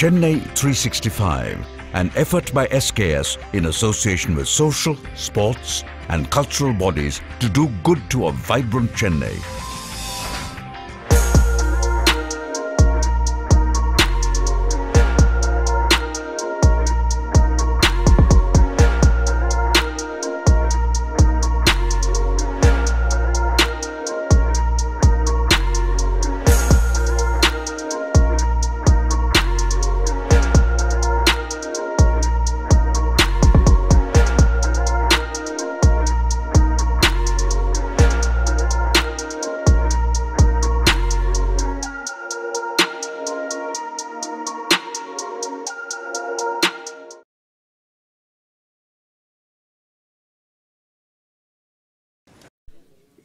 Chennai 365, an effort by SKS in association with social, sports and cultural bodies to do good to a vibrant Chennai.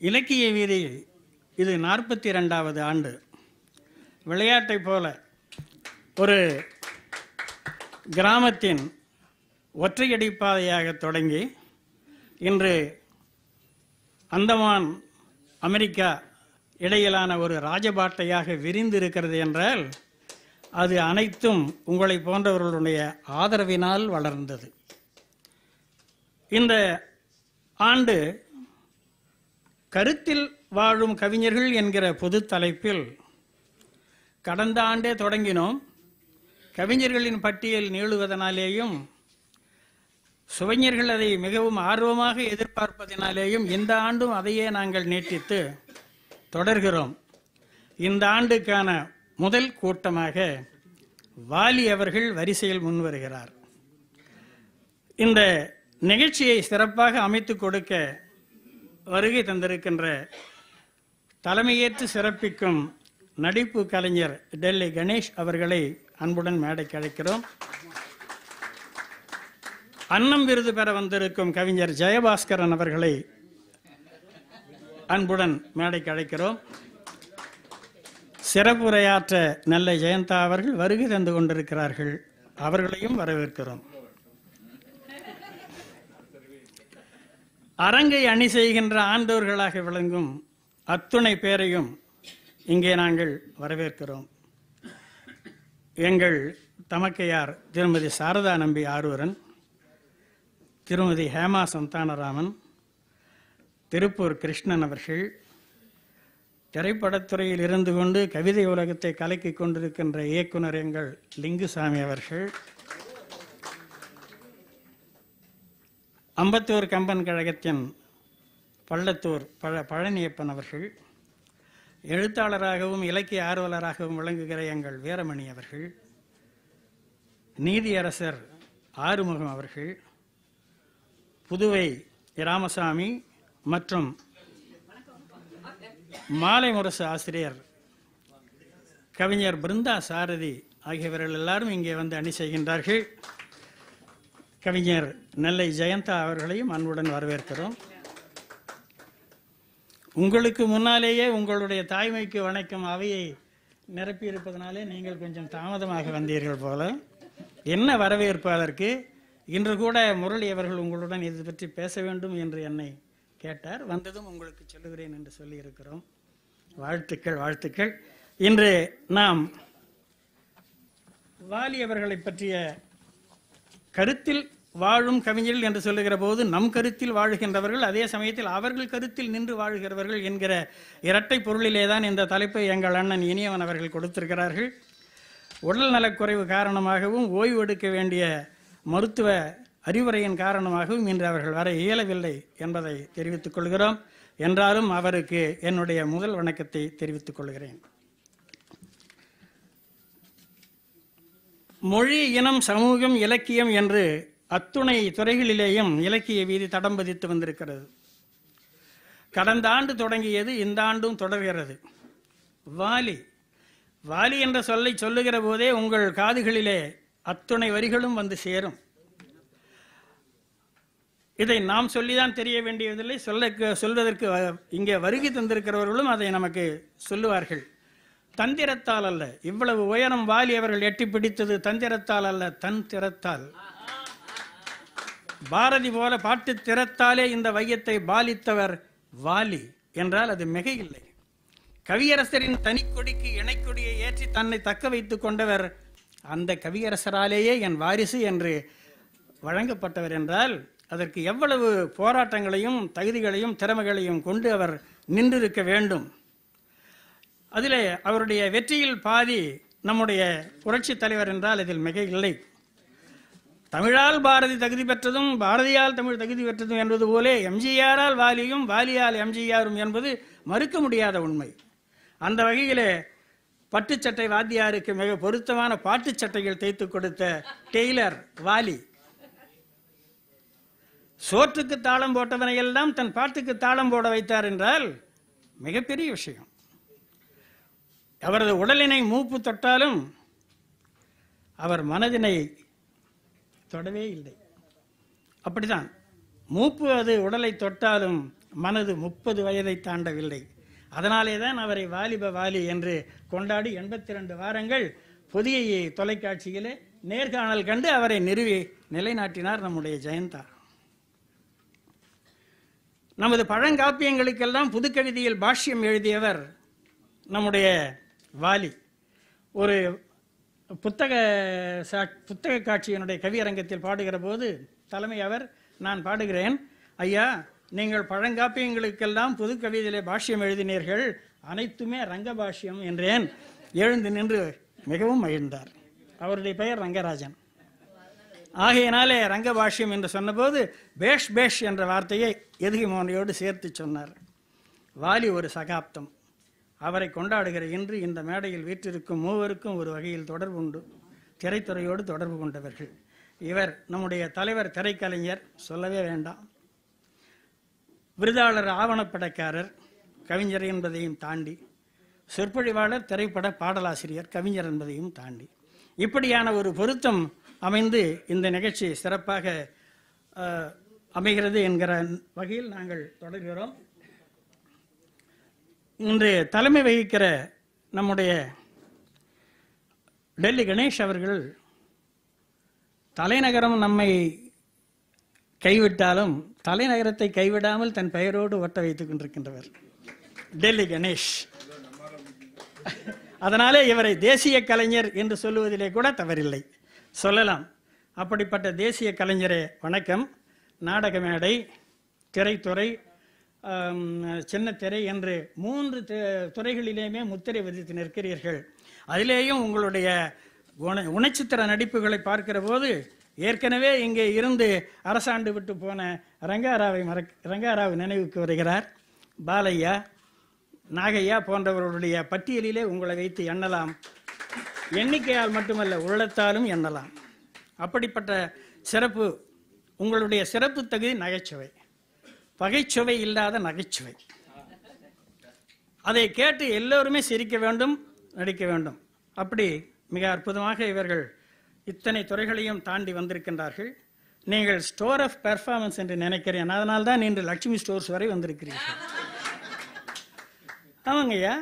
இலக்கிய வீதி இது நாற்பத்தி ரெண்டாவது ஆண்டு விளையாட்டை போல ஒரு கிராமத்தின் ஒற்றையடி பாதையாக தொடங்கி இன்று அந்தமான் அமெரிக்கா இடையிலான ஒரு ராஜபாட்டையாக விரிந்து இருக்கிறது என்றால் அது அனைத்தும் உங்களை போன்றவர்களுடைய ஆதரவினால் வளர்ந்தது இந்த ஆண்டு கருத்தில் வாழும் கவிஞர்கள் என்கிற பொது தலைப்பில் கடந்த ஆண்டே தொடங்கினோம் கவிஞர்களின் பட்டியல் நீளுவதனாலேயும் சுவைஞர்கள் அதை மிகவும் ஆர்வமாக எதிர்பார்ப்பதினாலேயும் இந்த ஆண்டும் அதையே நாங்கள் நீட்டித்து தொடர்கிறோம் இந்த ஆண்டுக்கான முதல் கூட்டமாக வாலி அவர்கள் வரிசையில் முன்வருகிறார் இந்த நிகழ்ச்சியை சிறப்பாக அமைத்து கொடுக்க வருகை தந்திருக்கின்ற தலைமையேற்று சிறப்பிக்கும் நடிப்பு கலைஞர் டெல்லி கணேஷ் அவர்களை அன்புடன் மேடைக்கு அழைக்கிறோம் அன்னம் விருது பெற வந்திருக்கும் கவிஞர் ஜெயபாஸ்கரன் அவர்களை அன்புடன் மேடைக்கு அழைக்கிறோம் சிறப்புரையாற்ற நெல்லை ஜெயந்தா அவர்கள் வருகை தந்து கொண்டிருக்கிறார்கள் அவர்களையும் வரவேற்கிறோம் அரங்கை அணி செய்கின்ற ஆண்டோர்களாக விளங்கும் அத்துணை பேரையும் இங்கே நாங்கள் வரவேற்கிறோம் எங்கள் தமக்கையார் திருமதி சாரதா நம்பி ஆரூரன் திருமதி ஹேமா சந்தானராமன் திருப்பூர் கிருஷ்ணன் அவர்கள் திரைப்படத்துறையில் இருந்து கொண்டு கவிதை உலகத்தை கலக்கிக் கொண்டிருக்கின்ற இயக்குனர் எங்கள் லிங்குசாமி அவர்கள் அம்பத்தூர் கம்பன் கழகத்தின் பள்ளத்தூர் பழ பழனியப்பன் அவர்கள் எழுத்தாளராகவும் இலக்கிய ஆர்வலராகவும் விளங்குகிற எங்கள் வீரமணி அவர்கள் நீதியரசர் ஆறுமுகம் அவர்கள் புதுவை ராமசாமி மற்றும் மாலை முரசு ஆசிரியர் கவிஞர் பிருந்தா சாரதி ஆகியவர்கள் எல்லாரும் இங்கே வந்து அணி செய்கின்றார்கள் கவிஞர் நெல்லை ஜெயந்தா அவர்களையும் அன்புடன் வரவேற்கிறோம் உங்களுக்கு முன்னாலேயே உங்களுடைய தாய்மைக்கு வணக்கம் அவையை நிரப்பியிருப்பதனாலே நீங்கள் கொஞ்சம் தாமதமாக வந்தீர்கள் போல என்ன அதற்கு இன்று கூட முரளி அவர்கள் உங்களுடன் இது பற்றி பேச வேண்டும் என்று என்னை கேட்டார் வந்ததும் உங்களுக்கு சொல்லுகிறேன் என்று சொல்லியிருக்கிறோம் வாழ்த்துக்கள் வாழ்த்துக்கள் இன்று நாம் வாலி அவர்களை பற்றிய கருத்தில் வாழும் கவிஞர்கள் என்று சொல்லுகிற போது நம் கருத்தில் வாழுகின்றவர்கள் அதே சமயத்தில் அவர்கள் கருத்தில் நின்று வாழுகிறவர்கள் என்கிற இரட்டை பொருளிலே தான் இந்த தலைப்பை எங்கள் அண்ணன் இனியவன் அவர்கள் கொடுத்திருக்கிறார்கள் உடல் நலக்குறைவு காரணமாகவும் ஓய்வு எடுக்க வேண்டிய மருத்துவ அறிவுரையின் காரணமாகவும் இன்று அவர்கள் வர இயலவில்லை என்பதை தெரிவித்துக் கொள்கிறோம் என்றாலும் அவருக்கு என்னுடைய முதல் வணக்கத்தை தெரிவித்துக் கொள்கிறேன் மொழி இனம் சமூகம் இலக்கியம் என்று அத்துணை துறைகளிலேயும் இலக்கிய வீதி தடம் பதித்து வந்திருக்கிறது கடந்த ஆண்டு தொடங்கியது இந்த ஆண்டும் தொடர்கிறது வாலி வாலி என்ற சொல்லை சொல்லுகிற போதே உங்கள் காதுகளிலே அத்துணை வரிகளும் வந்து சேரும் இதை நாம் சொல்லிதான் தெரிய வேண்டியதில்லை சொல்ல சொல்வதற்கு இங்கே வருகை தந்திருக்கிறவர்களும் அதை நமக்கு சொல்லுவார்கள் தந்திரத்தால் அல்ல இவ்வளவு உயரம் வாலி அவர்கள் எட்டி பிடித்தது தந்திரத்தால் அல்ல தன் திறத்தால் பாரதி போல பாட்டு திறத்தாலே இந்த வையத்தை பாலித்தவர் வாலி என்றால் அது மிகையில்லை கவியரசரின் தனிக்கொடிக்கு இணைக்கொடியை ஏற்றி தன்னை தக்க வைத்து கொண்டவர் அந்த கவியரசராலேயே என் வாரிசு என்று வழங்கப்பட்டவர் என்றால் அதற்கு எவ்வளவு போராட்டங்களையும் தகுதிகளையும் திறமைகளையும் கொண்டு அவர் நின்றிருக்க வேண்டும் அதிலே அவருடைய வெற்றியில் பாதி நம்முடைய புரட்சி தலைவர் என்றால் இதில் மிக இல்லை தமிழால் பாரதி தகுதி பெற்றதும் பாரதியால் தமிழ் தகுதி பெற்றதும் என்பது போலே எம்ஜிஆரால் வாலியும் வாலியால் எம்ஜிஆரும் என்பது மறுக்க முடியாத உண்மை அந்த வகையிலே பட்டுச்சட்டை வாத்தியாருக்கு மிக பொருத்தமான பாட்டு சட்டைகள் கொடுத்த டெய்லர் வாலி சோற்றுக்கு தாளம் போட்டவனையெல்லாம் தன் பாட்டுக்கு தாளம் போட வைத்தார் என்றால் மிகப்பெரிய விஷயம் அவரது உடலினை மூப்பு தொட்டாலும் அவர் மனதினை தொடவே இல்லை அப்படிதான் மூப்பு அது உடலை தொட்டாலும் மனது முப்பது வயதை தாண்டவில்லை அதனாலே தான் அவரை வாலிப வாலி என்று கொண்டாடி எண்பத்தி ரெண்டு வாரங்கள் புதிய தொலைக்காட்சியிலே நேர்காணல் கண்டு அவரை நிறுவி நிலைநாட்டினார் நம்முடைய ஜெயந்தா நமது பழங்காப்பியங்களுக்கெல்லாம் புதுக்கவிதையில் பாஷ்யம் எழுதியவர் நம்முடைய வாலி ஒரு புத்தக சா புத்தக காட்சியினுடைய கவியரங்கத்தில் பாடுகிற போது தலைமை அவர் நான் பாடுகிறேன் ஐயா நீங்கள் பழங்காப்பியங்களுக்கெல்லாம் புது கவிதையிலே பாஷ்யம் எழுதினீர்கள் அனைத்துமே ரங்க பாஷ்யம் என்றேன் எழுந்து நின்று மிகவும் மகிழ்ந்தார் அவருடைய பெயர் ரங்கராஜன் ஆகையினாலே ரங்க பாஷ்யம் என்று சொன்னபோது பேஷ் பேஷ் என்ற வார்த்தையை எதுகி மோனையோடு சேர்த்து சொன்னார் வாலி ஒரு சகாப்தம் அவரை கொண்டாடுகிற இன்று இந்த மேடையில் வீற்றிருக்கும் மூவருக்கும் ஒரு வகையில் தொடர்பு உண்டு திரைத்துறையோடு தொடர்பு கொண்டவர்கள் இவர் நம்முடைய தலைவர் திரைக்கலைஞர் சொல்லவே வேண்டாம் விருதாளர் ஆவணப்படக்காரர் கவிஞர் என்பதையும் தாண்டி சொற்பொழிவாளர் திரைப்பட பாடலாசிரியர் கவிஞர் என்பதையும் தாண்டி இப்படியான ஒரு பொருத்தம் அமைந்து இந்த நிகழ்ச்சி சிறப்பாக அமைகிறது என்கிற வகையில் நாங்கள் தொடர்கிறோம் இன்று தலைமை வகிக்கிற நம்முடைய டெல்லி கணேஷ் அவர்கள் தலைநகரம் நம்மை கைவிட்டாலும் தலைநகரத்தை கைவிடாமல் தன் பெயரோடு ஒட்ட வைத்துக் கொண்டிருக்கின்றவர் டெல்லி கணேஷ் அதனாலே இவரை தேசிய கலைஞர் என்று சொல்லுவதிலே கூட தவறில்லை சொல்லலாம் அப்படிப்பட்ட தேசிய கலைஞரே வணக்கம் நாடக மேடை திரைத்துறை சின்னத்திரை என்று மூன்று துறைகளிலேயுமே முத்திரை விதித்து நிற்கிறீர்கள் அதிலேயும் உங்களுடைய உண உணச்சித்திர நடிப்புகளை பார்க்கிற போது ஏற்கனவே இங்கே இருந்து அரசாண்டு விட்டு போன ரங்காராவை மறக் ரங்காராவை நினைவுக்கு வருகிறார் பாலையா நாகையா போன்றவர்களுடைய பட்டியலிலே உங்களை வைத்து எண்ணலாம் எண்ணிக்கையால் மட்டுமல்ல உள்ளத்தாலும் எண்ணலாம் அப்படிப்பட்ட சிறப்பு உங்களுடைய சிறப்பு தகுதி நகைச்சுவை பகைச்சுவை இல்லாத நகைச்சுவை அதை கேட்டு எல்லோருமே சிரிக்க வேண்டும் நடிக்க வேண்டும் அப்படி மிக அற்புதமாக இவர்கள் இத்தனை துறைகளையும் தாண்டி வந்திருக்கின்றார்கள் நீங்கள் ஸ்டோர் ஆஃப் பெர்ஃபார்மன்ஸ் என்று நினைக்கிறேன் அதனால்தான் இன்று லட்சுமி ஸ்டோர்ஸ் வரை வந்திருக்கிறீர்கள் ஆமாங்கய்யா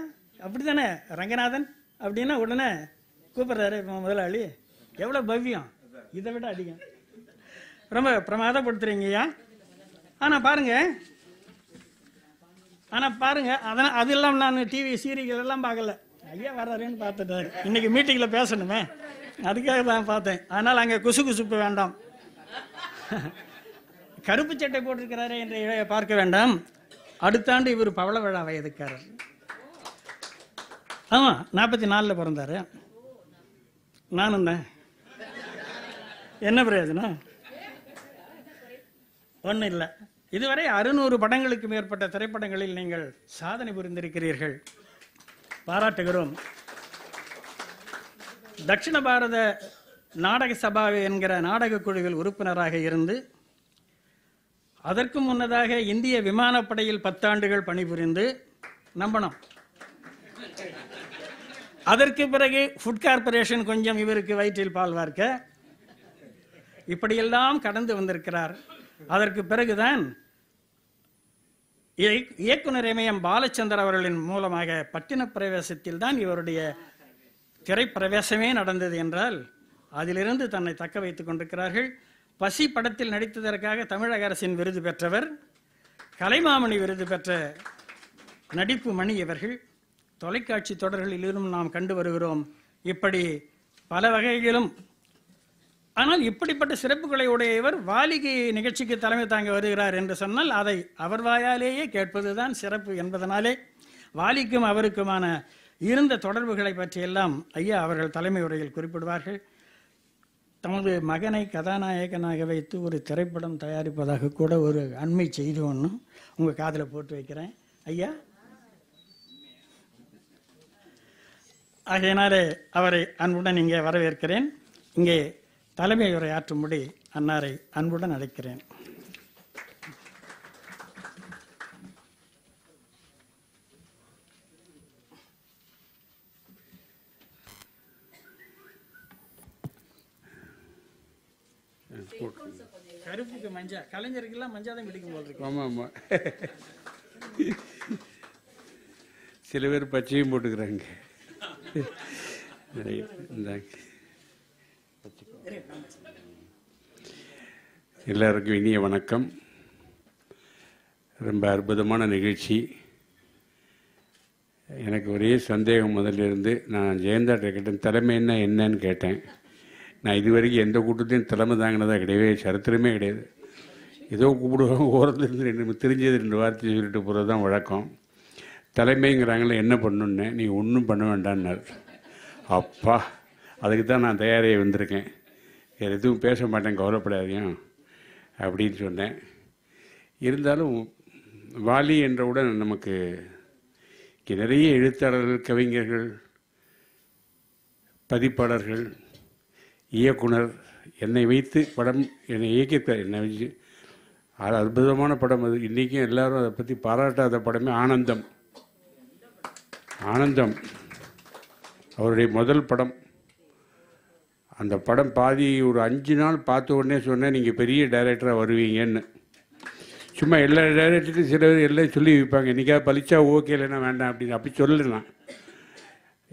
அப்படி தானே ரங்கநாதன் அப்படின்னா உடனே கூப்பிட்றாரு முதலாளி எவ்வளோ பவ்யம் இதை விட அதிகம் ரொம்ப பிரமாதப்படுத்துறீங்கய்யா ஆனா பாருங்கள் ஆனால் பாருங்கள் அதனால் அது இல்லாமல் நான் டிவி சீரியல் எல்லாம் பார்க்கல ஐயா வர்றாருன்னு பார்த்துட்டாரு இன்றைக்கி மீட்டிங்கில் பேசணுமே அதுக்காக தான் பார்த்தேன் அதனால் அங்கே குசு குசுப்பு வேண்டாம் கருப்பு சட்டை போட்டிருக்கிறாரே என்று பார்க்க வேண்டாம் அடுத்த ஆண்டு இவர் பவள விழா வயதுக்காரர் ஆமாம் நாற்பத்தி நாலில் பிறந்தார் நானும் தான் என்ன பிரயோஜனம் ஒன்றும் இல்லை இதுவரை அறுநூறு படங்களுக்கு மேற்பட்ட திரைப்படங்களில் நீங்கள் சாதனை புரிந்திருக்கிறீர்கள் பாராட்டுகிறோம் தட்சிண பாரத நாடக சபா என்கிற நாடக குழுவில் உறுப்பினராக இருந்து அதற்கு முன்னதாக இந்திய விமானப்படையில் பத்தாண்டுகள் பணிபுரிந்து நம்பணும் அதற்கு பிறகு ஃபுட் கார்பரேஷன் கொஞ்சம் இவருக்கு வயிற்றில் பால் வார்க்க இப்படியெல்லாம் கடந்து வந்திருக்கிறார் அதற்கு பிறகுதான் இயக்குனர் இமயம் பாலச்சந்தர் அவர்களின் மூலமாக பட்டின பிரவேசத்தில் தான் இவருடைய திரைப்பிரவேசமே நடந்தது என்றால் அதிலிருந்து தன்னை தக்க வைத்துக் கொண்டிருக்கிறார்கள் பசி படத்தில் நடித்ததற்காக தமிழக அரசின் விருது பெற்றவர் கலைமாமணி விருது பெற்ற நடிப்பு மணி இவர்கள் தொலைக்காட்சி தொடர்களிலும் நாம் கண்டு வருகிறோம் இப்படி பல வகைகளிலும் ஆனால் இப்படிப்பட்ட சிறப்புகளை உடையவர் வாலிகை நிகழ்ச்சிக்கு தலைமை தாங்க வருகிறார் என்று சொன்னால் அதை அவர் வாயாலேயே கேட்பதுதான் சிறப்பு என்பதனாலே வாலிக்கும் அவருக்குமான இருந்த தொடர்புகளை பற்றியெல்லாம் ஐயா அவர்கள் தலைமை உரையில் குறிப்பிடுவார்கள் தமது மகனை கதாநாயகனாக வைத்து ஒரு திரைப்படம் தயாரிப்பதாக கூட ஒரு அண்மை செய்தி ஒன்றும் உங்கள் காதில் போட்டு வைக்கிறேன் ஐயா ஆகையினாலே அவரை அன்புடன் இங்கே வரவேற்கிறேன் இங்கே தலைமை உரையாற்றும்படி அன்னாரை அன்புடன் அழைக்கிறேன் கருப்புக்கு மஞ்சள் கலைஞருக்கெல்லாம் மஞ்சா தான் பிடிக்கும் போது ஆமாம் ஆமாம் சில பேர் பச்சையும் போட்டுக்கிறாங்க இந்தாங்க எல்லாருக்கும் இனிய வணக்கம் ரொம்ப அற்புதமான நிகழ்ச்சி எனக்கு ஒரே சந்தேகம் முதலிருந்து இருந்து நான் ஜெயந்தா கேட்டேன் தலைமைன்னா என்னன்னு கேட்டேன் நான் இது வரைக்கும் எந்த கூட்டத்தையும் தலைமை தாங்கினதாக கிடையவே சரித்திரமே கிடையாது ஏதோ கூப்பிடுவாங்க ஓரத்துலேருந்து ரெண்டு தெரிஞ்சது ரெண்டு வார்த்தை சொல்லிட்டு போகிறது தான் வழக்கம் தலைமைங்கிறாங்களே என்ன பண்ணணுன்னு நீ ஒன்றும் பண்ண வேண்டான்னார் அப்பா அதுக்கு தான் நான் தயாராகி வந்திருக்கேன் வேறு எதுவும் பேச மாட்டேன் கவலைப்படாதையும் அப்படின்னு சொன்னேன் இருந்தாலும் வாலி என்றவுடன் நமக்கு நிறைய எழுத்தாளர்கள் கவிஞர்கள் பதிப்பாளர்கள் இயக்குனர் என்னை வைத்து படம் என்னை இயக்கியிருக்கார் என்னை வச்சு அது அற்புதமான படம் அது இன்றைக்கும் எல்லாரும் அதை பற்றி பாராட்டாத படமே ஆனந்தம் ஆனந்தம் அவருடைய முதல் படம் அந்த படம் பாதி ஒரு அஞ்சு நாள் பார்த்த உடனே சொன்னேன் நீங்கள் பெரிய டைரக்டராக வருவீங்கன்னு சும்மா எல்லா டைரக்டருக்கும் சில பேர் எல்லாம் சொல்லி வைப்பாங்க இன்றைக்காவது பளிச்சா ஓகே இல்லைன்னா வேண்டாம் அப்படின்னு அப்படி சொல்லிடலாம்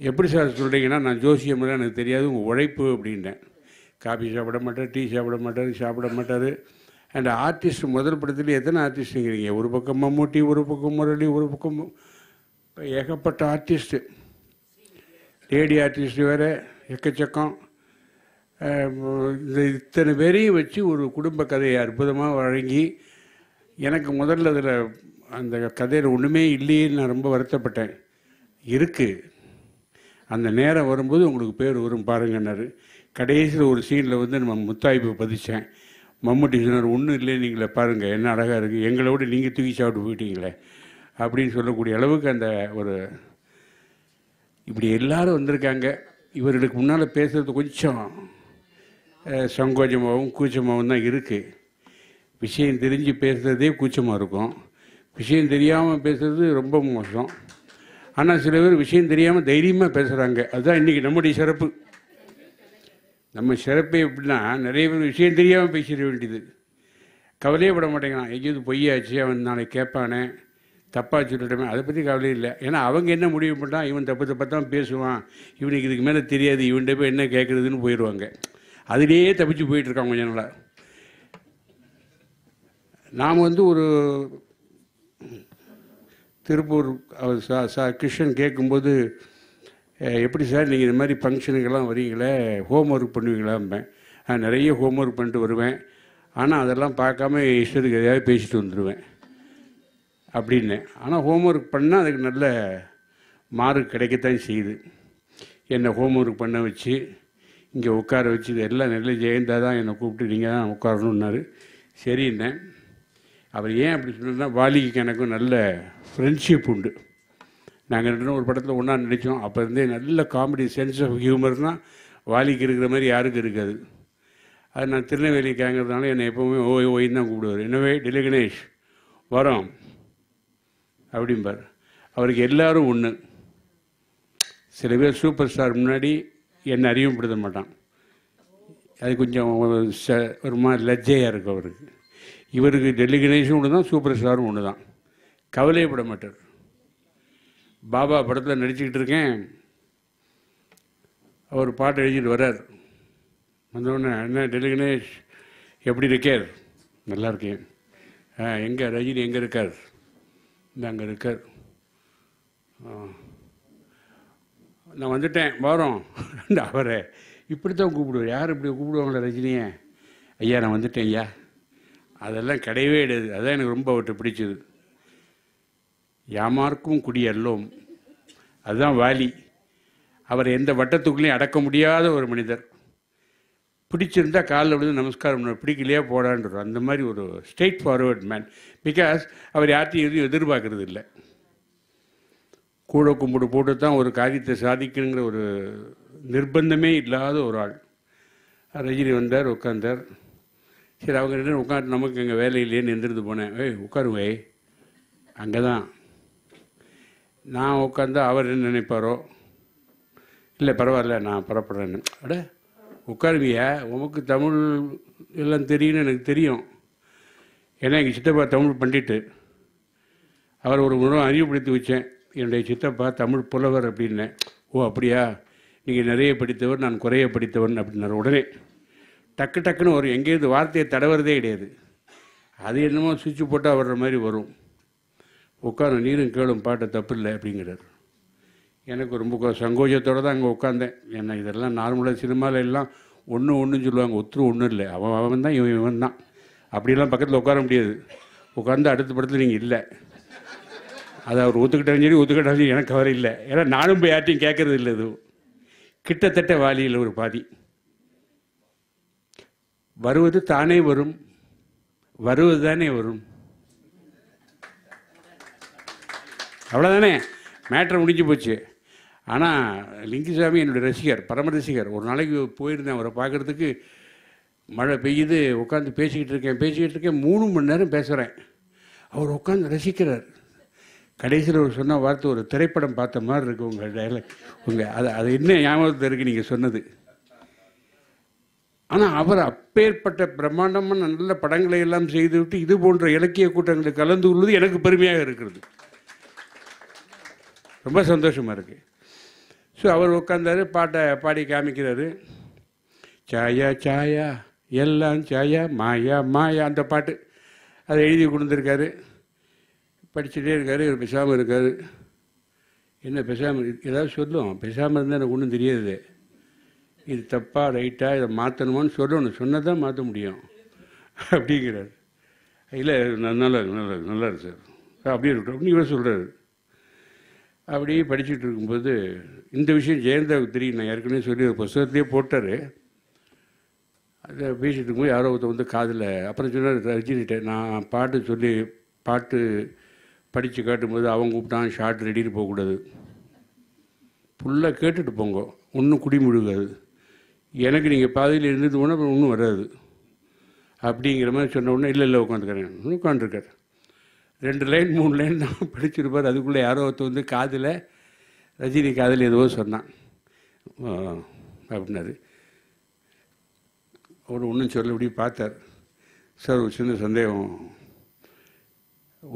எப்படி சார் சொல்கிறீங்கன்னா நான் ஜோசியம்லாம் எனக்கு தெரியாது உங்கள் உழைப்பு அப்படின்ட்டேன் காஃபி சாப்பிட மாட்டார் டீ சாப்பிட மாட்டார் சாப்பிட மாட்டார் அண்ட் ஆர்டிஸ்ட் முதல் படத்தில் எத்தனை ஆர்டிஸ்ட்டுங்கிறீங்க ஒரு பக்கம் மம்மூட்டி ஒரு பக்கம் முரளி ஒரு பக்கம் ஏகப்பட்ட ஆர்டிஸ்ட்டு லேடி ஆர்டிஸ்ட்டு வேறு எக்கச்சக்கம் இத்தனை பேரையும் வச்சு ஒரு குடும்ப கதையை அற்புதமாக வழங்கி எனக்கு முதல்ல அதில் அந்த கதையில் ஒன்றுமே இல்லையேன்னு நான் ரொம்ப வருத்தப்பட்டேன் இருக்குது அந்த நேரம் வரும்போது உங்களுக்கு பேர் வரும் பாருங்கன்னாரு கடைசியில் ஒரு சீனில் வந்து நம்ம முத்தாய்ப்பு பதித்தேன் மம்முட்டி சொன்னார் ஒன்றும் இல்லை நீங்களே பாருங்கள் என்ன அழகாக இருக்குது விட நீங்கள் தூக்கி சாப்பிட்டு போயிட்டீங்களே அப்படின்னு சொல்லக்கூடிய அளவுக்கு அந்த ஒரு இப்படி எல்லாரும் வந்திருக்காங்க இவர்களுக்கு முன்னால் பேசுகிறது கொஞ்சம் சங்கோஜமாகவும் கூச்சமாகவும் தான் இருக்குது விஷயம் தெரிஞ்சு பேசுகிறதே கூச்சமாக இருக்கும் விஷயம் தெரியாமல் பேசுகிறது ரொம்ப மோசம் ஆனால் சில பேர் விஷயம் தெரியாமல் தைரியமாக பேசுகிறாங்க அதுதான் இன்றைக்கி நம்முடைய சிறப்பு நம்ம சிறப்பு எப்படின்னா நிறைய பேர் விஷயம் தெரியாமல் பேசிட வேண்டியது கவலையே பட மாட்டேங்கிறான் எங்கேயாவது பொய்யாச்சு அவன் நாளைக்கு கேட்பானே தப்பாக சொல்லிட்டோமே அதை பற்றி கவலை இல்லை ஏன்னா அவங்க என்ன முடிவு பண்ணால் இவன் தப்பு தப்பாக தான் பேசுவான் இவனுக்கு இதுக்கு மேலே தெரியாது இவன்கிட்ட போய் என்ன கேட்குறதுன்னு போயிடுவாங்க அதிலேயே தப்பிச்சு போயிட்டுருக்காங்க கொஞ்ச நாளாக நாம் வந்து ஒரு திருப்பூர் அவர் சா சா கிருஷ்ணன் கேட்கும்போது எப்படி சார் நீங்கள் இந்த மாதிரி ஃபங்க்ஷனுக்கெல்லாம் வரீங்களே ஹோம் ஒர்க் பண்ணுவீங்களா நான் நிறைய ஹோம் ஒர்க் பண்ணிட்டு வருவேன் ஆனால் அதெல்லாம் பார்க்காம இஷ்டத்துக்கு எதையாவது பேசிட்டு வந்துடுவேன் அப்படின்னு ஆனால் ஹோம் ஒர்க் பண்ணால் அதுக்கு நல்ல மார்க் கிடைக்கத்தான் செய்யுது என்னை ஹோம் ஒர்க் பண்ண வச்சு இங்கே உட்கார வச்சு இது எல்லாம் நெல்லை ஜெயந்தா தான் என்னை கூப்பிட்டு நீங்கள் தான் உட்காரணுன்னாரு சரின்னேன் அவர் ஏன் அப்படி சொன்னால் வாலிக்கு எனக்கும் நல்ல ஃப்ரெண்ட்ஷிப் உண்டு நாங்கள் ரெண்டு ஒரு படத்தில் ஒன்றா நடித்தோம் அப்போ இருந்தே நல்ல காமெடி சென்ஸ் ஆஃப் ஹியூமர்னால் வாலிக்கு இருக்கிற மாதிரி யாருக்கும் இருக்காது அது நான் திருநெல்வேலி கேங்கிறதுனால என்னை எப்போவுமே ஓய் ஓயின்னு தான் கூப்பிடுவார் என்னவே டெலி கணேஷ் வரோம் அப்படிம்பார் அவருக்கு எல்லோரும் ஒன்று சில பேர் சூப்பர் ஸ்டார் முன்னாடி என்னை படுத்த மாட்டான் அது கொஞ்சம் ச ஒரு மாதிரி லஜ்ஜையாக இருக்கும் அவருக்கு இவருக்கு டெல்லி கணேஷும் ஒன்று தான் சூப்பர் ஸ்டாரும் ஒன்று தான் கவலையப்பட மாட்டார் பாபா படத்தில் நடிச்சுக்கிட்டு இருக்கேன் அவர் பாட்டு எழுதிட்டு வர்றார் வந்தோடனே என்ன டெல்லி கணேஷ் எப்படி இருக்கார் நல்லா இருக்கேன் ஆ எங்கே ரஜினி எங்கே இருக்கார் இந்த அங்கே இருக்கார் நான் வந்துட்டேன் வரோம் அவரை இப்படி தான் கூப்பிடுவார் யார் இப்படி கூப்பிடுவாங்களே ரஜினியே ஐயா நான் வந்துட்டேன் ஐயா அதெல்லாம் கிடையவே இடது அதான் எனக்கு ரொம்ப அவர்கிட்ட பிடிச்சது யாமார்க்கும் குடியல்லோம் அதுதான் வாலி அவர் எந்த வட்டத்துக்குள்ளேயும் அடக்க முடியாத ஒரு மனிதர் பிடிச்சிருந்தா காலில் விழுந்து நமஸ்காரம் பண்ண பிடிக்கலையே போடான்றோம் அந்த மாதிரி ஒரு ஸ்ட்ரெயிட் ஃபார்வர்ட் மேன் பிகாஸ் அவர் யார்த்தையும் எதுவும் எதிர்பார்க்கறது இல்லை கூட கும்பிடு போட்டு தான் ஒரு காரியத்தை சாதிக்கணுங்கிற ஒரு நிர்பந்தமே இல்லாத ஒரு ஆள் ரஜினி வந்தார் உட்காந்தார் சரி அவங்க ரெண்டு உட்காந்து நமக்கு எங்கள் வேலையிலேன்னு எந்திருந்து போனேன் ஏய் உட்காருவே அங்கே தான் நான் உட்காந்தா அவர் என்ன நினைப்பாரோ இல்லை பரவாயில்ல நான் புறப்படுறேன்னு அட உட்காருவியா உமக்கு தமிழ் எல்லாம் தெரியும்னு எனக்கு தெரியும் ஏன்னா எங்கள் சித்தப்பா தமிழ் பண்ணிட்டு அவர் ஒரு உணவு அறிவுப்படுத்தி வச்சேன் என்னுடைய சித்தப்பா தமிழ் புலவர் அப்படின்னேன் ஓ அப்படியா நீங்கள் நிறைய படித்தவர் நான் குறைய படித்தவன் அப்படின்னார் உடனே டக்கு டக்குன்னு ஒரு எங்கேயிருந்து வார்த்தையை தடவுறதே கிடையாது அது என்னமோ சுவிட்சு போட்டால் வர்ற மாதிரி வரும் உட்கார நீரும் கேளும் பாட்டை தப்பு இல்லை அப்படிங்கிறார் எனக்கு ரொம்ப சங்கோஜத்தோடு தான் அங்கே உட்காந்தேன் ஏன்னா இதெல்லாம் நார்மலாக சினிமாவில் எல்லாம் ஒன்று ஒன்றுன்னு சொல்லுவாங்க ஒத்துரு ஒன்றும் இல்லை அவன் அவன் தான் இவன் இவன் தான் அப்படிலாம் பக்கத்தில் உட்கார முடியாது உட்காந்து அடுத்த படத்தில் நீங்கள் இல்லை அதை அவர் ஒத்துக்கிட்டாலும் சரி ஒத்துக்கிட்டாலும் சரி எனக்கு கவலை இல்லை ஏன்னா நானும் போய் யார்ட்டையும் கேட்கறது இல்லை எதுவும் கிட்டத்தட்ட வாலியில் ஒரு பாதி வருவது தானே வரும் வருவது தானே வரும் அவ்வளோதானே மேட்ரு முடிஞ்சு போச்சு ஆனால் லிங்குசாமி என்னுடைய ரசிகர் பரம ரசிகர் ஒரு நாளைக்கு போயிருந்தேன் அவரை பார்க்குறதுக்கு மழை பெய்யுது உட்காந்து பேசிக்கிட்டு இருக்கேன் பேசிக்கிட்டு இருக்கேன் மூணு மணி நேரம் பேசுகிறேன் அவர் உட்காந்து ரசிக்கிறார் கடைசியில் ஒரு சொன்ன வார்த்தை ஒரு திரைப்படம் பார்த்த மாதிரி இருக்குது உங்கள் டைலாக் உங்கள் அது அது என்ன ஞாபகத்தில் இருக்குது நீங்கள் சொன்னது ஆனால் அவர் அப்பேற்பட்ட பிரம்மாண்டமாக நல்ல படங்களை எல்லாம் செய்துவிட்டு இது போன்ற இலக்கிய கூட்டங்களில் கலந்து கொள்வது எனக்கு பெருமையாக இருக்கிறது ரொம்ப சந்தோஷமாக இருக்குது ஸோ அவர் உட்காந்தாரு பாட்டை பாடி காமிக்கிறாரு சாயா சாயா எல்லாம் சாயா மாயா மாயா அந்த பாட்டு அதை எழுதி கொடுத்துருக்காரு படிச்சுட்டே இருக்கார் இவர் பேசாமல் இருக்கார் என்ன பேசாமல் ஏதாவது சொல்லுவோம் பேசாமல் இருந்தால் எனக்கு ஒன்றும் தெரியாது இது தப்பாக ரைட்டாக இதை மாற்றணுமான்னு சொல்லணும் சொன்னால் தான் மாற்ற முடியும் அப்படிங்கிறார் இல்லை நல்லா நல்லா இருக்கு நல்லா இருக்கு சார் அப்படியே இருக்கட்டும் அப்படின்னு இவர் சொல்கிறாரு அப்படியே படிச்சுட்டு இருக்கும்போது இந்த விஷயம் ஜெயந்தாவுக்கு தெரியும் நான் ஏற்கனவே சொல்லி ஒரு புஸ்தகத்திலே போட்டார் அதை பேசிட்டு இருக்கும்போது யாரோ ஒருத்தர் வந்து காதில் அப்புறம் சொன்னார் ரஜினிகிட்ட நான் பாட்டு சொல்லி பாட்டு படித்து காட்டும்போது அவன் கூப்பிட்டான் ஷார்ட் ரெடிட்டு போகக்கூடாது ஃபுல்லாக கேட்டுட்டு போங்க ஒன்றும் குடி முழுகாது எனக்கு நீங்கள் பாதையில் இருந்தது போனால் அப்புறம் ஒன்றும் வராது அப்படிங்கிற மாதிரி சொன்ன உடனே இல்லை இல்லை உட்காந்துக்கிறேன் உட்காந்துருக்கார் ரெண்டு லைன் மூணு லைன் தான் படிச்சிருப்பார் அதுக்குள்ளே யாரோ ஒருத்தர் வந்து காதில் ரஜினி காதில் எதுவோ சொன்னான் அப்படின்னாரு அவர் ஒன்றும் சொல்ல இப்படி பார்த்தார் சார் ஒரு சின்ன சந்தேகம்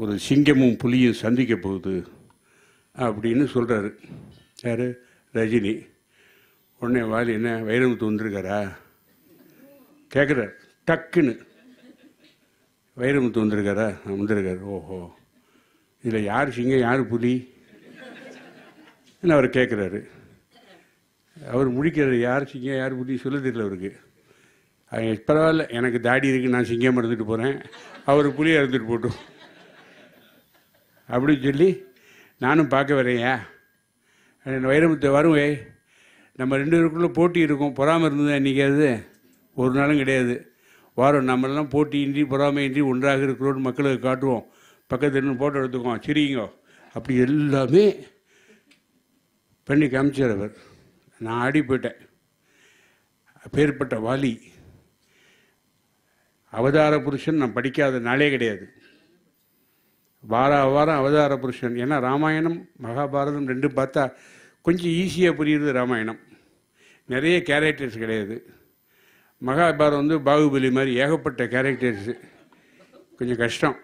ஒரு சிங்கமும் புலியும் சந்திக்க போகுது அப்படின்னு சொல்கிறாரு யார் ரஜினி உடனே வாலி என்ன வைரமுத்து வந்திருக்காரா கேட்குறார் டக்குன்னு வைரமுத்து வந்திருக்காரா வந்திருக்காரு ஓஹோ இதில் யார் சிங்கம் யார் புலி அவர் கேட்குறாரு அவர் முடிக்கிறார் யார் சிங்கம் யார் புலி சொல்ல தெரியல அவருக்கு பரவாயில்ல எனக்கு தாடி இருக்குது நான் சிங்கம் இருந்துட்டு போகிறேன் அவர் புலியை இருந்துட்டு போட்டோம் அப்படின்னு சொல்லி நானும் பார்க்க வரையா வைரமுத்து வருவே நம்ம ரெண்டு பேருக்குள்ளே போட்டி இருக்கும் பொறாமல் இருந்தது அன்றைக்கி அது ஒரு நாளும் கிடையாது வாரம் நம்மளெல்லாம் போட்டியின்றி பொறாமையின்றி ஒன்றாக இருக்கிறோன்னு மக்களுக்கு காட்டுவோம் இருந்து ஃபோட்டோ எடுத்துக்குவோம் சரிங்க அப்படி எல்லாமே பண்ணி காமிச்சார் அவர் நான் ஆடி போயிட்டேன் பேர்பட்ட வாலி அவதார புருஷன் நான் படிக்காத நாளே கிடையாது வார வாரம் அவதார புருஷன் ஏன்னா ராமாயணம் மகாபாரதம் ரெண்டு பார்த்தா கொஞ்சம் ஈஸியாக புரியுது ராமாயணம் நிறைய கேரக்டர்ஸ் கிடையாது மகாபாரதம் வந்து பாகுபலி மாதிரி ஏகப்பட்ட கேரக்டர்ஸு கொஞ்சம் கஷ்டம்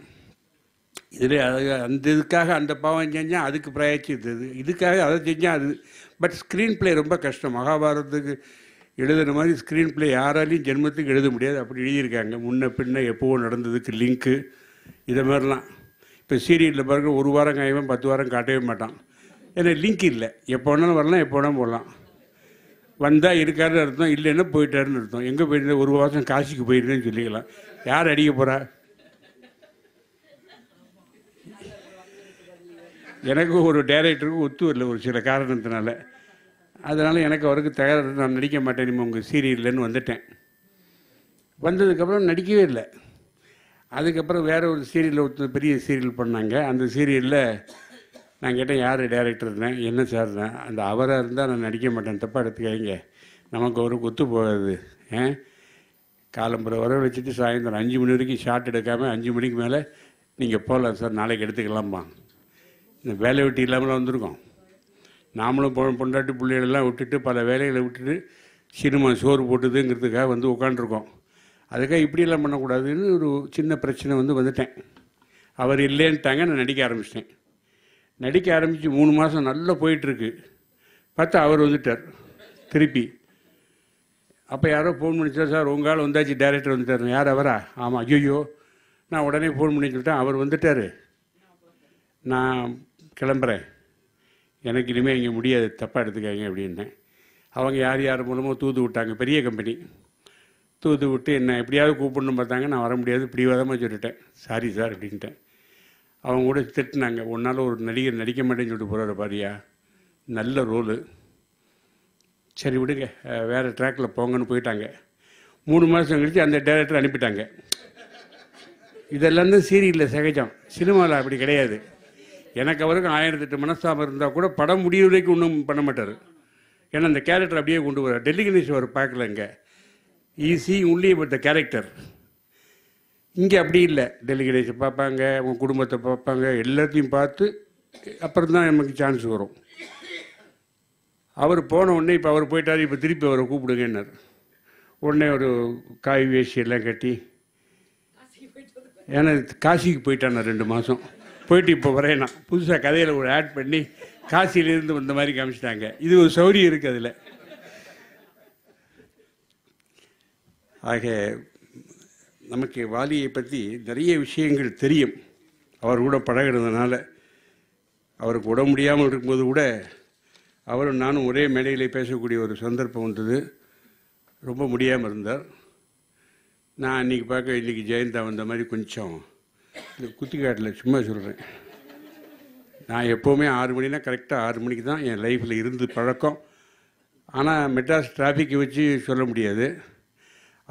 இதில் அது அந்த இதுக்காக அந்த பாவம் செஞ்சால் அதுக்கு பிராயச்சி இதுக்காக அதை செஞ்சால் அது பட் ஸ்க்ரீன் பிளே ரொம்ப கஷ்டம் மகாபாரதத்துக்கு எழுதுகிற மாதிரி ஸ்க்ரீன் பிளே யாராலையும் ஜென்மத்துக்கு எழுத முடியாது அப்படி எழுதியிருக்காங்க முன்ன பின்ன எப்போவோ நடந்ததுக்கு லிங்க்கு இதை மாதிரிலாம் இப்போ சீரியலில் பாருங்கள் ஒரு வாரம் காயவன் பத்து வாரம் காட்டவே மாட்டான் ஏன்னா லிங்க் இல்லை எப்போ வேணாலும் வரலாம் எப்போ வேணாலும் போடலாம் வந்தால் இருக்காருன்னு அர்த்தம் இல்லைன்னா போயிட்டாருன்னு அர்த்தம் எங்கே போயிருந்தா ஒரு வாரம் காசிக்கு போயிருந்தேன்னு சொல்லிக்கலாம் யார் அடிக்க போகிறா எனக்கு ஒரு டைரக்டருக்கு ஒத்து வரல ஒரு சில காரணத்தினால அதனால் எனக்கு அவருக்கு தகவல் நான் நடிக்க மாட்டேன் உங்கள் சீரியல்லன்னு வந்துட்டேன் வந்ததுக்கப்புறம் நடிக்கவே இல்லை அதுக்கப்புறம் வேறு ஒரு சீரியலில் ஒருத்தர் பெரிய சீரியல் பண்ணாங்க அந்த சீரியலில் நான் கேட்டேன் யார் இருந்தேன் என்ன சார் தான் அந்த அவராக இருந்தால் நான் நடிக்க மாட்டேன் தப்பாக எடுத்துக்காதீங்க நமக்கு ஒரு குத்து போகாது ஏன் காலம்புற வர வச்சுட்டு சாயந்தரம் அஞ்சு மணி வரைக்கும் ஷார்ட் எடுக்காமல் அஞ்சு மணிக்கு மேலே நீங்கள் போகலாம் சார் நாளைக்கு எடுத்துக்கலாம்ப்பா இந்த வேலை வெட்டி இல்லாமலாம் வந்திருக்கோம் நாமளும் பொ பொண்டாட்டி பிள்ளைகளெல்லாம் விட்டுட்டு பல வேலைகளை விட்டுட்டு சினிமா சோறு போட்டுதுங்கிறதுக்காக வந்து உட்காண்ட்ருக்கோம் அதுக்காக இப்படியெல்லாம் பண்ணக்கூடாதுன்னு ஒரு சின்ன பிரச்சனை வந்து வந்துட்டேன் அவர் இல்லைன்ட்டாங்க நான் நடிக்க ஆரம்பிச்சிட்டேன் நடிக்க ஆரம்பித்து மூணு மாதம் நல்லா போயிட்டுருக்கு பார்த்தா அவர் வந்துட்டார் திருப்பி அப்போ யாரோ ஃபோன் பண்ணிச்சா சார் உங்களால் வந்தாச்சு டேரக்டர் வந்துட்டார் யார் அவரா ஆமாம் ஐயோ நான் உடனே ஃபோன் பண்ணி சொல்லிட்டேன் அவர் வந்துட்டார் நான் கிளம்புறேன் எனக்கு இனிமேல் இங்கே முடியாது தப்பாக எடுத்துக்காங்க அப்படின்னேன் அவங்க யார் யார் மூலமாக தூது விட்டாங்க பெரிய கம்பெனி தூது விட்டு என்னை எப்படியாவது கூப்பிடணும் பார்த்தாங்க நான் வர முடியாது பிடிவாதமாக சொல்லிட்டேன் சாரி சார் அப்படின்ட்டேன் அவங்க கூட திட்டினாங்க ஒன்றால் ஒரு நடிகர் நடிக்க மாட்டேன்னு சொல்லிட்டு போகிற பாரியா நல்ல ரோலு சரி விடுங்க வேறு ட்ராக்கில் போங்கன்னு போயிட்டாங்க மூணு மாதம் கழித்து அந்த டேரக்டர் அனுப்பிட்டாங்க இதெல்லாம் தான் சீரியலில் சகஜம் சினிமாவில் அப்படி கிடையாது எனக்கு அவருக்கும் ஆயிரத்தி எட்டு மனஸ்தாபம் இருந்தால் கூட படம் முடிய வரைக்கும் ஒன்றும் பண்ண மாட்டார் ஏன்னா அந்த கேரக்டர் அப்படியே கொண்டு வர டெல்லி கணேஷ் அவர் பார்க்கல இங்கே easy only but the character இங்கே அப்படி இல்லை டெலிகேஷன் பார்ப்பாங்க உன் குடும்பத்தை பார்ப்பாங்க எல்லாத்தையும் பார்த்து அப்புறம் தான் நமக்கு சான்ஸ் வரும் அவர் போன உடனே இப்போ அவர் போயிட்டார் இப்போ திருப்பி அவரை கூப்பிடுங்கன்னார் உடனே ஒரு காய் வேசி எல்லாம் கட்டி ஏன்னா காசிக்கு போயிட்டான் ரெண்டு மாதம் போயிட்டு இப்போ நான் புதுசாக கதையில் ஒரு ஆட் பண்ணி காசியிலேருந்து வந்த மாதிரி காமிச்சிட்டாங்க இது ஒரு சௌரியம் இருக்குது அதில் ஆக நமக்கு வாலியை பற்றி நிறைய விஷயங்கள் தெரியும் அவர் கூட பழகிறதுனால அவருக்கு உடம்பு முடியாமல் இருக்கும்போது கூட அவரும் நானும் ஒரே மேடையில் பேசக்கூடிய ஒரு சந்தர்ப்பம் வந்தது ரொம்ப முடியாமல் இருந்தார் நான் இன்றைக்கி பார்க்க இன்றைக்கி ஜெயந்தா வந்த மாதிரி கொஞ்சம் இந்த குத்திக்காட்டில் சும்மா சொல்கிறேன் நான் எப்போவுமே ஆறு மணினா கரெக்டாக ஆறு மணிக்கு தான் என் லைஃப்பில் இருந்து பழக்கம் ஆனால் மெட்ராஸ் டிராஃபிக்கை வச்சு சொல்ல முடியாது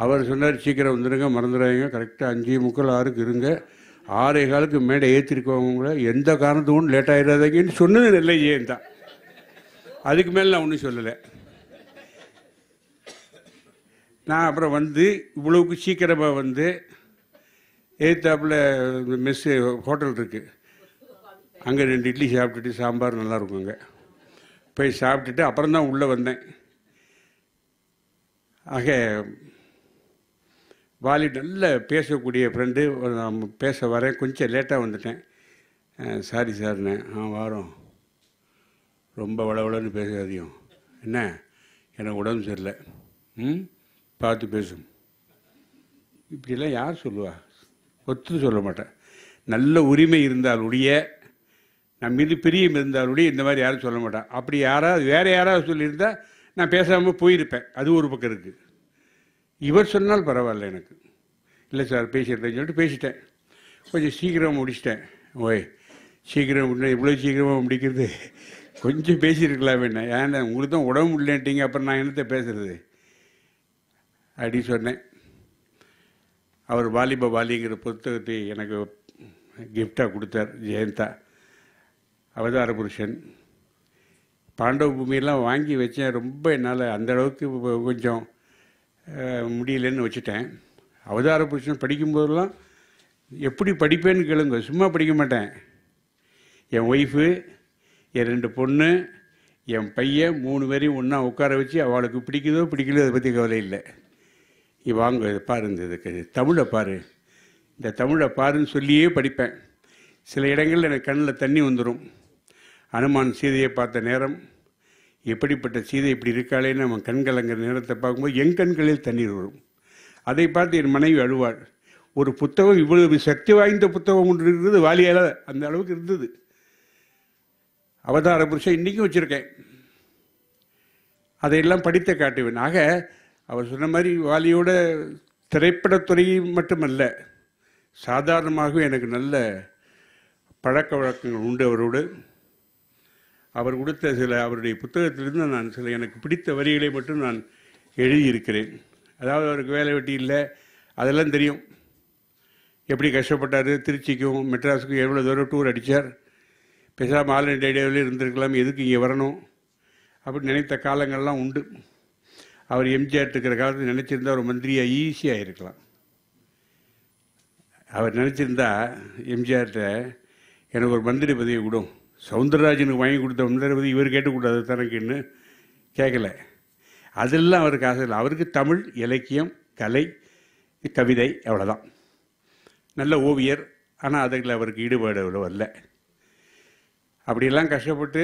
அவர் சொன்னார் சீக்கிரம் வந்துடுங்க மறந்துடாதீங்க கரெக்டாக அஞ்சு முக்கால் ஆறுக்கு இருங்க ஆறே காலுக்கு மேடை ஏற்றிருக்கவங்கள எந்த காரணத்துக்கும் லேட் ஆகிடாதீங்கன்னு சொன்னது இல்லை ஏன் தான் அதுக்கு மேலே நான் ஒன்றும் சொல்லலை நான் அப்புறம் வந்து இவ்வளவுக்கு சீக்கிரமாக வந்து ஏத்தாப்பில் மெஸ்ஸு ஹோட்டல் இருக்குது அங்கே ரெண்டு இட்லி சாப்பிட்டுட்டு சாம்பார் நல்லாயிருக்குங்க போய் சாப்பிட்டுட்டு அப்புறம் தான் உள்ளே வந்தேன் ஆக வாலி நல்ல பேசக்கூடிய ஃப்ரெண்டு நான் பேச வரேன் கொஞ்சம் லேட்டாக வந்துட்டேன் சாரி சார்ண்ணே ஆ வரோம் ரொம்ப வளவளன்னு பேசாதியும் என்ன எனக்கு உடம்பு சரியில்லை ம் பார்த்து பேசும் இப்படிலாம் யார் சொல்லுவா ஒத்து சொல்ல மாட்டேன் நல்ல உரிமை இருந்தாலுடைய நான் மீது பிரியம் இருந்தாலுடைய இந்த மாதிரி யாரும் சொல்ல மாட்டேன் அப்படி யாராவது வேறு யாராவது சொல்லியிருந்தால் நான் பேசாமல் போயிருப்பேன் அது ஒரு பக்கம் இருக்குது இவர் சொன்னால் பரவாயில்ல எனக்கு இல்லை சார் பேசியிருந்தேன்னு சொல்லிட்டு பேசிட்டேன் கொஞ்சம் சீக்கிரம் முடிச்சிட்டேன் ஓய் சீக்கிரம் இன்னும் இவ்வளோ சீக்கிரமாக முடிக்கிறது கொஞ்சம் பேசியிருக்கலாமே என்ன ஏன்னா உங்களுக்கு தான் உடம்பு இல்லைன்ட்டீங்க அப்புறம் நான் என்னத்தை பேசுகிறது அப்படின்னு சொன்னேன் அவர் வாலிப வாலிங்கிற புத்தகத்தை எனக்கு கிஃப்டாக கொடுத்தார் ஜெயந்தா அவதார புருஷன் பாண்டவ பூமியெல்லாம் வாங்கி வச்சேன் ரொம்ப என்னால் அந்தளவுக்கு கொஞ்சம் முடியலன்னு வச்சுட்டேன் அவதார புருஷன் படிக்கும்போதெல்லாம் எப்படி படிப்பேன்னு கேளுங்க சும்மா படிக்க மாட்டேன் என் ஒய்ஃபு என் ரெண்டு பொண்ணு என் பையன் மூணு பேரையும் ஒன்றா உட்கார வச்சு அவளுக்கு பிடிக்குதோ பிடிக்கலையோ அதை பற்றி கவலை இல்லை வாங்க பாரு இந்த இதுக்கு தமிழை பாரு இந்த தமிழை பாருன்னு சொல்லியே படிப்பேன் சில இடங்களில் எனக்கு கண்ணில் தண்ணி வந்துடும் அனுமான் சீதையை பார்த்த நேரம் எப்படிப்பட்ட சீதை இப்படி இருக்காளேன்னு நம்ம கண்கள் அங்கே நேரத்தை பார்க்கும்போது என் கண்களில் தண்ணீர் வரும் அதை பார்த்து என் மனைவி அழுவாள் ஒரு புத்தகம் இவ்வளவு சக்தி வாய்ந்த புத்தகம் ஒன்று இருந்தது வாலியால் அந்த அளவுக்கு இருந்தது அவதார புருஷன் இன்றைக்கும் வச்சுருக்கேன் அதையெல்லாம் படித்த காட்டுவேன் ஆக அவர் சொன்ன மாதிரி வாலியோட திரைப்படத்துறை மட்டுமல்ல சாதாரணமாகவே எனக்கு நல்ல பழக்க வழக்கங்கள் உண்டு அவரோடு அவர் கொடுத்த சில அவருடைய புத்தகத்திலிருந்து நான் சில எனக்கு பிடித்த வரிகளை மட்டும் நான் எழுதியிருக்கிறேன் அதாவது அவருக்கு வேலை வெட்டி இல்லை அதெல்லாம் தெரியும் எப்படி கஷ்டப்பட்டார் திருச்சிக்கும் மெட்ராஸுக்கும் எவ்வளோ தூரம் டூர் அடித்தார் பெருசாக ஆல் இண்டியா இருந்திருக்கலாம் எதுக்கு இங்கே வரணும் அப்படின்னு நினைத்த காலங்கள்லாம் உண்டு அவர் எம்ஜிஆர் இருக்கிற காலத்தில் நினச்சிருந்தா ஒரு மந்திரியாக ஈஸியாக இருக்கலாம் அவர் நினச்சிருந்தா எம்ஜிஆர்கிட்ட எனக்கு ஒரு மந்திரி பதவி விடும் சவுந்தரராஜனுக்கு வாங்கி கொடுத்த முந்தரபதி இவர் கேட்டுக்கூடாது தனக்குன்னு கேட்கல அதெல்லாம் அவருக்கு ஆசை இல்லை அவருக்கு தமிழ் இலக்கியம் கலை கவிதை அவ்வளோதான் நல்ல ஓவியர் ஆனால் அதில் அவருக்கு ஈடுபாடு அவ்வளோ வரல அப்படியெல்லாம் கஷ்டப்பட்டு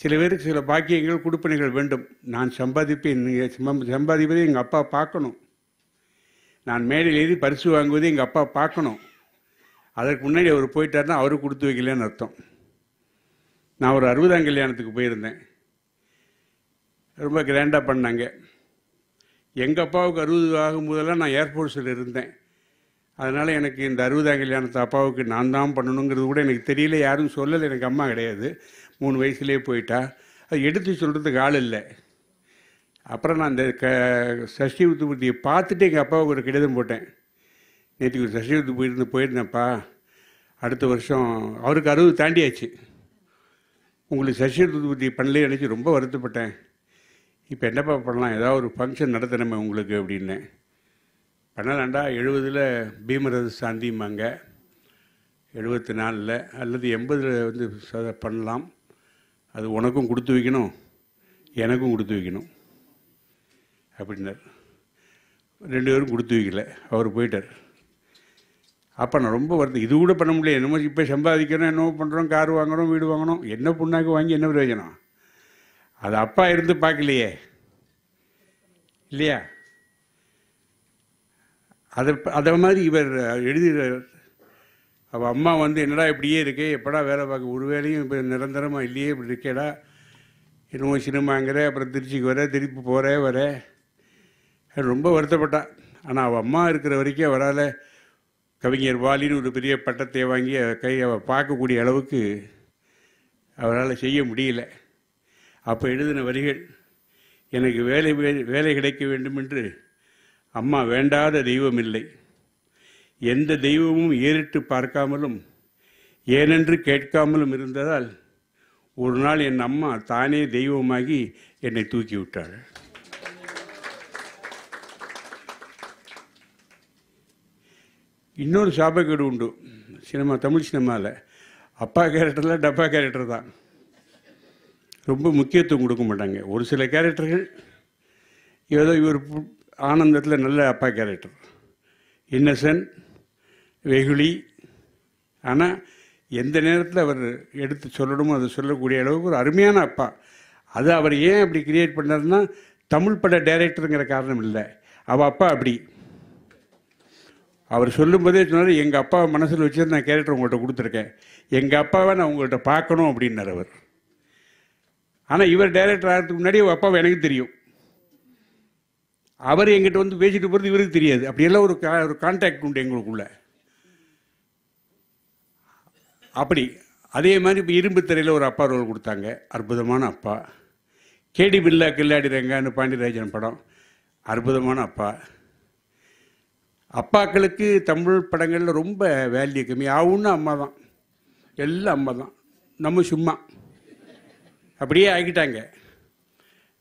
சில பேருக்கு சில பாக்கியங்கள் கொடுப்பனைகள் வேண்டும் நான் சம்பாதிப்பேன் சம்பாதிப்பதை எங்கள் அப்பா பார்க்கணும் நான் மேடையில் ஏறி பரிசு வாங்குவதை எங்கள் அப்பா பார்க்கணும் அதற்கு முன்னாடி அவர் போயிட்டார்னா அவரு கொடுத்து வைக்கலன்னு அர்த்தம் நான் ஒரு அறுபதாம் கல்யாணத்துக்கு போயிருந்தேன் ரொம்ப கிராண்டாக பண்ணாங்க எங்கள் அப்பாவுக்கு அறுபது ஆகும்போதெல்லாம் நான் ஏர்ஃபோர்ஸில் இருந்தேன் அதனால் எனக்கு இந்த அறுபதாம் கல்யாணத்தை அப்பாவுக்கு நான் தான் பண்ணணுங்கிறது கூட எனக்கு தெரியல யாரும் சொல்லலை எனக்கு அம்மா கிடையாது மூணு வயசுலேயே போயிட்டா அது எடுத்து சொல்கிறதுக்கு ஆள் இல்லை அப்புறம் நான் இந்த க சஷ்டி உத்தி பார்த்துட்டு எங்கள் அப்பாவுக்கு ஒரு கடிதம் போட்டேன் நேற்றுக்கு சசிவத்து போயிருந்து போயிருந்தேன்ப்பா அடுத்த வருஷம் அவருக்கு அறுபது தாண்டியாச்சு உங்களுக்கு சசிவத்து புத்தி பண்ணலையே நினச்சி ரொம்ப வருத்தப்பட்டேன் இப்போ என்னப்பா பண்ணலாம் ஏதாவது ஒரு ஃபங்க்ஷன் நடத்தினமே உங்களுக்கு அப்படின்னேன் பண்ணலாண்டா எழுபதில் பீமரது சாந்திம்பாங்க எழுபத்தி நாலில் அல்லது எண்பதில் வந்து சத பண்ணலாம் அது உனக்கும் கொடுத்து வைக்கணும் எனக்கும் கொடுத்து வைக்கணும் அப்படின்னார் ரெண்டு பேரும் கொடுத்து வைக்கல அவர் போயிட்டார் அப்போ நான் ரொம்ப வருது இது கூட பண்ண முடியல என்னமோ இப்போ சம்பாதிக்கிறோம் என்னமோ பண்ணுறோம் கார் வாங்குகிறோம் வீடு வாங்கணும் என்ன புண்ணாக்கு வாங்கி என்ன பிரயோஜனம் அது அப்பா இருந்து பார்க்கலையே இல்லையா அதை அதை மாதிரி இவர் எழுதுகிறார் அவள் அம்மா வந்து என்னடா இப்படியே இருக்கே எப்படா வேலை பார்க்க ஒரு வேலையும் இப்போ நிரந்தரமாக இல்லையே இப்படி இருக்கேடா என்னமோ சினிமாங்கிற அப்புறம் திருச்சிக்கு வர திருப்பி போகிற வர ரொம்ப வருத்தப்பட்டான் ஆனால் அவள் அம்மா இருக்கிற வரைக்கும் அவரால் கவிஞர் வாலின்னு ஒரு பெரிய பட்டத்தை வாங்கி கை பார்க்கக்கூடிய அளவுக்கு அவரால் செய்ய முடியல அப்போ எழுதின வரிகள் எனக்கு வேலை வேலை கிடைக்க வேண்டும் என்று அம்மா வேண்டாத தெய்வம் இல்லை எந்த தெய்வமும் ஏறிட்டு பார்க்காமலும் ஏனென்று கேட்காமலும் இருந்ததால் ஒரு நாள் என் அம்மா தானே தெய்வமாகி என்னை தூக்கி விட்டாள் இன்னொரு சாபக்கேடு உண்டு சினிமா தமிழ் சினிமாவில் அப்பா கேரக்டரில் டப்பா கேரக்டர் தான் ரொம்ப முக்கியத்துவம் கொடுக்க மாட்டாங்க ஒரு சில கேரக்டர்கள் ஏதோ இவர் ஆனந்தத்தில் நல்ல அப்பா கேரக்டர் இன்னசன் வெகுளி ஆனால் எந்த நேரத்தில் அவர் எடுத்து சொல்லணுமோ அதை சொல்லக்கூடிய அளவுக்கு ஒரு அருமையான அப்பா அது அவர் ஏன் அப்படி கிரியேட் பண்ணாருன்னா தமிழ் பட டைரக்டருங்கிற காரணம் இல்லை அவள் அப்பா அப்படி அவர் சொல்லும்போதே சொன்னார் எங்கள் அப்பாவை மனசில் வச்சு நான் கேரக்டர் உங்கள்கிட்ட கொடுத்துருக்கேன் எங்கள் அப்பாவை நான் உங்கள்கிட்ட பார்க்கணும் அப்படின்னார் அவர் ஆனால் இவர் டைரக்டர் ஆகிறதுக்கு முன்னாடி அப்பாவை எனக்கு தெரியும் அவர் எங்கிட்ட வந்து பேசிட்டு போகிறது இவருக்கு தெரியாது அப்படியெல்லாம் ஒரு கா ஒரு கான்டாக்ட் உண்டு எங்களுக்குள்ள அப்படி அதே மாதிரி இப்போ இரும்பு திரையில் ஒரு அப்பா ரோல் கொடுத்தாங்க அற்புதமான அப்பா கேடி பில்லா கில்லாடி ரங்கான்னு பாண்டியராஜன் படம் அற்புதமான அப்பா அப்பாக்களுக்கு தமிழ் படங்களில் ரொம்ப வேல்யூ கம்மி ஆகும்னு அம்மா தான் எல்லாம் அம்மா தான் நம்ம சும்மா அப்படியே ஆகிட்டாங்க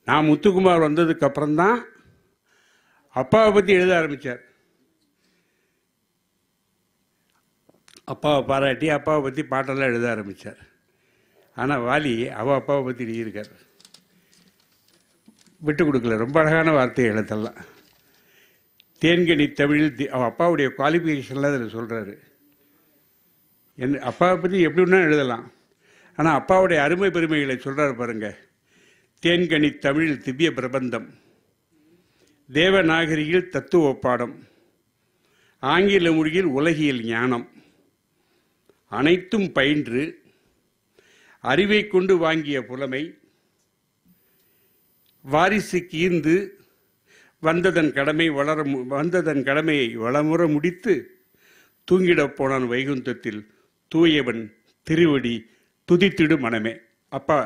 நான் முத்துக்குமார் வந்ததுக்கப்புறம் தான் அப்பாவை பற்றி எழுத ஆரம்பித்தார் அப்பாவை பாராட்டி அப்பாவை பற்றி பாட்டெல்லாம் எழுத ஆரம்பித்தார் ஆனால் வாலி அவ அப்பாவை பற்றி எழுதியிருக்கார் விட்டு கொடுக்கல ரொம்ப அழகான வார்த்தையை எழுத்தெல்லாம் தேன்கனி தமிழில் அப்பாவுடைய குவாலிஃபிகேஷனில் அதில் சொல்கிறாரு என் அப்பாவை பற்றி எப்படி ஒன்றா எழுதலாம் ஆனால் அப்பாவுடைய அருமை பெருமைகளை சொல்கிறார் பாருங்கள் தேன்கனி தமிழில் திவ்ய பிரபந்தம் தேவநாகரியில் தத்துவ பாடம் ஆங்கில மொழியில் உலகியல் ஞானம் அனைத்தும் பயின்று அறிவை கொண்டு வாங்கிய புலமை வாரிசுக்கு ஈர்ந்து வந்ததன் கடமை வளர வந்ததன் கடமையை வளமுற முடித்து தூங்கிடப் போனான் வைகுந்தத்தில் தூயவன் திருவடி துதித்திடு மனமே அப்பா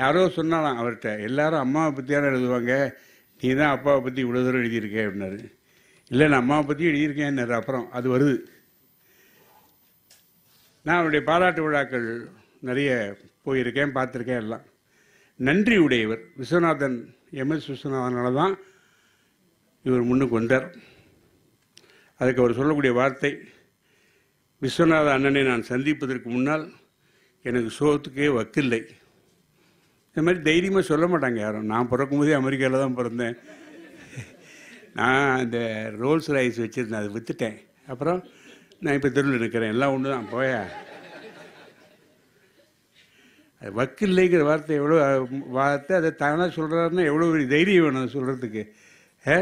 யாரோ சொன்னாலாம் அவர்கிட்ட எல்லாரும் அம்மாவை பற்றி தானே எழுதுவாங்க நீ தான் அப்பாவை பற்றி இவ்வளோ தூரம் எழுதியிருக்க அப்படின்னாரு இல்லை நான் அம்மாவை பற்றி எழுதியிருக்கேன் அப்புறம் அது வருது நான் அவருடைய பாராட்டு விழாக்கள் நிறைய போயிருக்கேன் பார்த்துருக்கேன் எல்லாம் நன்றி உடையவர் விஸ்வநாதன் எம்எஸ் விஸ்வநாதனால தான் இவர் முன்னுக்கு வந்தார் அதுக்கு அவர் சொல்லக்கூடிய வார்த்தை விஸ்வநாத அண்ணனை நான் சந்திப்பதற்கு முன்னால் எனக்கு சோத்துக்கே வக்கில்லை இந்த மாதிரி தைரியமாக சொல்ல மாட்டாங்க யாரும் நான் பிறக்கும்போதே அமெரிக்காவில் தான் பிறந்தேன் நான் அந்த ரோல்ஸ் ரைஸ் வச்சுருந்தேன் அதை விற்றுட்டேன் அப்புறம் நான் இப்போ தெருவில் நிற்கிறேன் எல்லாம் ஒன்று தான் போயா அது வக்கில்லைங்கிற வார்த்தை எவ்வளோ வார்த்தை அதை தானாக சொல்கிறாருன்னா எவ்வளோ பெரிய தைரியம் வேணும் அதை சொல்கிறதுக்கு ஏ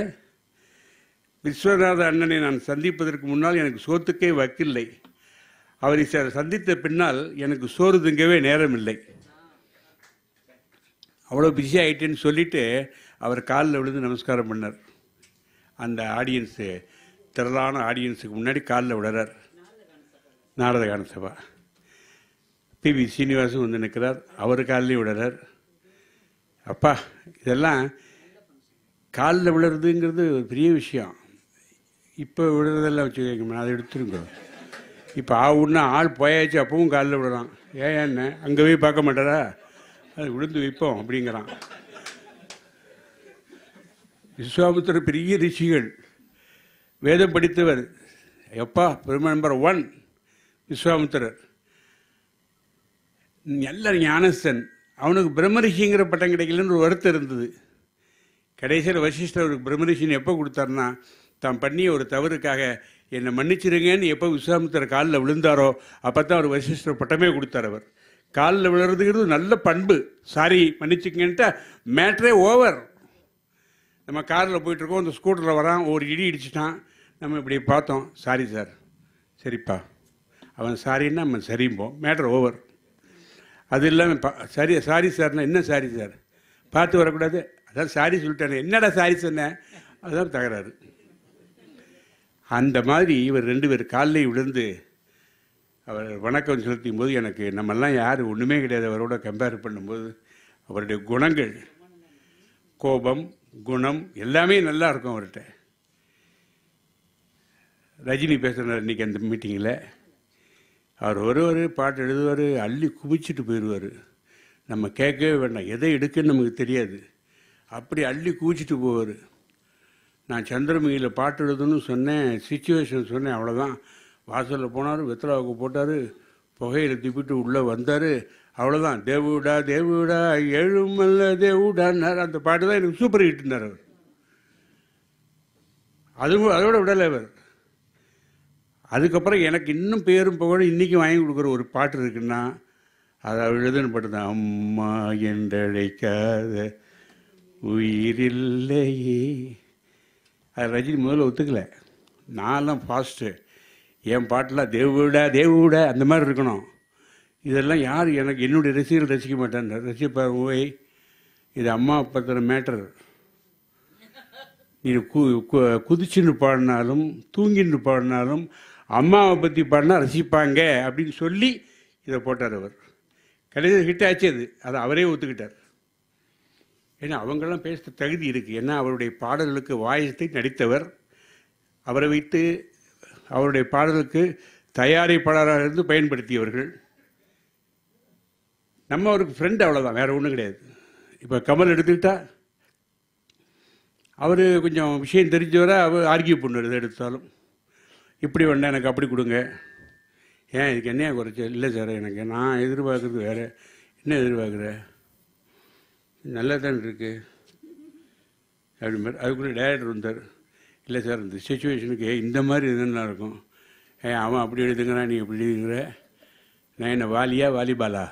விஸ்வநாத அண்ணனை நான் சந்திப்பதற்கு முன்னால் எனக்கு சோத்துக்கே வக்கில்லை அவரை சந்தித்த பின்னால் எனக்கு சோறு திங்கவே நேரம் இல்லை அவ்வளோ பிஸி ஆகிட்டேன்னு சொல்லிவிட்டு அவர் காலில் விழுந்து நமஸ்காரம் பண்ணார் அந்த ஆடியன்ஸு திரளான ஆடியன்ஸுக்கு முன்னாடி காலில் விடுறார் நாரதகான சபா பி வி சீனிவாசன் வந்து நிற்கிறார் அவர் காலிலையும் விடுறார் அப்பா இதெல்லாம் காலில் விழுறதுங்கிறது ஒரு பெரிய விஷயம் இப்போ விழுறதெல்லாம் வச்சுக்கோங்க அதை எடுத்துருங்க இப்போ ஆவுன்னா ஆள் போயாச்சு அப்பவும் காலில் விடுறான் ஏன் என்ன அங்கே போய் பார்க்க மாட்டாரா அது விழுந்து வைப்போம் அப்படிங்கிறான் விஸ்வாமித்திர பெரிய ரிஷிகள் வேதம் படித்தவர் எப்பா பெருமை நம்பர் ஒன் விஸ்வாமித்திரர் நல்ல ஞானஸ்தன் அவனுக்கு பிரம்மரிஷிங்கிற பட்டம் கிடைக்கலன்னு ஒரு வருத்தம் இருந்தது கடைசியில் வசிஷ்டர் அவருக்கு பிரம்மரிஷின்னு எப்போ கொடுத்தாருன்னா தான் பண்ணிய ஒரு தவறுக்காக என்னை மன்னிச்சிருங்கன்னு எப்போ விஸ்வாமித்தர் காலில் விழுந்தாரோ அப்போ தான் அவர் வசிஷ்டர் பட்டமே கொடுத்தார் அவர் காலில் விழுறதுங்கிறது நல்ல பண்பு சாரி மன்னிச்சுக்கன்ட்டா மேட்ரே ஓவர் நம்ம காரில் போயிட்டுருக்கோம் அந்த ஸ்கூட்டரில் வரான் ஒரு இடி இடிச்சிட்டான் நம்ம இப்படி பார்த்தோம் சாரி சார் சரிப்பா அவன் சாரின்னா நம்ம சரிம்போம் மேட்ரு ஓவர் அது இல்லாமல் பா சரி சாரி சார்னா என்ன சாரி சார் பார்த்து வரக்கூடாது அதான் சாரி சொல்லிட்டேன் என்னடா சாரி சொன்னேன் அதுதான் தகராறு அந்த மாதிரி இவர் ரெண்டு பேர் காலையில் விழுந்து அவர் வணக்கம் செலுத்தும் போது எனக்கு நம்மெல்லாம் யார் ஒன்றுமே கிடையாது அவரோட கம்பேர் பண்ணும்போது அவருடைய குணங்கள் கோபம் குணம் எல்லாமே நல்லா இருக்கும் அவர்கிட்ட ரஜினி பேசுகிறார் இன்றைக்கி அந்த மீட்டிங்கில் அவர் ஒருவர் பாட்டு எழுதுவார் அள்ளி குவிச்சிட்டு போயிடுவார் நம்ம கேட்கவே வேண்டாம் எதை எடுக்குன்னு நமக்கு தெரியாது அப்படி அள்ளி குவிச்சிட்டு போவார் நான் சந்திரமுகியில் பாட்டு எழுதுன்னு சொன்னேன் சுச்சுவேஷன் சொன்னேன் அவ்வளோதான் வாசலில் போனார் வெத்தலாவுக்கு போட்டார் புகையில் திப்பிட்டு உள்ளே வந்தார் அவ்வளோதான் தேவுடா தேவுடா எழுமல்ல தேவுடான்னார் அந்த பாட்டு தான் எனக்கு சூப்பர் ஹிட்னார் அவர் அதுவும் அதோட விடலை அவர் அதுக்கப்புறம் எனக்கு இன்னும் பேரும் புகழும் இன்றைக்கி வாங்கி கொடுக்குற ஒரு பாட்டு இருக்குன்னா அதை எழுதுன்னு பாட்டு தான் அம்மா என்றழைக்காத உயிரில்லையே அது ரஜினி முதல்ல ஒத்துக்கலை நான்லாம் ஃபாஸ்ட்டு என் பாட்டெலாம் தேவுடா தேவுடா அந்த மாதிரி இருக்கணும் இதெல்லாம் யார் எனக்கு என்னுடைய ரசிகர்கள் ரசிக்க மாட்டேன் ரசிப்பார் ஓய் இது அம்மா பத்தின மேட்டர் நீ கு குதிச்சுன்னு பாடினாலும் தூங்கின்னு பாடினாலும் அம்மாவை பற்றி பாடினா ரசிப்பாங்க அப்படின்னு சொல்லி இதை போட்டார் அவர் கலைஞர் ஹிட் ஆச்சு அது அதை அவரே ஒத்துக்கிட்டார் ஏன்னா அவங்கெல்லாம் பேச தகுதி இருக்குது ஏன்னா அவருடைய பாடல்களுக்கு வாயத்தை நடித்தவர் அவரை வைத்து அவருடைய பாடலுக்கு தயாரிப்பாளராக இருந்து பயன்படுத்தியவர்கள் நம்ம அவருக்கு ஃப்ரெண்ட் அவ்வளோதான் வேறு ஒன்றும் கிடையாது இப்போ கமல் எடுத்துக்கிட்டா அவர் கொஞ்சம் விஷயம் தெரிஞ்சவரை அவர் ஆர்கியூ பண்ணுறது எடுத்தாலும் இப்படி வேண்டாம் எனக்கு அப்படி கொடுங்க ஏன் இதுக்கு என்னையா குறைச்சி இல்லை சார் எனக்கு நான் எதிர்பார்க்குறது வேறு என்ன எதிர்பார்க்குற நல்லா தான் இருக்குது அப்படி மாதிரி அதுக்குள்ளே டேரக்டர் வந்தார் இல்லை சார் இந்த சுச்சுவேஷனுக்கு இந்த மாதிரி இதுன்னா இருக்கும் ஏ அவன் அப்படி எழுதுங்கிறான் நீ இப்படி எழுதுங்கிற நான் என்ன வாலியா வாலிபாலா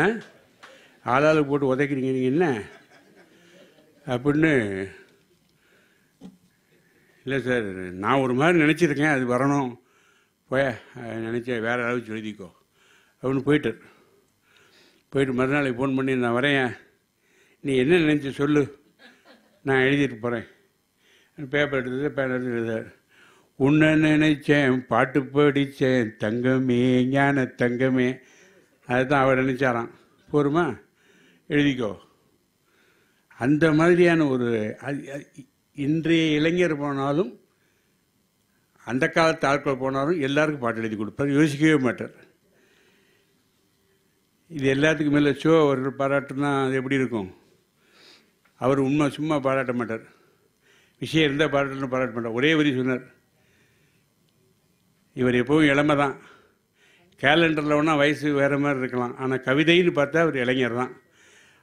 ஆ ஆளாளுக்கு போட்டு உதைக்கிறீங்க நீங்கள் என்ன அப்படின்னு இல்லை சார் நான் ஒரு மாதிரி நினச்சிருக்கேன் அது வரணும் போய் நினச்ச வேறு அளவுக்கு எழுதிக்கோ அப்படின்னு போயிட்டார் போயிட்டு மறுநாள் ஃபோன் பண்ணி நான் வரேன் நீ என்ன நினச்சி சொல்லு நான் எழுதிட்டு போகிறேன் பேப்பர் எடுத்தது பேன் எடுத்து எழுதார் உன்னை நினைச்சேன் பாட்டு படித்தேன் தங்கமே ஞான தங்கமே அதுதான் அவர் நினச்சாராம் போருமா எழுதிக்கோ அந்த மாதிரியான ஒரு இன்றைய இளைஞர் போனாலும் அந்த காலத்து ஆட்கள் போனாலும் எல்லாருக்கும் பாட்டு எழுதி கொடுப்பார் யோசிக்கவே மாட்டார் இது எல்லாத்துக்கும் மேலே ஷோ அவர்கள் பாராட்டுனா அது எப்படி இருக்கும் அவர் உண்மை சும்மா பாராட்ட மாட்டார் விஷயம் இருந்தால் பாராட்டணும் பாராட்ட மாட்டார் ஒரே வரி சொன்னார் இவர் எப்பவும் இளமை தான் கேலண்டரில் ஒன்றா வயசு வேறு மாதிரி இருக்கலாம் ஆனால் கவிதைன்னு பார்த்தா அவர் இளைஞர் தான்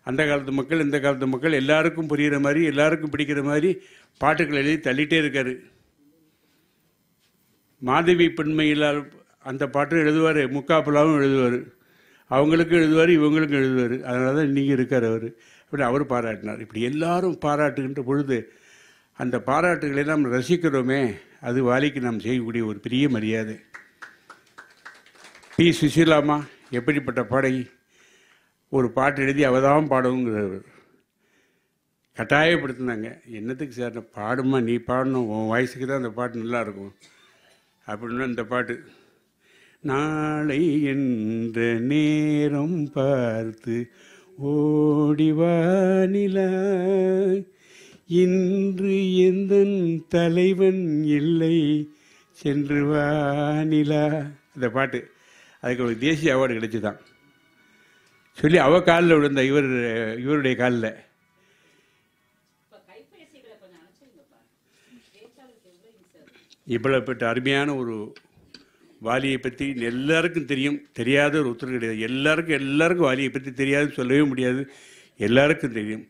அந்த காலத்து மக்கள் இந்த காலத்து மக்கள் எல்லாருக்கும் புரிகிற மாதிரி எல்லாருக்கும் பிடிக்கிற மாதிரி பாட்டுகள் எழுதி தள்ளிகிட்டே இருக்கார் மாதவி பெண்மையிலால் அந்த பாட்டும் எழுதுவார் முக்காப்புலாவும் எழுதுவார் அவங்களுக்கும் எழுதுவார் இவங்களுக்கும் எழுதுவார் அதனால தான் நீங்கள் இருக்கார் அவர் அப்படி அவர் பாராட்டினார் இப்படி எல்லாரும் பாராட்டுகின்ற பொழுது அந்த பாராட்டுகளை நாம் ரசிக்கிறோமே அது வாலிக்கு நாம் செய்யக்கூடிய ஒரு பெரிய மரியாதை பி சுசீலாமா எப்படிப்பட்ட பாடகி ஒரு பாட்டு எழுதி அவதான் பாடுவோங்கிறவர் கட்டாயப்படுத்தினாங்க என்னத்துக்கு சார் நான் பாடுமா நீ பாடணும் உன் வயசுக்கு தான் அந்த பாட்டு நல்லாயிருக்கும் அப்படின்னா இந்த பாட்டு நாளை என்ற நேரம் பார்த்து ஓடிவானில இன்று எந்த தலைவன் இல்லை சென்று வானிலா இந்த பாட்டு அதுக்கு ஒரு தேசிய அவார்டு கிடைச்சிதான் சொல்லி அவ காலில் விழுந்த இவர் இவருடைய காலில் இவ்வளவுப்பட்ட அருமையான ஒரு வாலியை பற்றி எல்லாருக்கும் தெரியும் தெரியாத ஒரு உத்தரவு கிடையாது எல்லாருக்கும் எல்லாருக்கும் வாலியை பற்றி தெரியாதுன்னு சொல்லவே முடியாது எல்லாருக்கும் தெரியும்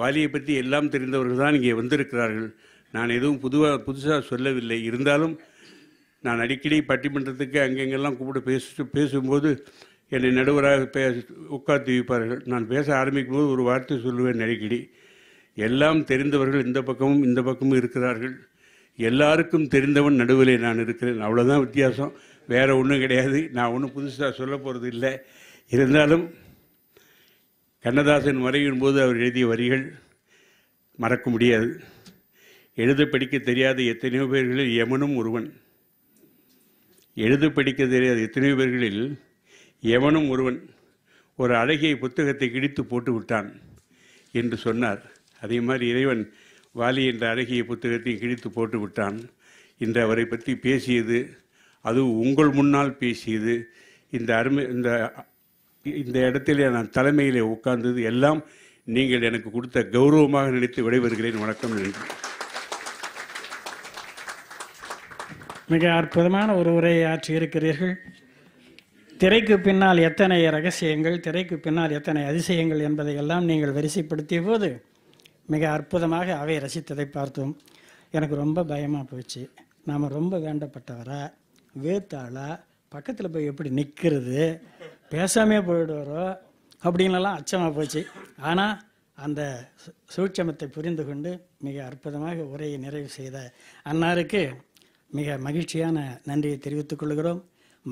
வாலியை பற்றி எல்லாம் தெரிந்தவர்கள் தான் இங்கே வந்திருக்கிறார்கள் நான் எதுவும் புதுவாக புதுசாக சொல்லவில்லை இருந்தாலும் நான் அடிக்கடி பட்டிமன்றத்துக்கு அங்கெங்கெல்லாம் கூப்பிட்டு பேசிட்டு பேசும்போது என்னை நடுவராக பே உட்காந்து வைப்பார்கள் நான் பேச ஆரம்பிக்கும் போது ஒரு வார்த்தை சொல்லுவேன் நெருக்கடி எல்லாம் தெரிந்தவர்கள் இந்த பக்கமும் இந்த பக்கமும் இருக்கிறார்கள் எல்லாருக்கும் தெரிந்தவன் நடுவில் நான் இருக்கிறேன் அவ்வளோதான் வித்தியாசம் வேறு ஒன்றும் கிடையாது நான் ஒன்றும் புதுசாக சொல்ல போகிறது இல்லை இருந்தாலும் கண்ணதாசன் மறையும் போது அவர் எழுதிய வரிகள் மறக்க முடியாது எழுத படிக்க தெரியாத எத்தனையோ பேர்களில் யமனும் ஒருவன் எழுத படிக்க தெரியாத எத்தனையோ பேர்களில் எவனும் ஒருவன் ஒரு அழகிய புத்தகத்தை கிழித்து போட்டு விட்டான் என்று சொன்னார் அதே மாதிரி இறைவன் வாலி என்ற அழகிய புத்தகத்தை கிழித்து போட்டு விட்டான் இன்று அவரை பற்றி பேசியது அது உங்கள் முன்னால் பேசியது இந்த அருமை இந்த இந்த இடத்துல நான் தலைமையிலே உட்கார்ந்தது எல்லாம் நீங்கள் எனக்கு கொடுத்த கௌரவமாக நினைத்து விடைபெறுகிறேன் வணக்கம் நன்றி மிக அற்புதமான ஒரு உரையை ஆற்றி இருக்கிறீர்கள் திரைக்கு பின்னால் எத்தனை ரகசியங்கள் திரைக்கு பின்னால் எத்தனை அதிசயங்கள் என்பதை எல்லாம் நீங்கள் வரிசைப்படுத்திய போது மிக அற்புதமாக அவை ரசித்ததை பார்த்தோம் எனக்கு ரொம்ப பயமாக போச்சு நாம் ரொம்ப வேண்டப்பட்டவரா வேத்தாளா பக்கத்தில் போய் எப்படி நிற்கிறது பேசாமே போயிடுவாரோ அப்படின்லாம் அச்சமாக போச்சு ஆனால் அந்த சூட்சமத்தை புரிந்து கொண்டு மிக அற்புதமாக உரையை நிறைவு செய்த அன்னாருக்கு மிக மகிழ்ச்சியான நன்றியை தெரிவித்துக் கொள்கிறோம்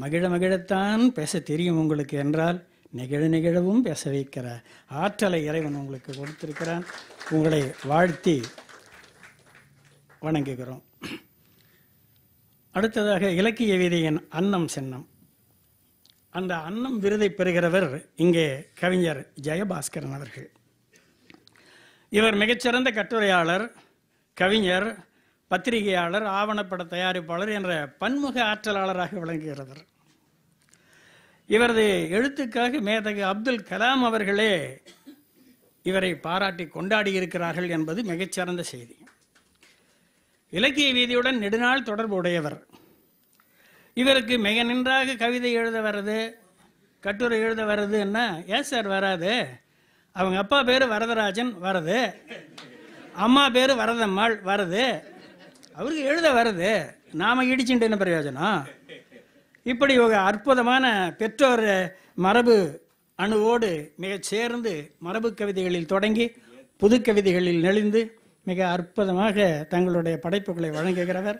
மகிழ மகிழத்தான் பேச தெரியும் உங்களுக்கு என்றால் நிகழ நிகழவும் பேச வைக்கிற ஆற்றலை இறைவன் உங்களுக்கு கொடுத்திருக்கிறான் உங்களை வாழ்த்தி வணங்குகிறோம் அடுத்ததாக இலக்கிய விதியின் அன்னம் சின்னம் அந்த அன்னம் விருதை பெறுகிறவர் இங்கே கவிஞர் ஜெயபாஸ்கரன் அவர்கள் இவர் மிகச்சிறந்த கட்டுரையாளர் கவிஞர் பத்திரிகையாளர் ஆவணப்பட தயாரிப்பாளர் என்ற பன்முக ஆற்றலாளராக விளங்குகிறவர் இவரது எழுத்துக்காக மேதகு அப்துல் கலாம் அவர்களே இவரை பாராட்டி கொண்டாடி இருக்கிறார்கள் என்பது மிகச்சிறந்த செய்தி இலக்கிய வீதியுடன் நெடுநாள் தொடர்பு உடையவர் இவருக்கு மிக நின்றாக கவிதை எழுத வர்றது கட்டுரை எழுத என்ன ஏன் சார் வராது அவங்க அப்பா பேர் வரதராஜன் வரது அம்மா பேர் வரதம்மாள் வரது அவருக்கு எழுத வருது நாம் இடிச்சுட்டு என்ன பிரயோஜனம் இப்படி ஒரு அற்புதமான பெற்றோர் மரபு அணுவோடு மிக சேர்ந்து மரபு கவிதைகளில் தொடங்கி புது கவிதைகளில் நெளிந்து மிக அற்புதமாக தங்களுடைய படைப்புகளை வழங்குகிறவர்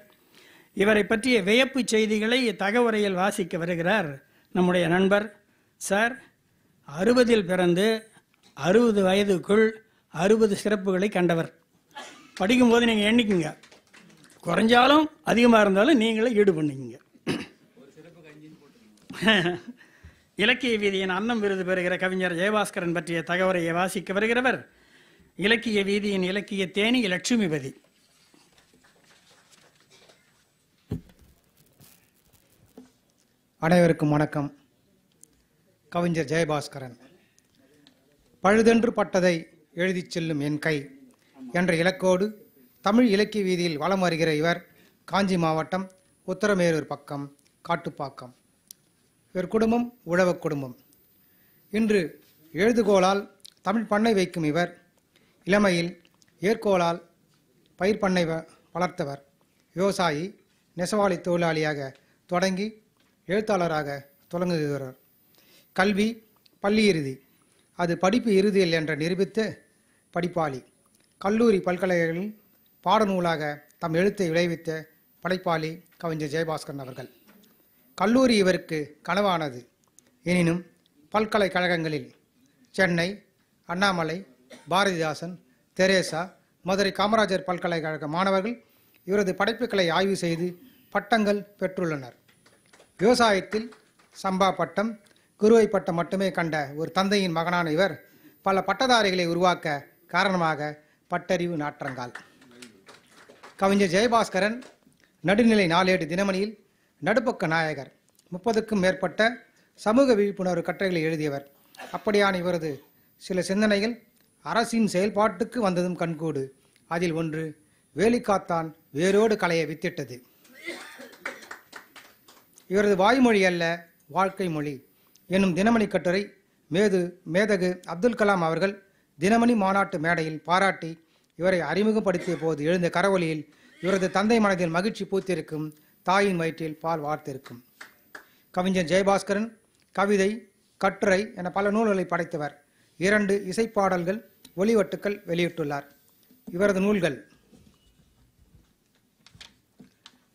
இவரை பற்றிய வியப்பு செய்திகளை தகவுரையில் வாசிக்க வருகிறார் நம்முடைய நண்பர் சார் அறுபதில் பிறந்து அறுபது வயதுக்குள் அறுபது சிறப்புகளை கண்டவர் படிக்கும்போது நீங்கள் எண்ணிக்குங்க குறைஞ்சாலும் அதிகமாக இருந்தாலும் நீங்களே ஈடு பண்ணிக்கங்க இலக்கிய வீதியின் அன்னம் விருது பெறுகிற கவிஞர் ஜெயபாஸ்கரன் பற்றிய தகவலையை வாசிக்க வருகிறவர் இலக்கிய வீதியின் இலக்கிய தேனி லட்சுமிபதி அனைவருக்கும் வணக்கம் கவிஞர் ஜெயபாஸ்கரன் பழுதென்று பட்டதை எழுதிச் செல்லும் என் கை என்ற இலக்கோடு தமிழ் இலக்கிய வீதியில் வலம் வருகிற இவர் காஞ்சி மாவட்டம் உத்தரமேரூர் பக்கம் காட்டுப்பாக்கம் இவர் குடும்பம் உழவக் குடும்பம் இன்று எழுதுகோளால் தமிழ் பண்ணை வைக்கும் இவர் இளமையில் ஏற்கோளால் பயிர் பண்ணை வளர்த்தவர் விவசாயி நெசவாளி தொழிலாளியாக தொடங்கி எழுத்தாளராக தொடங்குகிறார் கல்வி பள்ளி இறுதி அது படிப்பு இறுதியில் என்று நிரூபித்த படிப்பாளி கல்லூரி பல்கலைகளில் பாடநூலாக தம் எழுத்தை விளைவித்த படைப்பாளி கவிஞர் ஜெயபாஸ்கரன் அவர்கள் கல்லூரி இவருக்கு கனவானது எனினும் பல்கலைக்கழகங்களில் சென்னை அண்ணாமலை பாரதிதாசன் தெரேசா மதுரை காமராஜர் பல்கலைக்கழக மாணவர்கள் இவரது படைப்புகளை ஆய்வு செய்து பட்டங்கள் பெற்றுள்ளனர் விவசாயத்தில் சம்பா பட்டம் குருவை பட்டம் மட்டுமே கண்ட ஒரு தந்தையின் மகனான இவர் பல பட்டதாரிகளை உருவாக்க காரணமாக பட்டறிவு நாற்றங்கால் கவிஞர் ஜெயபாஸ்கரன் நடுநிலை நாளேடு தினமணியில் நடுப்பக்க நாயகர் முப்பதுக்கும் மேற்பட்ட சமூக விழிப்புணர்வு கட்டுரைகளை எழுதியவர் அப்படியான இவரது சில சிந்தனைகள் அரசின் செயல்பாட்டுக்கு வந்ததும் கண்கூடு அதில் ஒன்று வேலிக்காத்தான் வேரோடு கலையை வித்திட்டது இவரது வாய்மொழி அல்ல வாழ்க்கை மொழி என்னும் தினமணி கட்டுரை மேது மேதகு அப்துல் கலாம் அவர்கள் தினமணி மாநாட்டு மேடையில் பாராட்டி இவரை அறிமுகப்படுத்திய போது எழுந்த கரவொலியில் இவரது தந்தை மனதில் மகிழ்ச்சி பூத்திருக்கும் தாயின் வயிற்றில் பால் வார்த்திருக்கும் கவிஞர் ஜெயபாஸ்கரன் கவிதை கட்டுரை என பல நூல்களை படைத்தவர் இரண்டு இசைப்பாடல்கள் ஒளிவட்டுக்கள் வெளியிட்டுள்ளார் இவரது நூல்கள்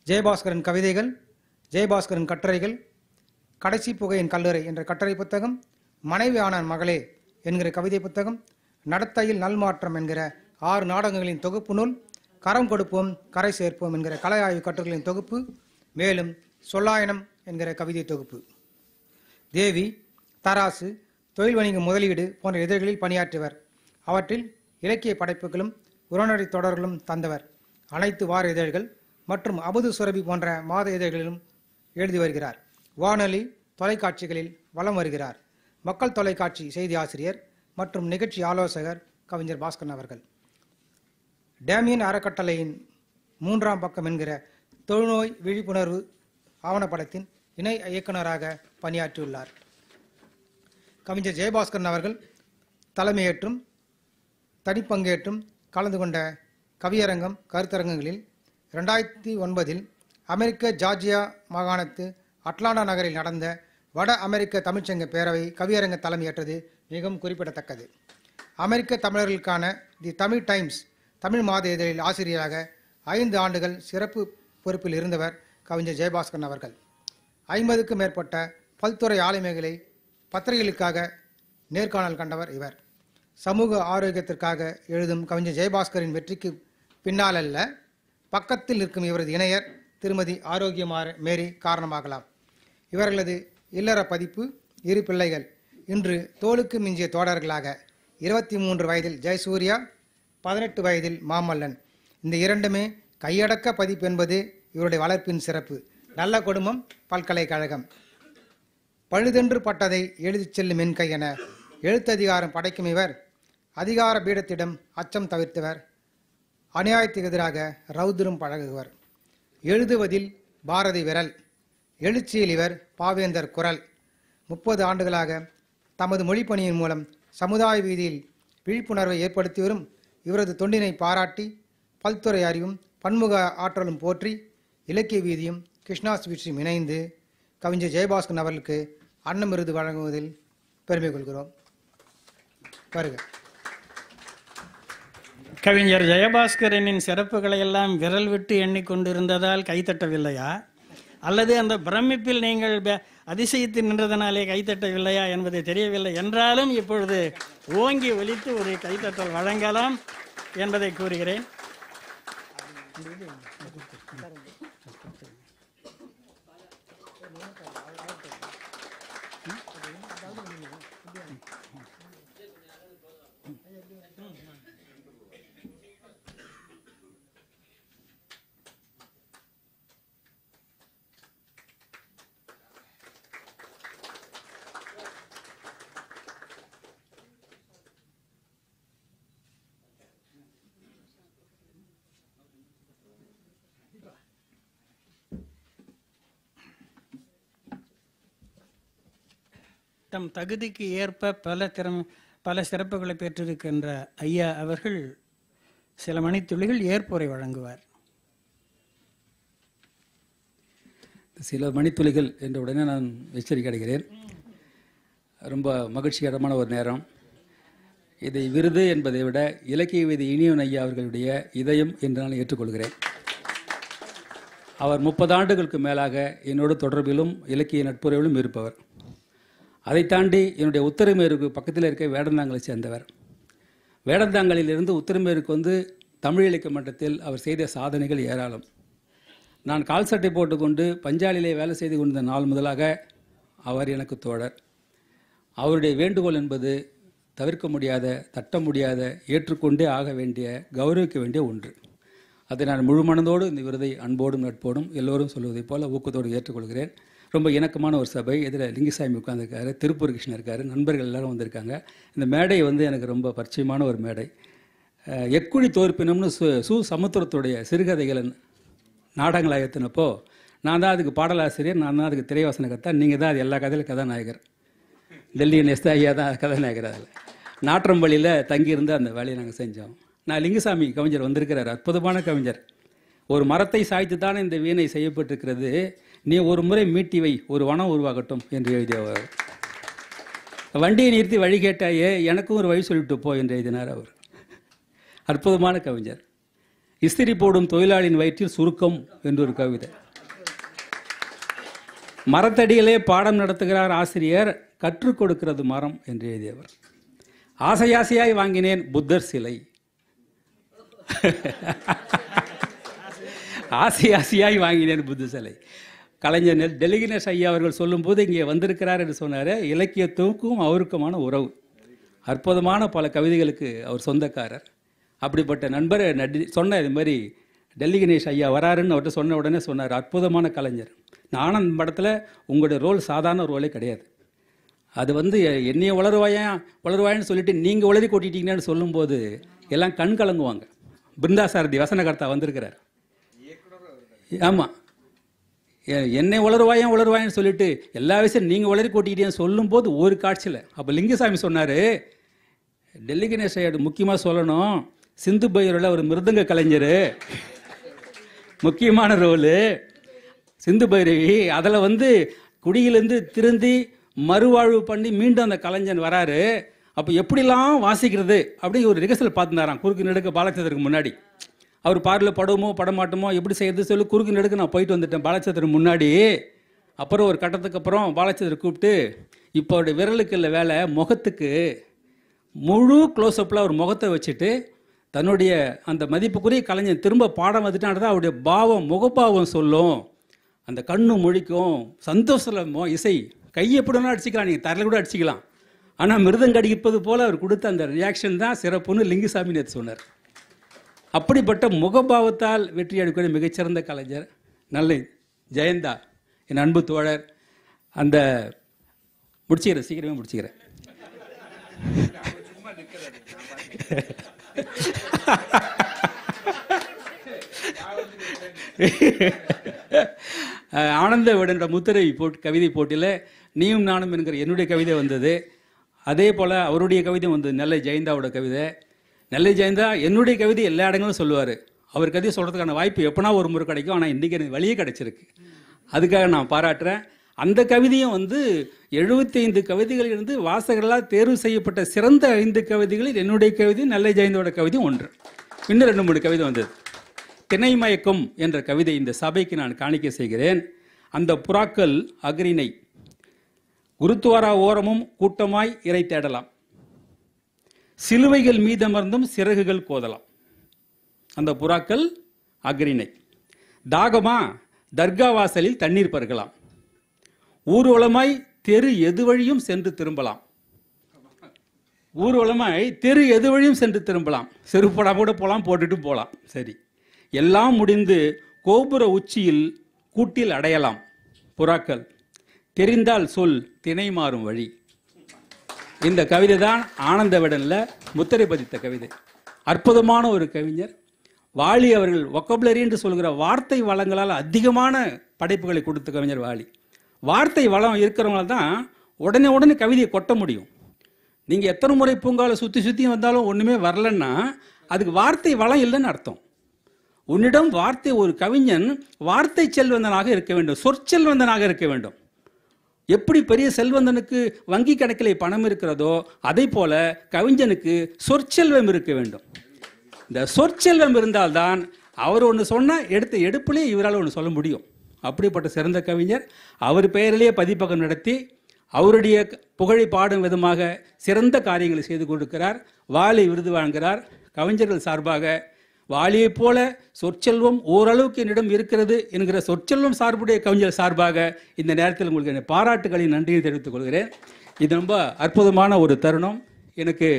ஜெயபாஸ்கரன் கவிதைகள் ஜெயபாஸ்கரன் கட்டுரைகள் கடைசி புகையின் கல்லறை என்ற கட்டுரை புத்தகம் மனைவி ஆனான் மகளே என்கிற கவிதை புத்தகம் நடத்தையில் நல்மாற்றம் என்கிற ஆறு நாடகங்களின் தொகுப்பு நூல் கரம் கொடுப்போம் கரை சேர்ப்போம் என்கிற கலை ஆய்வு கட்டுரைகளின் தொகுப்பு மேலும் சொல்லாயனம் என்கிற கவிதை தொகுப்பு தேவி தராசு தொழில் வணிக முதலீடு போன்ற இதழ்களில் பணியாற்றியவர் அவற்றில் இலக்கிய படைப்புகளும் உரைநடை தொடர்களும் தந்தவர் அனைத்து வார இதழ்கள் மற்றும் அபுது சுரபி போன்ற மாத இதழ்களிலும் எழுதி வருகிறார் வானொலி தொலைக்காட்சிகளில் வலம் வருகிறார் மக்கள் தொலைக்காட்சி செய்தி ஆசிரியர் மற்றும் நிகழ்ச்சி ஆலோசகர் கவிஞர் பாஸ்கரன் அவர்கள் டேமியன் அறக்கட்டளையின் மூன்றாம் பக்கம் என்கிற தொழுநோய் விழிப்புணர்வு ஆவணப்படத்தின் இணை இயக்குநராக பணியாற்றியுள்ளார் கவிஞர் ஜெயபாஸ்கரன் அவர்கள் தலைமையேற்றும் தனிப்பங்கேற்றும் கலந்து கொண்ட கவியரங்கம் கருத்தரங்கங்களில் ரெண்டாயிரத்தி ஒன்பதில் அமெரிக்க ஜார்ஜியா மாகாணத்து அட்லாண்டா நகரில் நடந்த வட அமெரிக்க தமிழ்ச்சங்க பேரவை கவியரங்க தலைமையேற்றது மிகவும் குறிப்பிடத்தக்கது அமெரிக்க தமிழர்களுக்கான தி தமிழ் டைம்ஸ் தமிழ் மாத இதழில் ஆசிரியராக ஐந்து ஆண்டுகள் சிறப்பு பொறுப்பில் இருந்தவர் கவிஞர் ஜெயபாஸ்கரன் அவர்கள் ஐம்பதுக்கும் மேற்பட்ட பல்துறை ஆளுமைகளை பத்திரிகைகளுக்காக நேர்காணல் கண்டவர் இவர் சமூக ஆரோக்கியத்திற்காக எழுதும் கவிஞர் ஜெயபாஸ்கரின் வெற்றிக்கு பின்னால் பக்கத்தில் இருக்கும் இவரது இணையர் திருமதி ஆரோக்கியமார மேரி காரணமாகலாம் இவர்களது இல்லற பதிப்பு இரு பிள்ளைகள் இன்று தோளுக்கு மிஞ்சிய தோடர்களாக இருபத்தி மூன்று வயதில் ஜெயசூர்யா பதினெட்டு வயதில் மாமல்லன் இந்த இரண்டுமே கையடக்க பதிப்பு என்பது இவருடைய வளர்ப்பின் சிறப்பு நல்ல குடும்பம் பல்கலைக்கழகம் பழுதென்று பட்டதை எழுதிச் செல்லும் என்கை என எழுத்ததிகாரம் படைக்கும் இவர் அதிகார பீடத்திடம் அச்சம் தவிர்த்தவர் அநியாயத்துக்கு எதிராக ரௌத்ரம் பழகுவர் எழுதுவதில் பாரதி விரல் எழுச்சியில் இவர் பாவேந்தர் குரல் முப்பது ஆண்டுகளாக தமது மொழிப்பணியின் மூலம் சமுதாய வீதியில் விழிப்புணர்வை ஏற்படுத்தி வரும் இவரது தொண்டினை பாராட்டி பல்துறை அறிவும் பன்முக ஆற்றலும் போற்றி இலக்கிய வீதியும் கிருஷ்ணா ஸ்வீட்ஸும் இணைந்து கவிஞர் ஜெயபாஸ்கர் அவர்களுக்கு அன்னம் விருது வழங்குவதில் பெருமை கொள்கிறோம் வருக கவிஞர் ஜெயபாஸ்கரனின் சிறப்புகளை எல்லாம் விரல் விட்டு எண்ணிக்கொண்டிருந்ததால் கைத்தட்டவில்லையா அல்லது அந்த பிரமிப்பில் நீங்கள் அதிசயத்தில் நின்றதனாலே கைத்தட்டவில்லையா என்பது தெரியவில்லை என்றாலும் இப்பொழுது ஓங்கி ஒழித்து ஒரு கைத்தட்டல் வழங்கலாம் என்பதை கூறுகிறேன் தம் தகுதிக்கு ஏற்ப பல திறம் பல சிறப்புகளை பெற்றிருக்கின்ற ஐயா அவர்கள் சில மணித்துளிகள் ஏற்புரை வழங்குவார் சில மணித்துளிகள் என்ற உடனே நான் எச்சரிக்கை அடைகிறேன் ரொம்ப மகிழ்ச்சிகரமான ஒரு நேரம் இதை விருது என்பதை விட இலக்கிய விதி இனியவன் ஐயா அவர்களுடைய இதயம் என்று நான் ஏற்றுக்கொள்கிறேன் அவர் முப்பது ஆண்டுகளுக்கு மேலாக என்னோடு தொடர்பிலும் இலக்கிய நட்புறவிலும் இருப்பவர் அதை தாண்டி என்னுடைய உத்தரமேருக்கு பக்கத்தில் இருக்க வேடந்தாங்கலை சேர்ந்தவர் வேடந்தாங்கலிலிருந்து உத்தரமேருக்கு வந்து தமிழ் இலக்கிய மன்றத்தில் அவர் செய்த சாதனைகள் ஏராளம் நான் கால் சட்டை போட்டுக்கொண்டு பஞ்சாலிலே வேலை செய்து கொண்டிருந்த நாள் முதலாக அவர் எனக்கு தோழர் அவருடைய வேண்டுகோள் என்பது தவிர்க்க முடியாத தட்ட முடியாத ஏற்றுக்கொண்டே ஆக வேண்டிய கௌரவிக்க வேண்டிய ஒன்று அதை நான் முழு மனதோடு இந்த விருதை அன்போடும் நட்போடும் எல்லோரும் சொல்வதைப் போல ஊக்கத்தோடு ஏற்றுக்கொள்கிறேன் ரொம்ப இணக்கமான ஒரு சபை இதில் லிங்கசாமி உட்காந்துருக்காரு திருப்பூர் கிருஷ்ணன் இருக்கார் நண்பர்கள் எல்லாரும் வந்திருக்காங்க இந்த மேடை வந்து எனக்கு ரொம்ப பரிச்சயமான ஒரு மேடை எக்குழி தோற்பினம்னு சு சு சமுத்திரத்துடைய சிறுகதைகளை நாடகங்களாக ஏற்றினப்போ நான் தான் அதுக்கு பாடலாசிரியர் நான் தான் அதுக்கு திரைவாசன கத்தா நீங்கள் தான் அது எல்லா கதையிலும் கதாநாயகர் டெல்லியின் எஸ்தா தான் கதாநாயகர் அதில் நாற்றம்பள்ளியில் தங்கியிருந்து அந்த வேலையை நாங்கள் செஞ்சோம் நான் லிங்கசாமி கவிஞர் வந்திருக்கிறார் அற்புதமான கவிஞர் ஒரு மரத்தை சாய்த்து தானே இந்த வீணை செய்யப்பட்டிருக்கிறது நீ ஒரு முறை மீட்டி வை ஒரு வனம் உருவாகட்டும் என்று எழுதியவர் வண்டியை நிறுத்தி வழி கேட்டாயே எனக்கும் ஒரு வழி சொல்லிட்டு போ என்று எழுதினார் அவர் அற்புதமான கவிஞர் இஸ்திரி போடும் தொழிலாளியின் வயிற்றில் சுருக்கம் என்று ஒரு கவிதை மரத்தடியிலே பாடம் நடத்துகிறார் ஆசிரியர் கற்றுக் கொடுக்கிறது மரம் என்று எழுதியவர் ஆசையாசையாய் வாங்கினேன் புத்தர் சிலை ஆசை ஆசையாய் வாங்கினேன் புத்த சிலை கலைஞர் நெல் டெலிகினேஷ் ஐயா அவர்கள் சொல்லும்போது இங்கே வந்திருக்கிறார் என்று சொன்னார் இலக்கியத்துக்கும் அவருக்குமான உறவு அற்புதமான பல கவிதைகளுக்கு அவர் சொந்தக்காரர் அப்படிப்பட்ட நண்பர் நடி சொன்ன இது மாதிரி டெல்லி கணேஷ் ஐயா வராருன்னு அவர்கிட்ட சொன்ன உடனே சொன்னார் அற்புதமான கலைஞர் நானும் அந்த படத்தில் உங்களுடைய ரோல் சாதாரண ரோலே கிடையாது அது வந்து என்னைய வளருவாயா வளருவாயான்னு சொல்லிட்டு நீங்கள் உளறி கொட்டிட்டீங்கன்னு சொல்லும்போது எல்லாம் கண் கலங்குவாங்க பிருந்தா சாரதி வசனகர்த்தா வந்திருக்கிறார் ஆமாம் என்னை உளருவாயன் உளருவாயன்னு சொல்லிட்டு எல்லா விஷயம் நீங்கள் உளறி கூட்டிக்கிட்டேன்னு சொல்லும்போது ஒரு காட்சியில் அப்போ லிங்கசாமி சொன்னார் டெல்லி கணேஷ் முக்கியமாக சொல்லணும் சிந்து பைரவில் ஒரு மிருதங்க கலைஞர் முக்கியமான ரோலு சிந்து பைரவி அதில் வந்து குடியிலேருந்து திருந்தி மறுவாழ்வு பண்ணி மீண்டும் அந்த கலைஞன் வராரு அப்போ எப்படிலாம் வாசிக்கிறது அப்படி ஒரு ரிகர்சல் பார்த்துருந்தாராம் குறுக்கு நெடுக்க பாலச்சந்திரக்கு முன்னாடி அவர் பாரில் படமோ படமாட்டமோ எப்படி செய்யறது சொல்லி குறுக்கு நெடுக்கு நான் போயிட்டு வந்துட்டேன் பாலச்சந்திரன் முன்னாடி அப்புறம் ஒரு கட்டத்துக்கு அப்புறம் பாலச்சந்திரன் கூப்பிட்டு இப்போ அவருடைய விரலுக்கு இல்லை வேலை முகத்துக்கு முழு க்ளோஸ்அப்பில் அவர் முகத்தை வச்சுட்டு தன்னுடைய அந்த மதிப்புக்குரிய கலைஞன் திரும்ப பாடம் தான் அவருடைய பாவம் முகபாவம் சொல்லும் அந்த கண்ணு மொழிக்கும் சந்தோஷமோ இசை கை எப்படினா அடிச்சிக்கலாம் நீங்கள் தரையில் கூட அடிச்சிக்கலாம் ஆனால் மிருதங்கடிப்பது போல் அவர் கொடுத்த அந்த ரியாக்ஷன் தான் சிறப்புன்னு லிங்குசாமி நேற்று சொன்னார் அப்படிப்பட்ட முகபாவத்தால் வெற்றி அடிக்கூடிய மிகச்சிறந்த கலைஞர் நல்ல ஜெயந்தா என் அன்பு தோழர் அந்த முடிச்சுக்கிறேன் சீக்கிரமே முடிச்சுக்கிறேன் ஆனந்த விடன்ற முத்திரை போட் கவிதை போட்டியில் நீயும் நானும் என்கிற என்னுடைய கவிதை வந்தது அதே போல் அவருடைய கவிதை வந்தது நல்ல ஜெயந்தாவோட கவிதை நெல்லை ஜெயந்தா என்னுடைய கவிதை எல்லா இடங்களும் சொல்லுவார் அவர் கதையை சொல்கிறதுக்கான வாய்ப்பு எப்போனா ஒரு முறை கிடைக்கும் ஆனால் இன்றைக்கி எனக்கு வழியே கிடச்சிருக்கு அதுக்காக நான் பாராட்டுறேன் அந்த கவிதையும் வந்து எழுபத்தி ஐந்து இருந்து வாசகர்களால் தேர்வு செய்யப்பட்ட சிறந்த ஐந்து கவிதைகளில் என்னுடைய கவிதையும் நெல்லை ஜெயந்தோட கவிதையும் ஒன்று இன்னும் ரெண்டு மூணு கவிதை வந்தது திணை மயக்கம் என்ற கவிதை இந்த சபைக்கு நான் காணிக்க செய்கிறேன் அந்த புறாக்கள் அகிரினை குருத்வாரா ஓரமும் கூட்டமாய் இறை தேடலாம் சிலுவைகள் மீதமர்ந்தும் சிறகுகள் கோதலாம் அந்த புறாக்கள் அக்ரிணை தாகமா தர்கா வாசலில் தண்ணீர் பருகலாம் ஊர்வலமாய் தெரு எது வழியும் சென்று திரும்பலாம் ஊர்வலமாய் தெரு எது வழியும் சென்று திரும்பலாம் செருப்படா கூட போகலாம் போட்டுட்டு போகலாம் சரி எல்லாம் முடிந்து கோபுர உச்சியில் கூட்டில் அடையலாம் புறாக்கள் தெரிந்தால் சொல் திணை மாறும் வழி இந்த கவிதை தான் ஆனந்த விடனில் முத்திரை பதித்த கவிதை அற்புதமான ஒரு கவிஞர் வாலி அவர்கள் ஒக்கபுலரி என்று சொல்கிற வார்த்தை வளங்களால் அதிகமான படைப்புகளை கொடுத்த கவிஞர் வாலி வார்த்தை வளம் இருக்கிறவங்களால் தான் உடனே உடனே கவிதையை கொட்ட முடியும் நீங்கள் எத்தனை முறை பூங்காவில் சுற்றி சுற்றி வந்தாலும் ஒன்றுமே வரலன்னா அதுக்கு வார்த்தை வளம் இல்லைன்னு அர்த்தம் உன்னிடம் வார்த்தை ஒரு கவிஞன் வார்த்தை செல்வந்தனாக இருக்க வேண்டும் சொற்செல்வந்தனாக இருக்க வேண்டும் எப்படி பெரிய செல்வந்தனுக்கு வங்கி கணக்கில் பணம் இருக்கிறதோ அதே போல கவிஞனுக்கு சொற்செல்வம் இருக்க வேண்டும் இந்த சொற்செல்வம் இருந்தால்தான் அவர் ஒன்று சொன்னால் எடுத்த எடுப்புலேயே இவரால் ஒன்று சொல்ல முடியும் அப்படிப்பட்ட சிறந்த கவிஞர் அவர் பெயரிலேயே பதிப்பகம் நடத்தி அவருடைய புகழை பாடும் விதமாக சிறந்த காரியங்களை செய்து கொடுக்கிறார் வாழை விருது வாங்குகிறார் கவிஞர்கள் சார்பாக வாலியை போல சொற்செல்வம் ஓரளவுக்கு என்னிடம் இருக்கிறது என்கிற சொற்செல்வம் சார்புடைய கவிஞர் சார்பாக இந்த நேரத்தில் உங்களுக்கு என் பாராட்டுகளின் நன்றியை தெரிவித்துக் கொள்கிறேன் இது ரொம்ப அற்புதமான ஒரு தருணம் எனக்கு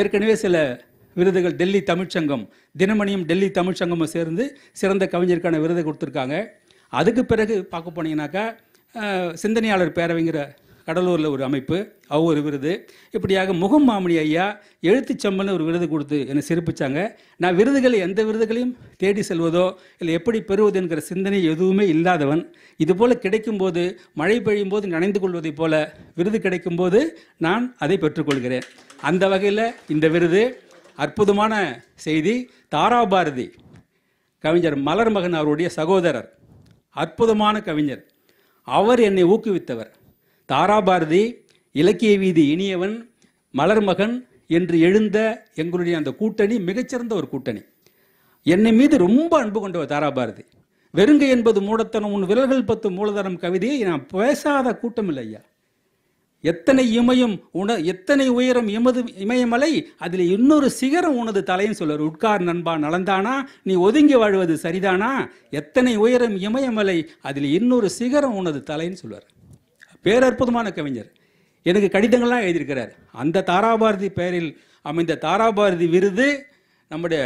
ஏற்கனவே சில விருதுகள் டெல்லி தமிழ்ச்சங்கம் தினமணியும் டெல்லி தமிழ்ச்சங்கமும் சேர்ந்து சிறந்த கவிஞருக்கான விருதை கொடுத்துருக்காங்க அதுக்கு பிறகு பார்க்க போனீங்கன்னாக்கா சிந்தனையாளர் பேரவைங்கிற கடலூரில் ஒரு அமைப்பு அவ ஒரு விருது இப்படியாக முகம் மாமணி ஐயா எழுத்து சம்மல்னு ஒரு விருது கொடுத்து என்னை சிறப்பிச்சாங்க நான் விருதுகளை எந்த விருதுகளையும் தேடி செல்வதோ இல்லை எப்படி பெறுவது என்கிற சிந்தனை எதுவுமே இல்லாதவன் இதுபோல் கிடைக்கும்போது மழை பெய்யும் போது நனைந்து கொள்வதைப் போல விருது கிடைக்கும்போது நான் அதை பெற்றுக்கொள்கிறேன் அந்த வகையில் இந்த விருது அற்புதமான செய்தி தாராபாரதி கவிஞர் மலர் மகன் அவருடைய சகோதரர் அற்புதமான கவிஞர் அவர் என்னை ஊக்குவித்தவர் தாராபாரதி இலக்கிய வீதி இனியவன் மலர்மகன் என்று எழுந்த எங்களுடைய அந்த கூட்டணி மிகச்சிறந்த ஒரு கூட்டணி என்னை மீது ரொம்ப அன்பு கொண்டவர் தாராபாரதி வெறுங்கை என்பது மூடத்தனம் உன் விரல்கள் பத்து மூலதனம் கவிதையை நான் பேசாத கூட்டம் இல்லை ஐயா எத்தனை இமயம் உண எத்தனை உயரம் இமது இமயமலை அதில் இன்னொரு சிகரம் உனது தலையும் சொல்லுவார் உட்கார் நண்பா நலந்தானா நீ ஒதுங்கி வாழ்வது சரிதானா எத்தனை உயரம் இமயமலை அதில் இன்னொரு சிகரம் உனது தலைன்னு சொல்லுவார் பேரற்புதமான கவிஞர் எனக்கு கடிதங்கள்லாம் எழுதியிருக்கிறார் அந்த தாராபாரதி பெயரில் அமைந்த தாராபாரதி விருது நம்முடைய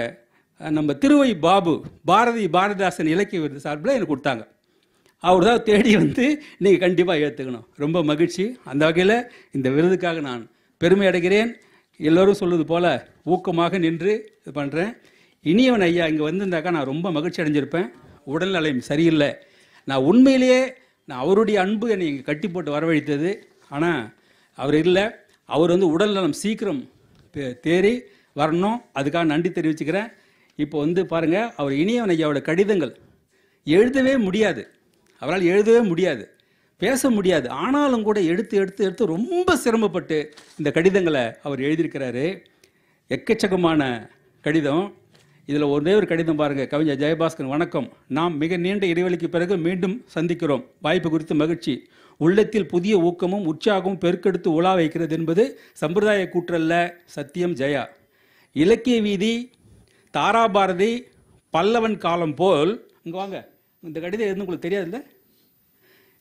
நம்ம திருவை பாபு பாரதி பாரதிதாசன் இலக்கிய விருது சார்பில் எனக்கு கொடுத்தாங்க அவர் தான் தேடி வந்து நீங்கள் கண்டிப்பாக ஏற்றுக்கணும் ரொம்ப மகிழ்ச்சி அந்த வகையில் இந்த விருதுக்காக நான் பெருமை அடைகிறேன் எல்லோரும் சொல்வது போல் ஊக்கமாக நின்று இது பண்ணுறேன் இனியவன் ஐயா இங்கே வந்திருந்தாக்கா நான் ரொம்ப மகிழ்ச்சி அடைஞ்சிருப்பேன் உடல்நிலையும் சரியில்லை நான் உண்மையிலேயே நான் அவருடைய அன்பு என்னை இங்கே கட்டி போட்டு வரவழைத்தது ஆனால் அவர் இல்லை அவர் வந்து உடல் நலம் சீக்கிரம் தேறி வரணும் அதுக்காக நன்றி தெரிவிச்சுக்கிறேன் இப்போ வந்து பாருங்கள் அவர் இனியவன் ஐயாவோட கடிதங்கள் எழுதவே முடியாது அவரால் எழுதவே முடியாது பேச முடியாது ஆனாலும் கூட எடுத்து எடுத்து எடுத்து ரொம்ப சிரமப்பட்டு இந்த கடிதங்களை அவர் எழுதியிருக்கிறாரு எக்கச்சக்கமான கடிதம் இதில் ஒரே ஒரு கடிதம் பாருங்கள் கவிஞர் ஜெயபாஸ்கர் வணக்கம் நாம் மிக நீண்ட இடைவெளிக்கு பிறகு மீண்டும் சந்திக்கிறோம் வாய்ப்பு குறித்து மகிழ்ச்சி உள்ளத்தில் புதிய ஊக்கமும் உற்சாகமும் பெருக்கெடுத்து உலா வைக்கிறது என்பது சம்பிரதாய கூற்றல்ல சத்தியம் ஜெயா இலக்கிய வீதி தாராபாரதி பல்லவன் காலம் போல் இங்கே வாங்க இந்த கடிதம் எதுவும் உங்களுக்கு தெரியாதுல்ல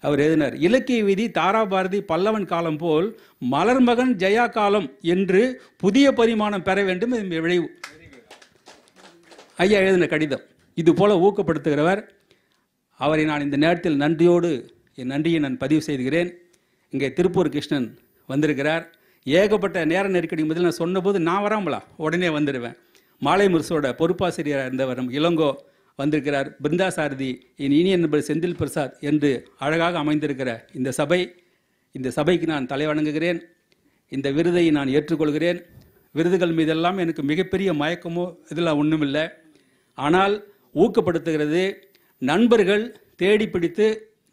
அவர் எழுதினார் இலக்கிய வீதி தாராபாரதி பல்லவன் காலம் போல் மலர்மகன் ஜெயா காலம் என்று புதிய பரிமாணம் பெற வேண்டும் விளைவு ஐயா எழுதின கடிதம் இது போல ஊக்கப்படுத்துகிறவர் அவரை நான் இந்த நேரத்தில் நன்றியோடு என் நன்றியை நான் பதிவு செய்துகிறேன் இங்கே திருப்பூர் கிருஷ்ணன் வந்திருக்கிறார் ஏகப்பட்ட நேர நெருக்கடி முதல் நான் சொன்னபோது நான் வராமலா உடனே வந்துடுவேன் மாலை முரசோட பொறுப்பாசிரியராக இருந்தவர் நம் இளங்கோ வந்திருக்கிறார் பிருந்தா சாரதி என் இனிய நண்பர் செந்தில் பிரசாத் என்று அழகாக அமைந்திருக்கிற இந்த சபை இந்த சபைக்கு நான் தலைவணங்குகிறேன் இந்த விருதை நான் ஏற்றுக்கொள்கிறேன் விருதுகள் மீதெல்லாம் எனக்கு மிகப்பெரிய மயக்கமோ இதெல்லாம் ஒன்றுமில்லை ஆனால் ஊக்கப்படுத்துகிறது நண்பர்கள் தேடி பிடித்து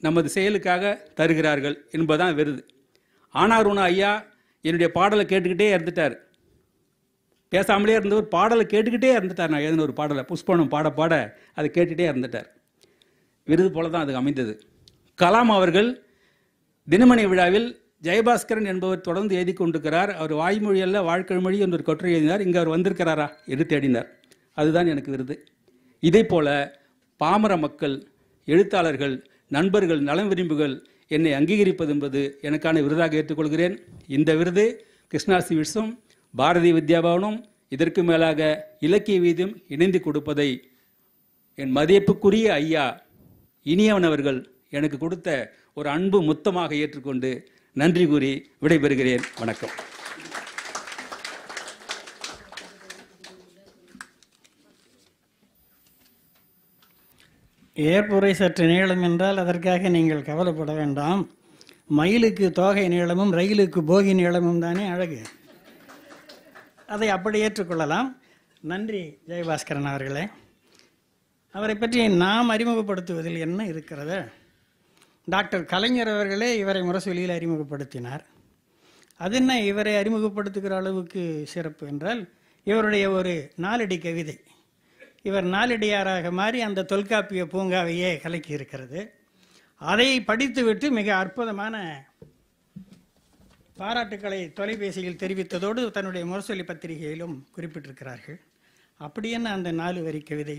நமது செயலுக்காக தருகிறார்கள் என்பதுதான் விருது ஆனாருணா ஐயா என்னுடைய பாடலை கேட்டுக்கிட்டே இறந்துட்டார் பேசாமலே இருந்தவர் பாடலை கேட்டுக்கிட்டே இறந்துட்டார் நான் எழுதின ஒரு பாடலை புஷ்பனம் பாட பாட அதை கேட்டுகிட்டே இறந்துட்டார் விருது போல தான் அது அமைந்தது கலாம் அவர்கள் தினமணி விழாவில் ஜெயபாஸ்கரன் என்பவர் தொடர்ந்து எழுதி கொண்டிருக்கிறார் அவர் வாய்மொழியல்ல வாழ்க்கை மொழி என்று ஒரு கட்டுரை எழுதினார் இங்கே அவர் வந்திருக்கிறாரா என்று தேடினார் அதுதான் எனக்கு விருது இதே போல பாமர மக்கள் எழுத்தாளர்கள் நண்பர்கள் நலம் விரும்புகள் என்னை அங்கீகரிப்பது என்பது எனக்கான விருதாக ஏற்றுக்கொள்கிறேன் இந்த விருது கிருஷ்ணாசி விஷ்வம் பாரதி வித்யாபவனும் இதற்கு மேலாக இலக்கிய வீதியும் இணைந்து கொடுப்பதை என் மதிப்புக்குரிய ஐயா இனியவனவர்கள் எனக்கு கொடுத்த ஒரு அன்பு மொத்தமாக ஏற்றுக்கொண்டு நன்றி கூறி விடைபெறுகிறேன் வணக்கம் ஏற்புரை சற்று நீளம் என்றால் அதற்காக நீங்கள் கவலைப்பட வேண்டாம் மயிலுக்கு தோகை நீளமும் ரயிலுக்கு போகி நீளமும் தானே அழகு அதை அப்படி ஏற்றுக்கொள்ளலாம் நன்றி ஜெயபாஸ்கரன் அவர்களே அவரை பற்றி நாம் அறிமுகப்படுத்துவதில் என்ன இருக்கிறது டாக்டர் கலைஞர் அவர்களே இவரை முரசொலியில் அறிமுகப்படுத்தினார் அது என்ன இவரை அறிமுகப்படுத்துகிற அளவுக்கு சிறப்பு என்றால் இவருடைய ஒரு நாலடி கவிதை இவர் நாளடியாராக மாறி அந்த தொல்காப்பிய பூங்காவையே கலக்கி இருக்கிறது அதை படித்துவிட்டு மிக அற்புதமான பாராட்டுக்களை தொலைபேசியில் தெரிவித்ததோடு தன்னுடைய முரசொலி பத்திரிகையிலும் குறிப்பிட்டிருக்கிறார்கள் அப்படி அந்த நாலு வரி கவிதை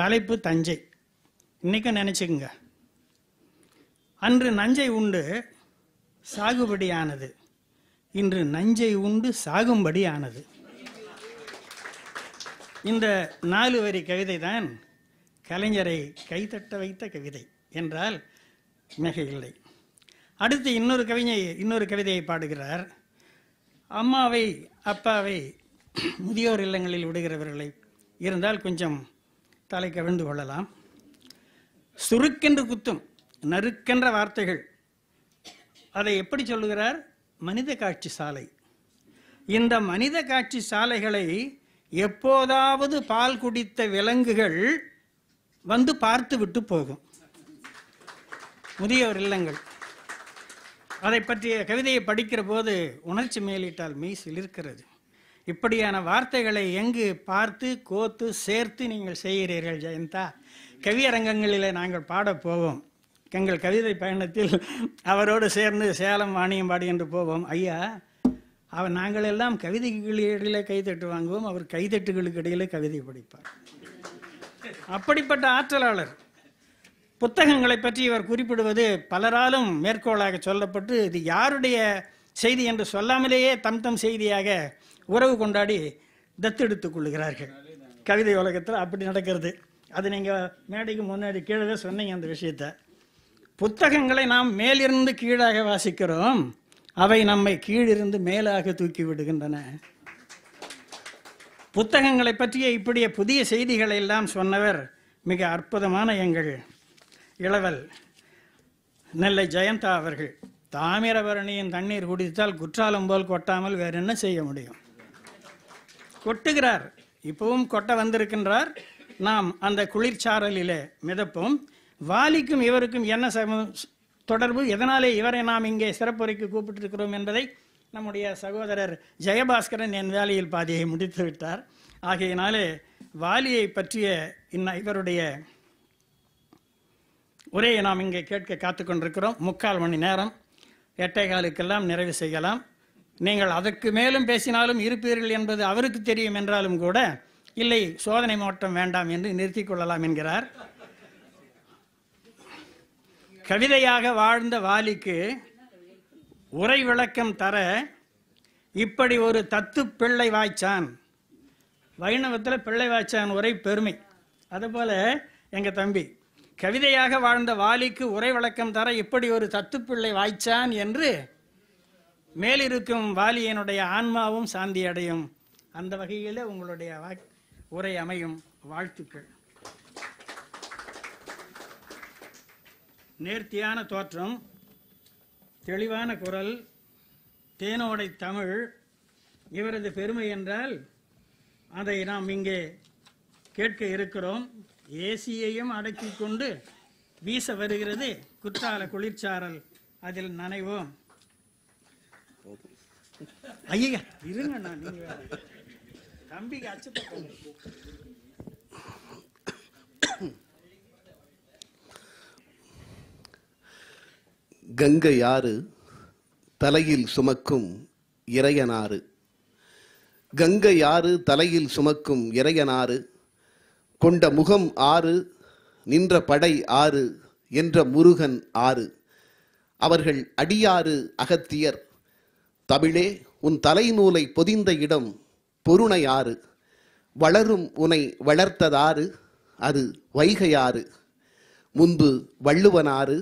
தலைப்பு தஞ்சை இன்னைக்கும் நினச்சிக்கங்க அன்று நஞ்சை உண்டு சாகுபடி ஆனது இன்று நஞ்சை உண்டு சாகும்படி ஆனது இந்த நாலு வரி கவிதை தான் கலைஞரை கைதட்ட வைத்த கவிதை என்றால் மிக இல்லை அடுத்து இன்னொரு கவிஞை இன்னொரு கவிதையை பாடுகிறார் அம்மாவை அப்பாவை முதியோர் இல்லங்களில் விடுகிறவர்களை இருந்தால் கொஞ்சம் தலை கவிழ்ந்து கொள்ளலாம் சுருக்கென்று குத்தும் நறுக்கென்ற வார்த்தைகள் அதை எப்படி சொல்லுகிறார் மனித காட்சி சாலை இந்த மனித காட்சி சாலைகளை எப்போதாவது பால் குடித்த விலங்குகள் வந்து பார்த்து விட்டு போகும் முதியோர் இல்லங்கள் அதை பற்றிய கவிதையை படிக்கிற போது உணர்ச்சி மேலிட்டால் மெய் சிலிர்க்கிறது இப்படியான வார்த்தைகளை எங்கு பார்த்து கோத்து சேர்த்து நீங்கள் செய்கிறீர்கள் ஜெயந்தா கவியரங்கங்களிலே நாங்கள் பாட போவோம் எங்கள் கவிதை பயணத்தில் அவரோடு சேர்ந்து சேலம் வாணியம்பாடி என்று போவோம் ஐயா அவர் நாங்கள் எல்லாம் கவிதைகளிடையிலே கைதட்டு வாங்குவோம் அவர் கைதட்டுகளுக்கு இடையில கவிதை படிப்பார் அப்படிப்பட்ட ஆற்றலாளர் புத்தகங்களை பற்றி இவர் குறிப்பிடுவது பலராலும் மேற்கோளாக சொல்லப்பட்டு இது யாருடைய செய்தி என்று சொல்லாமலேயே தம் தம் செய்தியாக உறவு கொண்டாடி தத்தெடுத்துக் கொள்ளுகிறார்கள் கவிதை உலகத்தில் அப்படி நடக்கிறது அது நீங்கள் மேடைக்கு முன்னாடி கீழே சொன்னீங்க அந்த விஷயத்தை புத்தகங்களை நாம் மேலிருந்து கீழாக வாசிக்கிறோம் அவை நம்மை கீழிருந்து மேலாக தூக்கி விடுகின்றன புத்தகங்களை பற்றிய இப்படிய புதிய செய்திகளை எல்லாம் சொன்னவர் மிக அற்புதமான எங்கள் இளவல் நெல்லை ஜெயந்தா அவர்கள் தாமிரபரணியின் தண்ணீர் குடித்தால் குற்றாலம் போல் கொட்டாமல் வேற என்ன செய்ய முடியும் கொட்டுகிறார் இப்பவும் கொட்ட வந்திருக்கின்றார் நாம் அந்த குளிர்ச்சாரலிலே மிதப்போம் வாலிக்கும் இவருக்கும் என்ன தொடர்பு எதனாலே இவரை நாம் இங்கே சிறப்புரைக்கு கூப்பிட்டிருக்கிறோம் என்பதை நம்முடைய சகோதரர் ஜெயபாஸ்கரன் என் வேலையில் பாதியை முடித்து விட்டார் ஆகையினாலே வாலியை பற்றிய இன்ன இவருடைய உரையை நாம் இங்கே கேட்க காத்து கொண்டிருக்கிறோம் முக்கால் மணி நேரம் எட்டை காலுக்கெல்லாம் நிறைவு செய்யலாம் நீங்கள் அதற்கு மேலும் பேசினாலும் இருப்பீர்கள் என்பது அவருக்கு தெரியும் என்றாலும் கூட இல்லை சோதனை மாற்றம் வேண்டாம் என்று நிறுத்திக் கொள்ளலாம் என்கிறார் கவிதையாக வாழ்ந்த வாலிக்கு உரை விளக்கம் தர இப்படி ஒரு தத்து பிள்ளை வாய்ச்சான் வைணவத்தில் பிள்ளை வாய்ச்சான் உரை பெருமை அதுபோல் எங்கள் தம்பி கவிதையாக வாழ்ந்த வாலிக்கு உரை விளக்கம் தர இப்படி ஒரு தத்து பிள்ளை வாய்ச்சான் என்று மேலிருக்கும் வாலியனுடைய ஆன்மாவும் சாந்தி அடையும் அந்த வகையில் உங்களுடைய உரை அமையும் வாழ்த்துக்கள் நேர்த்தியான தோற்றம் தெளிவான குரல் தேனோடை தமிழ் இவரது பெருமை என்றால் அதை நாம் இங்கே கேட்க இருக்கிறோம் ஏசியையும் அடக்கி கொண்டு வீச வருகிறது குற்றால குளிர்ச்சாரல் அதில் நனைவோம் ஐயா இருங்க நான் நீங்கள் தம்பிக்கு அச்சத்தை கங்கை ஆறு தலையில் சுமக்கும் இறையனாறு கங்கை ஆறு தலையில் சுமக்கும் இறையனாறு கொண்ட முகம் ஆறு நின்ற படை ஆறு என்ற முருகன் ஆறு அவர்கள் அடியாறு அகத்தியர் தமிழே உன் தலைநூலை பொதிந்த இடம் பொருணையாறு வளரும் உனை வளர்த்ததாறு அது வைகையாறு முன்பு வள்ளுவனாறு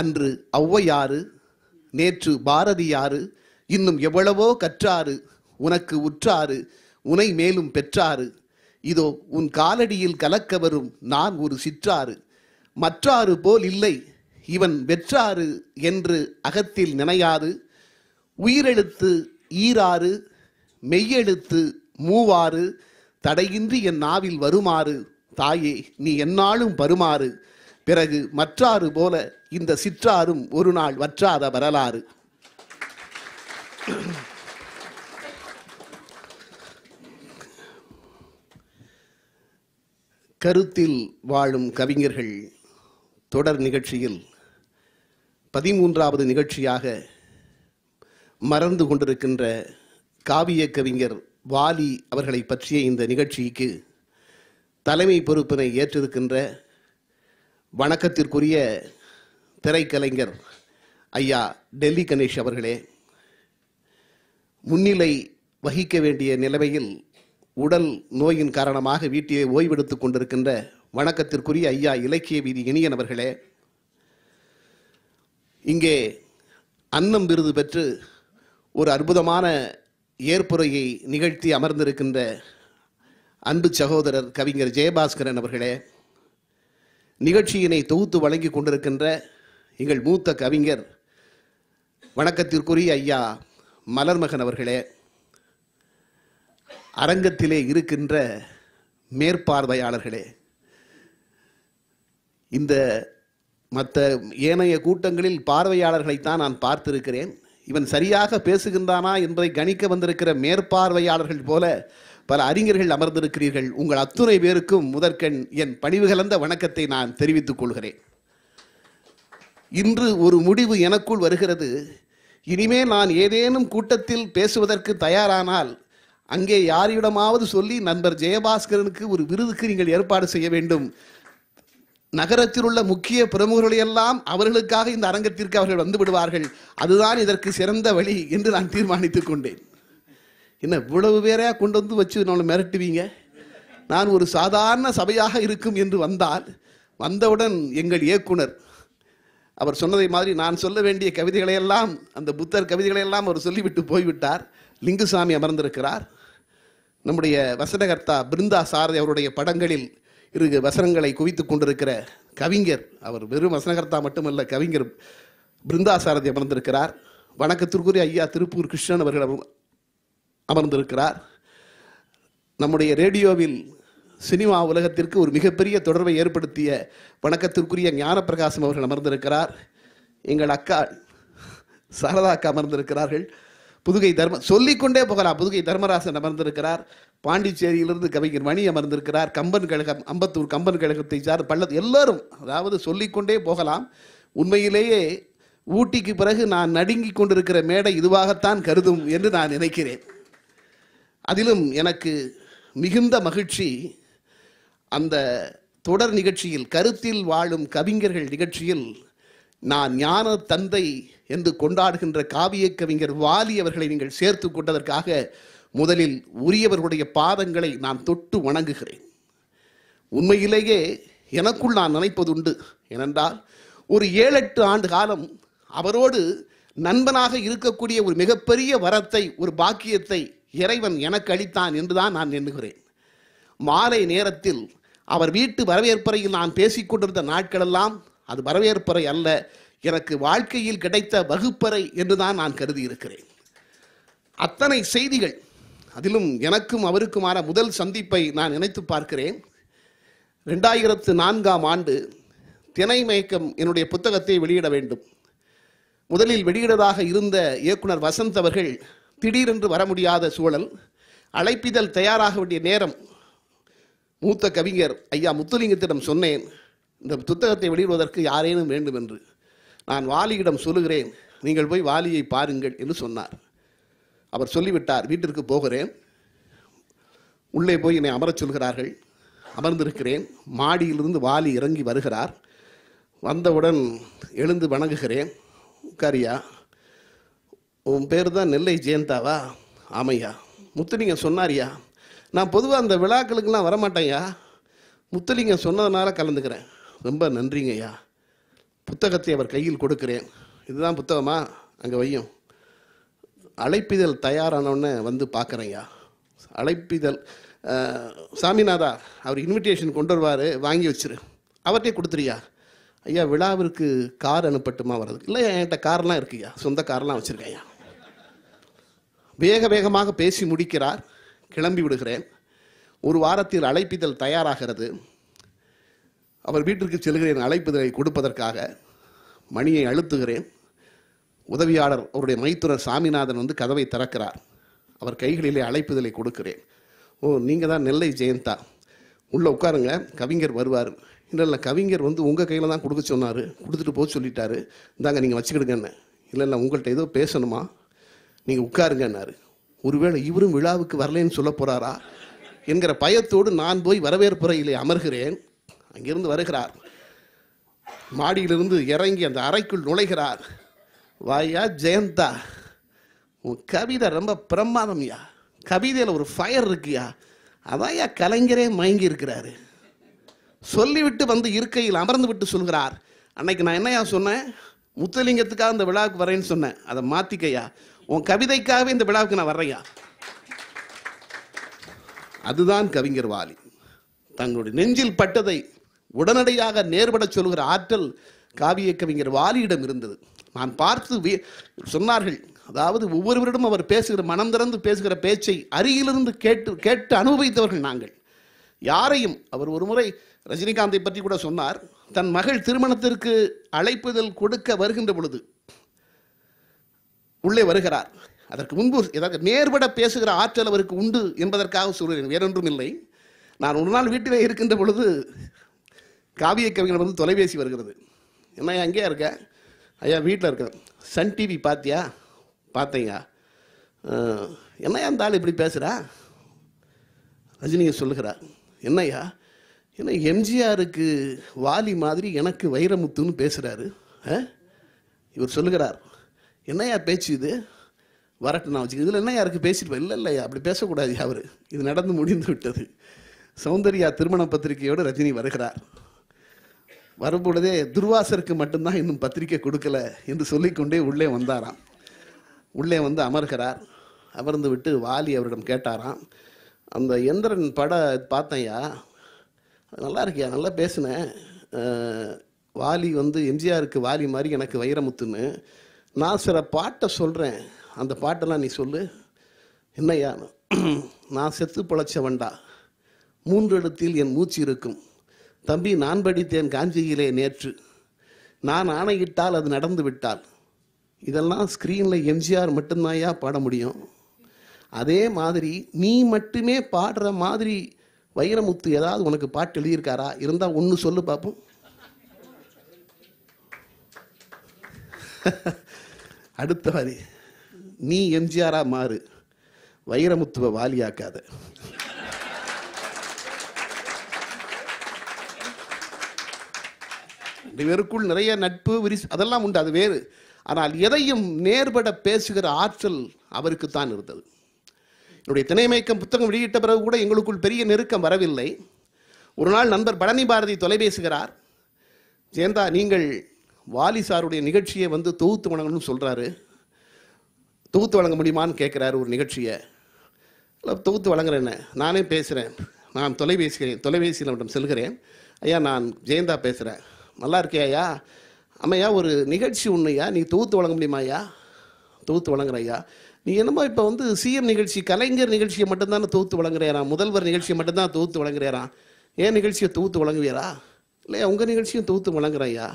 அன்று ஔவையாறு நேற்று பாரதியாறு இன்னும் எவ்வளவோ கற்றாறு உனக்கு உற்றாறு உனை மேலும் பெற்றாறு இதோ உன் காலடியில் கலக்க வரும் நான் ஒரு சிற்றாறு மற்றாறு போல் இல்லை இவன் வெற்றாறு என்று அகத்தில் நினையாறு உயிரெழுத்து ஈராறு மெய்யெழுத்து மூவாறு தடையின்றி என் நாவில் வருமாறு தாயே நீ என்னாலும் வருமாறு பிறகு மற்றாறு போல இந்த சிற்றாரும் ஒரு நாள் வற்றாத வரலாறு கருத்தில் வாழும் கவிஞர்கள் தொடர் நிகழ்ச்சியில் பதிமூன்றாவது நிகழ்ச்சியாக மறந்து கொண்டிருக்கின்ற காவிய கவிஞர் வாலி அவர்களை பற்றிய இந்த நிகழ்ச்சிக்கு தலைமை பொறுப்பினை ஏற்றிருக்கின்ற வணக்கத்திற்குரிய திரைக்கலைஞர் ஐயா டெல்லி கணேஷ் அவர்களே முன்னிலை வகிக்க வேண்டிய நிலைமையில் உடல் நோயின் காரணமாக வீட்டிலே ஓய்வெடுத்துக் கொண்டிருக்கின்ற வணக்கத்திற்குரிய ஐயா இலக்கிய வீதி இனியன் அவர்களே இங்கே அன்னம் விருது பெற்று ஒரு அற்புதமான ஏற்புரையை நிகழ்த்தி அமர்ந்திருக்கின்ற அன்பு சகோதரர் கவிஞர் ஜெயபாஸ்கரன் அவர்களே நிகழ்ச்சியினை தொகுத்து வழங்கி கொண்டிருக்கின்ற எங்கள் மூத்த கவிஞர் வணக்கத்திற்குரிய ஐயா மலர்மகன் அவர்களே அரங்கத்திலே இருக்கின்ற மேற்பார்வையாளர்களே இந்த மற்ற ஏனைய கூட்டங்களில் பார்வையாளர்களைத்தான் நான் பார்த்திருக்கிறேன் இவன் சரியாக பேசுகின்றானா என்பதை கணிக்க வந்திருக்கிற மேற்பார்வையாளர்கள் போல பல அறிஞர்கள் அமர்ந்திருக்கிறீர்கள் உங்கள் அத்துணை பேருக்கும் முதற்கண் என் பணிவு கலந்த வணக்கத்தை நான் தெரிவித்துக் கொள்கிறேன் இன்று ஒரு முடிவு எனக்குள் வருகிறது இனிமே நான் ஏதேனும் கூட்டத்தில் பேசுவதற்கு தயாரானால் அங்கே யாரிடமாவது சொல்லி நண்பர் ஜெயபாஸ்கரனுக்கு ஒரு விருதுக்கு நீங்கள் ஏற்பாடு செய்ய வேண்டும் நகரத்தில் உள்ள முக்கிய பிரமுகர்களையெல்லாம் அவர்களுக்காக இந்த அரங்கத்திற்கு அவர்கள் வந்து விடுவார்கள் அதுதான் இதற்கு சிறந்த வழி என்று நான் தீர்மானித்துக் கொண்டேன் என்ன இவ்வளவு பேரையா கொண்டு வந்து வச்சு நம்மளை மிரட்டுவீங்க நான் ஒரு சாதாரண சபையாக இருக்கும் என்று வந்தால் வந்தவுடன் எங்கள் இயக்குனர் அவர் சொன்னதை மாதிரி நான் சொல்ல வேண்டிய கவிதைகளையெல்லாம் அந்த புத்தர் கவிதைகளையெல்லாம் அவர் சொல்லிவிட்டு போய்விட்டார் லிங்குசாமி அமர்ந்திருக்கிறார் நம்முடைய வசனகர்த்தா பிருந்தா சாரதி அவருடைய படங்களில் இருக்கு வசனங்களை குவித்து கொண்டிருக்கிற கவிஞர் அவர் வெறும் வசனகர்த்தா மட்டுமல்ல கவிஞர் பிருந்தா சாரதி அமர்ந்திருக்கிறார் வணக்கத்திற்குரிய ஐயா திருப்பூர் கிருஷ்ணன் அவர்கள் அமர்ந்திருக்கிறார் நம்முடைய ரேடியோவில் சினிமா உலகத்திற்கு ஒரு மிகப்பெரிய தொடர்பை ஏற்படுத்திய வணக்கத்திற்குரிய ஞானப்பிரகாசம் அவர்கள் அமர்ந்திருக்கிறார் எங்கள் அக்கா சாரதா அக்கா அமர்ந்திருக்கிறார்கள் புதுகை தர்ம சொல்லிக்கொண்டே போகலாம் புதுகை தர்மராசன் அமர்ந்திருக்கிறார் பாண்டிச்சேரியிலிருந்து கவிஞர் மணி அமர்ந்திருக்கிறார் கம்பன் கழகம் அம்பத்தூர் கம்பன் கழகத்தை சார் பல்லது எல்லோரும் அதாவது சொல்லிக்கொண்டே போகலாம் உண்மையிலேயே ஊட்டிக்கு பிறகு நான் நடுங்கிக் கொண்டிருக்கிற மேடை இதுவாகத்தான் கருதும் என்று நான் நினைக்கிறேன் அதிலும் எனக்கு மிகுந்த மகிழ்ச்சி அந்த தொடர் நிகழ்ச்சியில் கருத்தில் வாழும் கவிஞர்கள் நிகழ்ச்சியில் நான் ஞான தந்தை என்று கொண்டாடுகின்ற காவிய கவிஞர் வாலி அவர்களை நீங்கள் சேர்த்து கொண்டதற்காக முதலில் உரியவர்களுடைய பாதங்களை நான் தொட்டு வணங்குகிறேன் உண்மையிலேயே எனக்குள் நான் நினைப்பதுண்டு ஏனென்றால் ஒரு ஏழெட்டு ஆண்டு காலம் அவரோடு நண்பனாக இருக்கக்கூடிய ஒரு மிகப்பெரிய வரத்தை ஒரு பாக்கியத்தை இறைவன் எனக்கு அளித்தான் என்றுதான் நான் எண்ணுகிறேன் மாலை நேரத்தில் அவர் வீட்டு வரவேற்பறையில் நான் பேசிக்கொண்டிருந்த நாட்களெல்லாம் அது வரவேற்பறை அல்ல எனக்கு வாழ்க்கையில் கிடைத்த வகுப்பறை என்றுதான் நான் கருதி இருக்கிறேன் அத்தனை செய்திகள் அதிலும் எனக்கும் அவருக்குமான முதல் சந்திப்பை நான் நினைத்து பார்க்கிறேன் ரெண்டாயிரத்து நான்காம் ஆண்டு தினை மயக்கம் என்னுடைய புத்தகத்தை வெளியிட வேண்டும் முதலில் வெளியிடதாக இருந்த இயக்குனர் வசந்த் அவர்கள் திடீரென்று வர முடியாத சூழல் அழைப்பிதழ் தயாராக வேண்டிய நேரம் மூத்த கவிஞர் ஐயா முத்துலிங்கத்திடம் சொன்னேன் இந்த புத்தகத்தை வெளியிடுவதற்கு யாரேனும் வேண்டும் என்று நான் வாலியிடம் சொல்லுகிறேன் நீங்கள் போய் வாலியை பாருங்கள் என்று சொன்னார் அவர் சொல்லிவிட்டார் வீட்டிற்கு போகிறேன் உள்ளே போய் என்னை அமரச் சொல்கிறார்கள் அமர்ந்திருக்கிறேன் மாடியிலிருந்து வாலி இறங்கி வருகிறார் வந்தவுடன் எழுந்து வணங்குகிறேன் உட்காரியா உன் பேர் தான் நெல்லை ஜெயந்தாவா ஆமையா முத்துலிங்க சொன்னாரியா நான் பொதுவாக அந்த விழாக்களுக்கெல்லாம் வரமாட்டேன்யா முத்துலிங்க சொன்னதுனால கலந்துக்கிறேன் ரொம்ப நன்றிங்கய்யா புத்தகத்தை அவர் கையில் கொடுக்குறேன் இதுதான் புத்தகமா அங்கே வையும் அழைப்பிதழ் தயாரானோன்னு வந்து பார்க்குறேயா அழைப்பிதழ் சாமிநாதா அவர் இன்விடேஷன் கொண்டு வருவார் வாங்கி வச்சிரு அவர்கிட்டே கொடுத்துறியா ஐயா விழாவிற்கு கார் அனுப்பட்டுமா வர்றது இல்லை என்கிட்ட கார்லாம் இருக்குயா சொந்த கார்லாம் வச்சுருக்கேன் வேக வேகமாக பேசி முடிக்கிறார் கிளம்பி விடுகிறேன் ஒரு வாரத்தில் அழைப்பிதழ் தயாராகிறது அவர் வீட்டிற்கு செல்கிறேன் அழைப்பிதழை கொடுப்பதற்காக மணியை அழுத்துகிறேன் உதவியாளர் அவருடைய மைத்துனர் சாமிநாதன் வந்து கதவை திறக்கிறார் அவர் கைகளிலே அழைப்புதலை கொடுக்கிறேன் ஓ நீங்கள் தான் நெல்லை ஜெயந்தா உள்ளே உட்காருங்க கவிஞர் வருவார் இல்லை இல்லை கவிஞர் வந்து உங்கள் கையில் தான் கொடுக்க சொன்னார் கொடுத்துட்டு போக சொல்லிட்டாரு இந்தாங்க நீங்கள் வச்சுக்கிடுங்கன்னு இல்லை இல்லை உங்கள்கிட்ட ஏதோ பேசணுமா நீங்கள் உட்காருங்கன்னாரு ஒருவேளை இவரும் விழாவுக்கு வரலன்னு சொல்ல போகிறாரா என்கிற பயத்தோடு நான் போய் வரவேற்புறையிலே அமர்கிறேன் அங்கிருந்து வருகிறார் மாடியிலிருந்து இறங்கி அந்த அறைக்குள் நுழைகிறார் வாயா ஜெயந்தா உன் கவிதை ரொம்ப பிரமாதம்யா கவிதையில் ஒரு ஃபயர் இருக்குயா அதான் யா கலைஞரே மயங்கி இருக்கிறாரு சொல்லிவிட்டு வந்து இருக்கையில் அமர்ந்து விட்டு சொல்கிறார் அன்னைக்கு நான் என்னையா சொன்னேன் முத்தலிங்கத்துக்காக அந்த விழாவுக்கு வரேன்னு சொன்னேன் அதை மாத்திக்கையா உன் கவிதைக்காகவே இந்த விழாவுக்கு நான் வர்றையா அதுதான் கவிஞர் வாலி தங்களுடைய நெஞ்சில் பட்டதை உடனடியாக நேர்பட சொல்கிற ஆற்றல் காவிய கவிஞர் வாலியிடம் இருந்தது நான் பார்த்து சொன்னார்கள் அதாவது ஒவ்வொருவரிடம் அவர் பேசுகிற மனம் திறந்து பேசுகிற பேச்சை அருகிலிருந்து கேட்டு கேட்டு அனுபவித்தவர்கள் நாங்கள் யாரையும் அவர் ஒரு முறை ரஜினிகாந்தை பற்றி கூட சொன்னார் தன் மகள் திருமணத்திற்கு அழைப்புதல் கொடுக்க வருகின்ற பொழுது உள்ளே வருகிறார் அதற்கு முன்பு எதற்கு நேர்பட பேசுகிற ஆற்றல் அவருக்கு உண்டு என்பதற்காக சொல்கிறேன் வேறொன்றும் இல்லை நான் ஒரு நாள் வீட்டிலே இருக்கின்ற பொழுது காவிய கவிஞர் வந்து தொலைபேசி வருகிறது என்ன அங்கேயா இருக்க ஐயா வீட்டில் இருக்கேன் சன் டிவி பார்த்தியா பார்த்தேயா என்னையா அந்த ஆள் இப்படி பேசுகிறா ரஜினியை சொல்லுகிறார் என்னையா என்ன எம்ஜிஆருக்கு வாலி மாதிரி எனக்கு வைரமுத்துன்னு பேசுகிறாரு இவர் சொல்லுகிறார் என்னையா பேச்சு இது வரட்டு நான் வச்சுக்க இதில் என்ன யாருக்கு பேசிட்டு இல்லை இல்லை அப்படி பேசக்கூடாது அவர் இது நடந்து முடிந்து விட்டது சௌந்தர்யா திருமண பத்திரிகையோடு ரஜினி வருகிறார் வரும்பொழுதே துர்வாசருக்கு மட்டும்தான் இன்னும் பத்திரிக்கை கொடுக்கல என்று சொல்லிக்கொண்டே உள்ளே வந்தாராம் உள்ளே வந்து அமர்கிறார் அமர்ந்து விட்டு வாலி அவரிடம் கேட்டாராம் அந்த எந்திரன் பட பார்த்தையா நல்லா இருக்கியா நல்லா பேசினேன் வாலி வந்து எம்ஜிஆருக்கு வாலி மாதிரி எனக்கு வைரமுத்துன்னு நான் சில பாட்டை சொல்கிறேன் அந்த பாட்டெல்லாம் நீ சொல்லு என்னையா நான் செத்து மூன்று இடத்தில் என் மூச்சு இருக்கும் தம்பி நான் படித்தேன் காஞ்சியிலே நேற்று நான் ஆணையிட்டால் அது நடந்து விட்டால் இதெல்லாம் ஸ்க்ரீனில் எம்ஜிஆர் மட்டும்தான்யா பாட முடியும் அதே மாதிரி நீ மட்டுமே பாடுற மாதிரி வைரமுத்து ஏதாவது உனக்கு பாட்டு எழுதியிருக்காரா இருந்தால் ஒன்று சொல்லு பார்ப்போம் அடுத்த வரி நீ எம்ஜிஆராக மாறு வைரமுத்துவ வாலியாக்காத இவருக்குள் நிறைய நட்பு விரி அதெல்லாம் உண்டு அது வேறு ஆனால் எதையும் நேர்பட பேசுகிற ஆற்றல் அவருக்கு தான் இருந்தது என்னுடைய திணைமயக்கம் புத்தகம் வெளியிட்ட பிறகு கூட எங்களுக்குள் பெரிய நெருக்கம் வரவில்லை ஒரு நாள் நண்பர் பழனி பாரதி தொலைபேசுகிறார் ஜெயந்தா நீங்கள் வாலி சாருடைய நிகழ்ச்சியை வந்து தொகுத்து வணங்கணும்னு சொல்கிறாரு தொகுத்து வழங்க முடியுமான்னு கேட்குறாரு ஒரு நிகழ்ச்சியை இல்லை தொகுத்து வழங்குறேன்னு நானே பேசுகிறேன் நான் தொலைபேசி தொலைபேசியில் மட்டும் செல்கிறேன் ஐயா நான் ஜெயந்தா பேசுகிறேன் நல்லா இருக்கே ஐயா அம்மையா ஒரு நிகழ்ச்சி ஒன்றுயா நீ தொகுத்து வழங்க முடியுமா ஐயா தொகுத்து வழங்குற ஐயா நீ என்னமோ இப்போ வந்து சிஎம் நிகழ்ச்சி கலைஞர் நிகழ்ச்சியை மட்டும்தானே தொகுத்து வழங்குறேன் முதல்வர் நிகழ்ச்சியை மட்டும்தான் தொகுத்து வழங்குறேன் ஏன் நிகழ்ச்சியை தொகுத்து வழங்குவீரா இல்லையா உங்கள் நிகழ்ச்சியும் தொகுத்து வழங்குறையா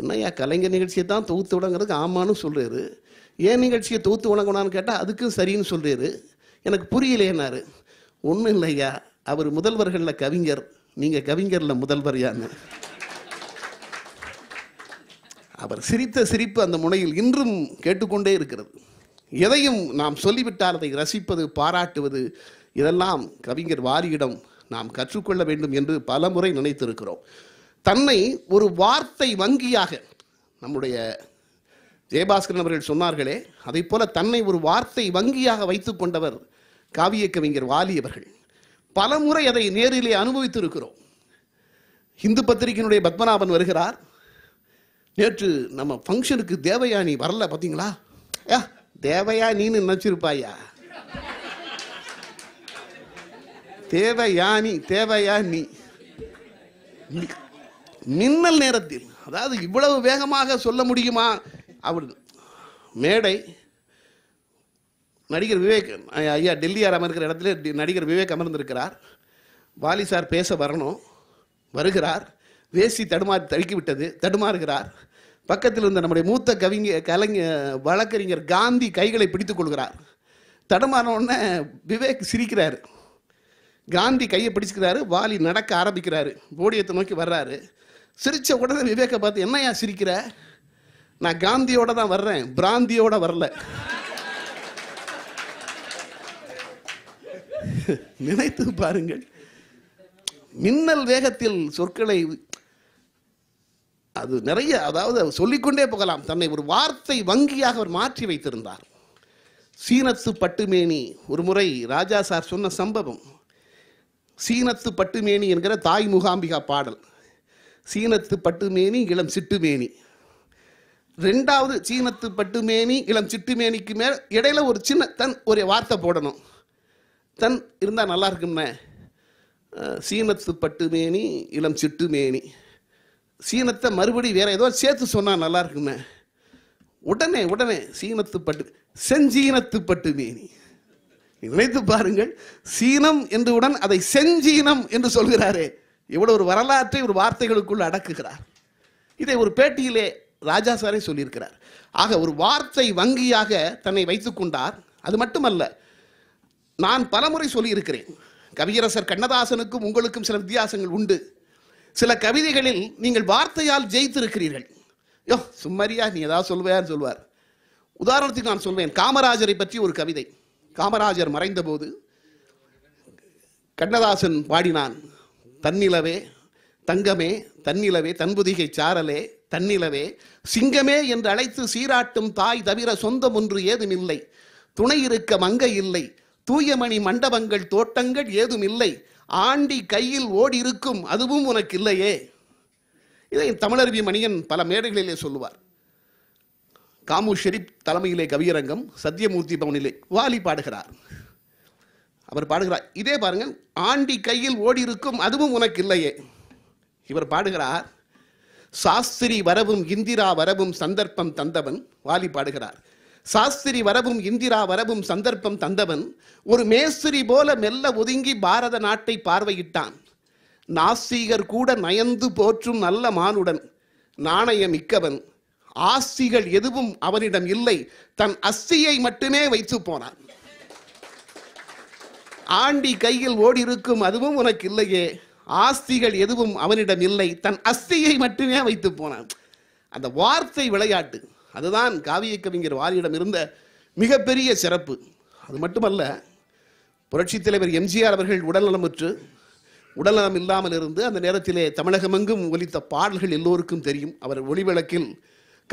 என்னையா கலைஞர் நிகழ்ச்சியை தான் தொகுத்து விடங்கிறதுக்கு ஆமான்னு சொல்கிறாரு ஏன் நிகழ்ச்சியை தொகுத்து வழங்கணும்னு கேட்டால் அதுக்கும் சரின்னு சொல்கிறாரு எனக்கு புரியலையேனாரு ஒன்றும் இல்லையா அவர் முதல்வர்களில் கவிஞர் நீங்கள் கவிஞரில் முதல்வர் யான்னு அவர் சிரித்த சிரிப்பு அந்த முனையில் இன்றும் கேட்டுக்கொண்டே இருக்கிறது எதையும் நாம் சொல்லிவிட்டால் அதை ரசிப்பது பாராட்டுவது இதெல்லாம் கவிஞர் வாரியிடம் நாம் கற்றுக்கொள்ள வேண்டும் என்று பல முறை நினைத்திருக்கிறோம் தன்னை ஒரு வார்த்தை வங்கியாக நம்முடைய ஜெயபாஸ்கரன் அவர்கள் சொன்னார்களே அதை போல தன்னை ஒரு வார்த்தை வங்கியாக வைத்து கொண்டவர் காவிய கவிஞர் வாலி அவர்கள் பல முறை அதை நேரிலே அனுபவித்திருக்கிறோம் இந்து பத்திரிகையினுடைய பத்மநாபன் வருகிறார் நேற்று நம்ம ஃபங்க்ஷனுக்கு தேவயானி வரல பார்த்தீங்களா ஏ நீன்னு நினச்சிருப்பாயா தேவயானி தேவையா நீ மின்னல் நேரத்தில் அதாவது இவ்வளவு வேகமாக சொல்ல முடியுமா அப்படி மேடை நடிகர் விவேக் ஐயா டெல்லியார் அமர்கிற இடத்துல நடிகர் விவேக் அமர்ந்திருக்கிறார் வாலி சார் பேச வரணும் வருகிறார் வேசி தடுமாறி தடுக்கிவிட்டது தடுமாறுகிறார் பக்கத்தில் இருந்த நம்முடைய மூத்த கவிஞ கலைஞர் வழக்கறிஞர் காந்தி கைகளை பிடித்துக் கொள்கிறார் தடுமாறினோடனே விவேக் சிரிக்கிறார் காந்தி கையை பிடிச்சிக்கிறாரு வாலி நடக்க ஆரம்பிக்கிறாரு போடியத்தை நோக்கி வர்றாரு சிரித்த உடனே விவேக பார்த்து என்னையா சிரிக்கிற நான் காந்தியோட தான் வர்றேன் பிராந்தியோட வரல நினைத்து பாருங்கள் மின்னல் வேகத்தில் சொற்களை அது நிறைய அதாவது சொல்லிக்கொண்டே போகலாம் தன்னை ஒரு வார்த்தை வங்கியாக அவர் மாற்றி வைத்திருந்தார் சீனத்து பட்டுமேனி ஒரு முறை ராஜா சார் சொன்ன சம்பவம் சீனத்து பட்டுமேனி என்கிற தாய் முகாம்பிகா பாடல் சீனத்து பட்டுமேனி இளம் சிட்டுமேனி ரெண்டாவது சீனத்து பட்டுமேனி இளம் சிட்டுமேனிக்கு மேல் இடையில ஒரு சின்ன தன் ஒரு வார்த்தை போடணும் தன் இருந்தால் நல்லா இருக்கும்னே சீனத்து பட்டுமேனி இளம் சிட்டுமேனி சீனத்தை மறுபடி வேற ஏதோ சேர்த்து சொன்னால் நல்லா இருக்குமே உடனே உடனே சீனத்து பட்டு செஞ்சீனத்து பட்டுமேனி நினைத்து பாருங்கள் சீனம் என்றுடன் அதை செஞ்சீனம் என்று சொல்கிறாரே இவ்வளோ ஒரு வரலாற்றை ஒரு வார்த்தைகளுக்குள் அடக்குகிறார் இதை ஒரு பேட்டியிலே ராஜா சாரே சொல்லியிருக்கிறார் ஆக ஒரு வார்த்தை வங்கியாக தன்னை வைத்துக்கொண்டார் அது மட்டுமல்ல நான் பலமுறை சொல்லியிருக்கிறேன் கவியரசர் கண்ணதாசனுக்கும் உங்களுக்கும் சில வித்தியாசங்கள் உண்டு சில கவிதைகளில் நீங்கள் வார்த்தையால் ஜெயித்திருக்கிறீர்கள் யோ சும்மரியா நீ ஏதாவது சொல்வையான்னு சொல்வார் உதாரணத்துக்கு நான் சொல்வேன் காமராஜரை பற்றி ஒரு கவிதை காமராஜர் மறைந்தபோது கண்ணதாசன் பாடினான் தன்னிலவே தங்கமே தன்னிலவே தன்புதிகை சாரலே தன்னிலவே சிங்கமே என்று அழைத்து சீராட்டும் தாய் தவிர சொந்தம் ஒன்று ஏதுமில்லை துணை இருக்க மங்க இல்லை தூயமணி மண்டபங்கள் தோட்டங்கள் ஏதும் இல்லை ஆண்டி கையில் ஓடி இருக்கும் அதுவும் உனக்கு இல்லையே இதை தமிழருவி மணியன் பல மேடைகளிலே சொல்லுவார் காமு ஷெரீப் தலைமையிலே கவியரங்கம் சத்யமூர்த்தி பவனிலே வாலி பாடுகிறார் அவர் பாடுகிறார் இதே பாருங்கள் ஆண்டி கையில் ஓடி இருக்கும் அதுவும் உனக்கு இல்லையே இவர் பாடுகிறார் சாஸ்திரி வரவும் இந்திரா வரவும் சந்தர்ப்பம் தந்தவன் வாலி பாடுகிறார் சாஸ்திரி வரவும் இந்திரா வரவும் சந்தர்ப்பம் தந்தவன் ஒரு மேஸ்திரி போல மெல்ல ஒதுங்கி பாரத நாட்டை பார்வையிட்டான் நாஸ்திகர் கூட நயந்து போற்றும் நல்ல மானுடன் மிக்கவன் ஆஸ்திகள் எதுவும் அவனிடம் இல்லை தன் அஸ்தியை மட்டுமே வைத்து போனான் ஆண்டி கையில் இருக்கும் அதுவும் உனக்கு இல்லையே ஆஸ்திகள் எதுவும் அவனிடம் இல்லை தன் அஸ்தியை மட்டுமே வைத்து போனான் அந்த வார்த்தை விளையாட்டு அதுதான் காவிய கவிஞர் வாரியிடம் இருந்த மிகப்பெரிய சிறப்பு அது மட்டுமல்ல புரட்சி தலைவர் எம்ஜிஆர் அவர்கள் உடல்நலமுற்று உடல்நலம் இல்லாமல் இருந்து அந்த நேரத்திலே தமிழகமெங்கும் ஒலித்த பாடல்கள் எல்லோருக்கும் தெரியும் அவர் ஒளிவிளக்கில்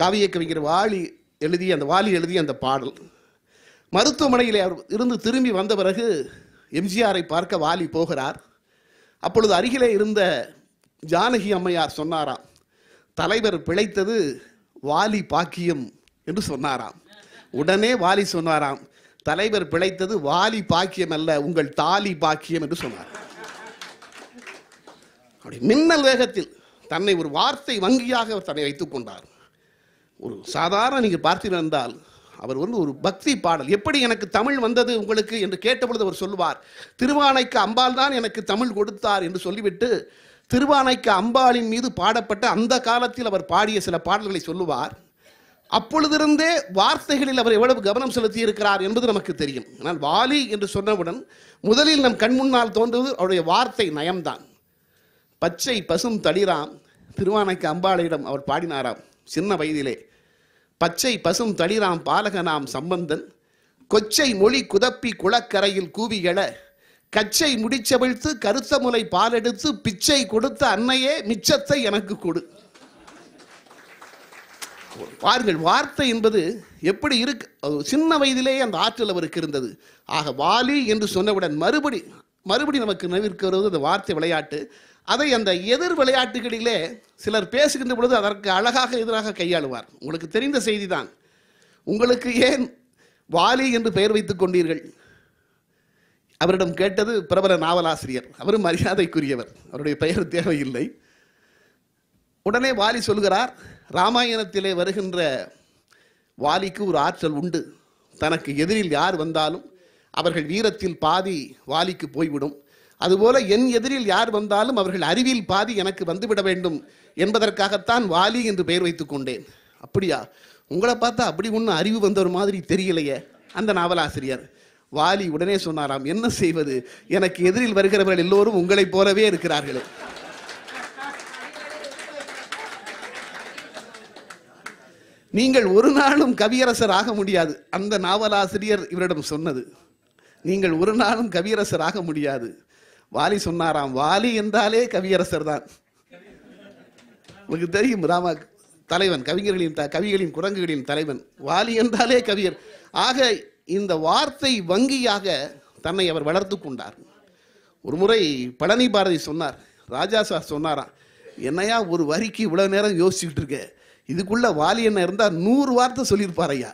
காவிய கவிஞர் வாலி எழுதிய அந்த வாலி எழுதிய அந்த பாடல் மருத்துவமனையில் அவர் இருந்து திரும்பி வந்த பிறகு எம்ஜிஆரை பார்க்க வாலி போகிறார் அப்பொழுது அருகிலே இருந்த ஜானகி அம்மையார் சொன்னாராம் தலைவர் பிழைத்தது வாலி பாக்கியம் என்று சொன்னாராம் உடனே வாலி சொன்னாராம் தலைவர் பிழைத்தது வாலி பாக்கியம் அல்ல உங்கள் தாலி பாக்கியம் என்று சொன்னார் அப்படி மின்னல் வேகத்தில் தன்னை ஒரு வார்த்தை வங்கியாக தன்னை வைத்துக் கொண்டார் ஒரு சாதாரண நீங்கள் பார்த்து என்றால் அவர் வந்து ஒரு பக்தி பாடல் எப்படி எனக்கு தமிழ் வந்தது உங்களுக்கு என்று கேட்டபொழுது அவர் சொல்லுவார் திருவானைக்கு அம்பாள் தான் எனக்கு தமிழ் கொடுத்தார் என்று சொல்லிவிட்டு திருவானைக்கு அம்பாளின் மீது பாடப்பட்ட அந்த காலத்தில் அவர் பாடிய சில பாடல்களை சொல்லுவார் அப்பொழுதிருந்தே வார்த்தைகளில் அவர் எவ்வளவு கவனம் செலுத்தி இருக்கிறார் என்பது நமக்கு தெரியும் ஆனால் வாலி என்று சொன்னவுடன் முதலில் நம் கண் முன்னால் தோன்றுவது அவருடைய வார்த்தை நயம்தான் பச்சை பசும் தளிராம் திருவானைக்கு அம்பாளையிடம் அவர் பாடினாராம் சின்ன வயதிலே பச்சை பசும் தளிராம் பாலகனாம் சம்பந்தன் கொச்சை மொழி குதப்பி குளக்கரையில் கூவி எழ கச்சை முடிச்சவிழ்த்து கருத்த முலை பாலெடுத்து பிச்சை கொடுத்த அன்னையே மிச்சத்தை எனக்கு கொடு பாருங்கள் வார்த்தை என்பது எப்படி இருக்கு சின்ன வயதிலேயே அந்த ஆற்றல் அவருக்கு இருந்தது ஆக வாலி என்று சொன்னவுடன் மறுபடி மறுபடி நமக்கு வருவது அந்த வார்த்தை விளையாட்டு அதை அந்த எதிர் விளையாட்டுகளிலே சிலர் பேசுகின்ற பொழுது அதற்கு அழகாக எதிராக கையாளுவார் உங்களுக்கு தெரிந்த செய்தி தான் உங்களுக்கு ஏன் வாலி என்று பெயர் வைத்துக் கொண்டீர்கள் அவரிடம் கேட்டது பிரபல நாவலாசிரியர் அவரும் மரியாதைக்குரியவர் அவருடைய பெயர் தேவையில்லை உடனே வாலி சொல்கிறார் ராமாயணத்திலே வருகின்ற வாலிக்கு ஒரு ஆற்றல் உண்டு தனக்கு எதிரில் யார் வந்தாலும் அவர்கள் வீரத்தில் பாதி வாலிக்கு போய்விடும் அதுபோல என் எதிரில் யார் வந்தாலும் அவர்கள் அறிவில் பாதி எனக்கு வந்துவிட வேண்டும் என்பதற்காகத்தான் வாலி என்று பெயர் வைத்துக் கொண்டேன் அப்படியா உங்களை பார்த்தா அப்படி ஒன்றும் அறிவு வந்த ஒரு மாதிரி தெரியலையே அந்த நாவலாசிரியர் வாலி உடனே சொன்னாராம் என்ன செய்வது எனக்கு எதிரில் வருகிறவர்கள் எல்லோரும் உங்களைப் போலவே இருக்கிறார்களே நீங்கள் ஒரு நாளும் கவியரசர் ஆக முடியாது அந்த நாவலாசிரியர் இவரிடம் சொன்னது நீங்கள் ஒரு நாளும் கவியரசர் ஆக முடியாது வாலி சொன்னாராம் வாலி என்றாலே கவியரசர் தான் உங்களுக்கு தெரியும் ராமா தலைவன் கவிஞர்களின் த கவிகளின் குரங்குகளின் தலைவன் வாலி என்றாலே கவியர் ஆக இந்த வார்த்தை வங்கியாக தன்னை அவர் வளர்த்து கொண்டார் ஒரு முறை பழனி பாரதி சொன்னார் ராஜா சார் சொன்னாராம் என்னையா ஒரு வரிக்கு இவ்வளவு நேரம் யோசிச்சுட்டு இருக்க இதுக்குள்ள வாலி என்ன இருந்தால் நூறு வார்த்தை சொல்லியிருப்பாரையா ஐயா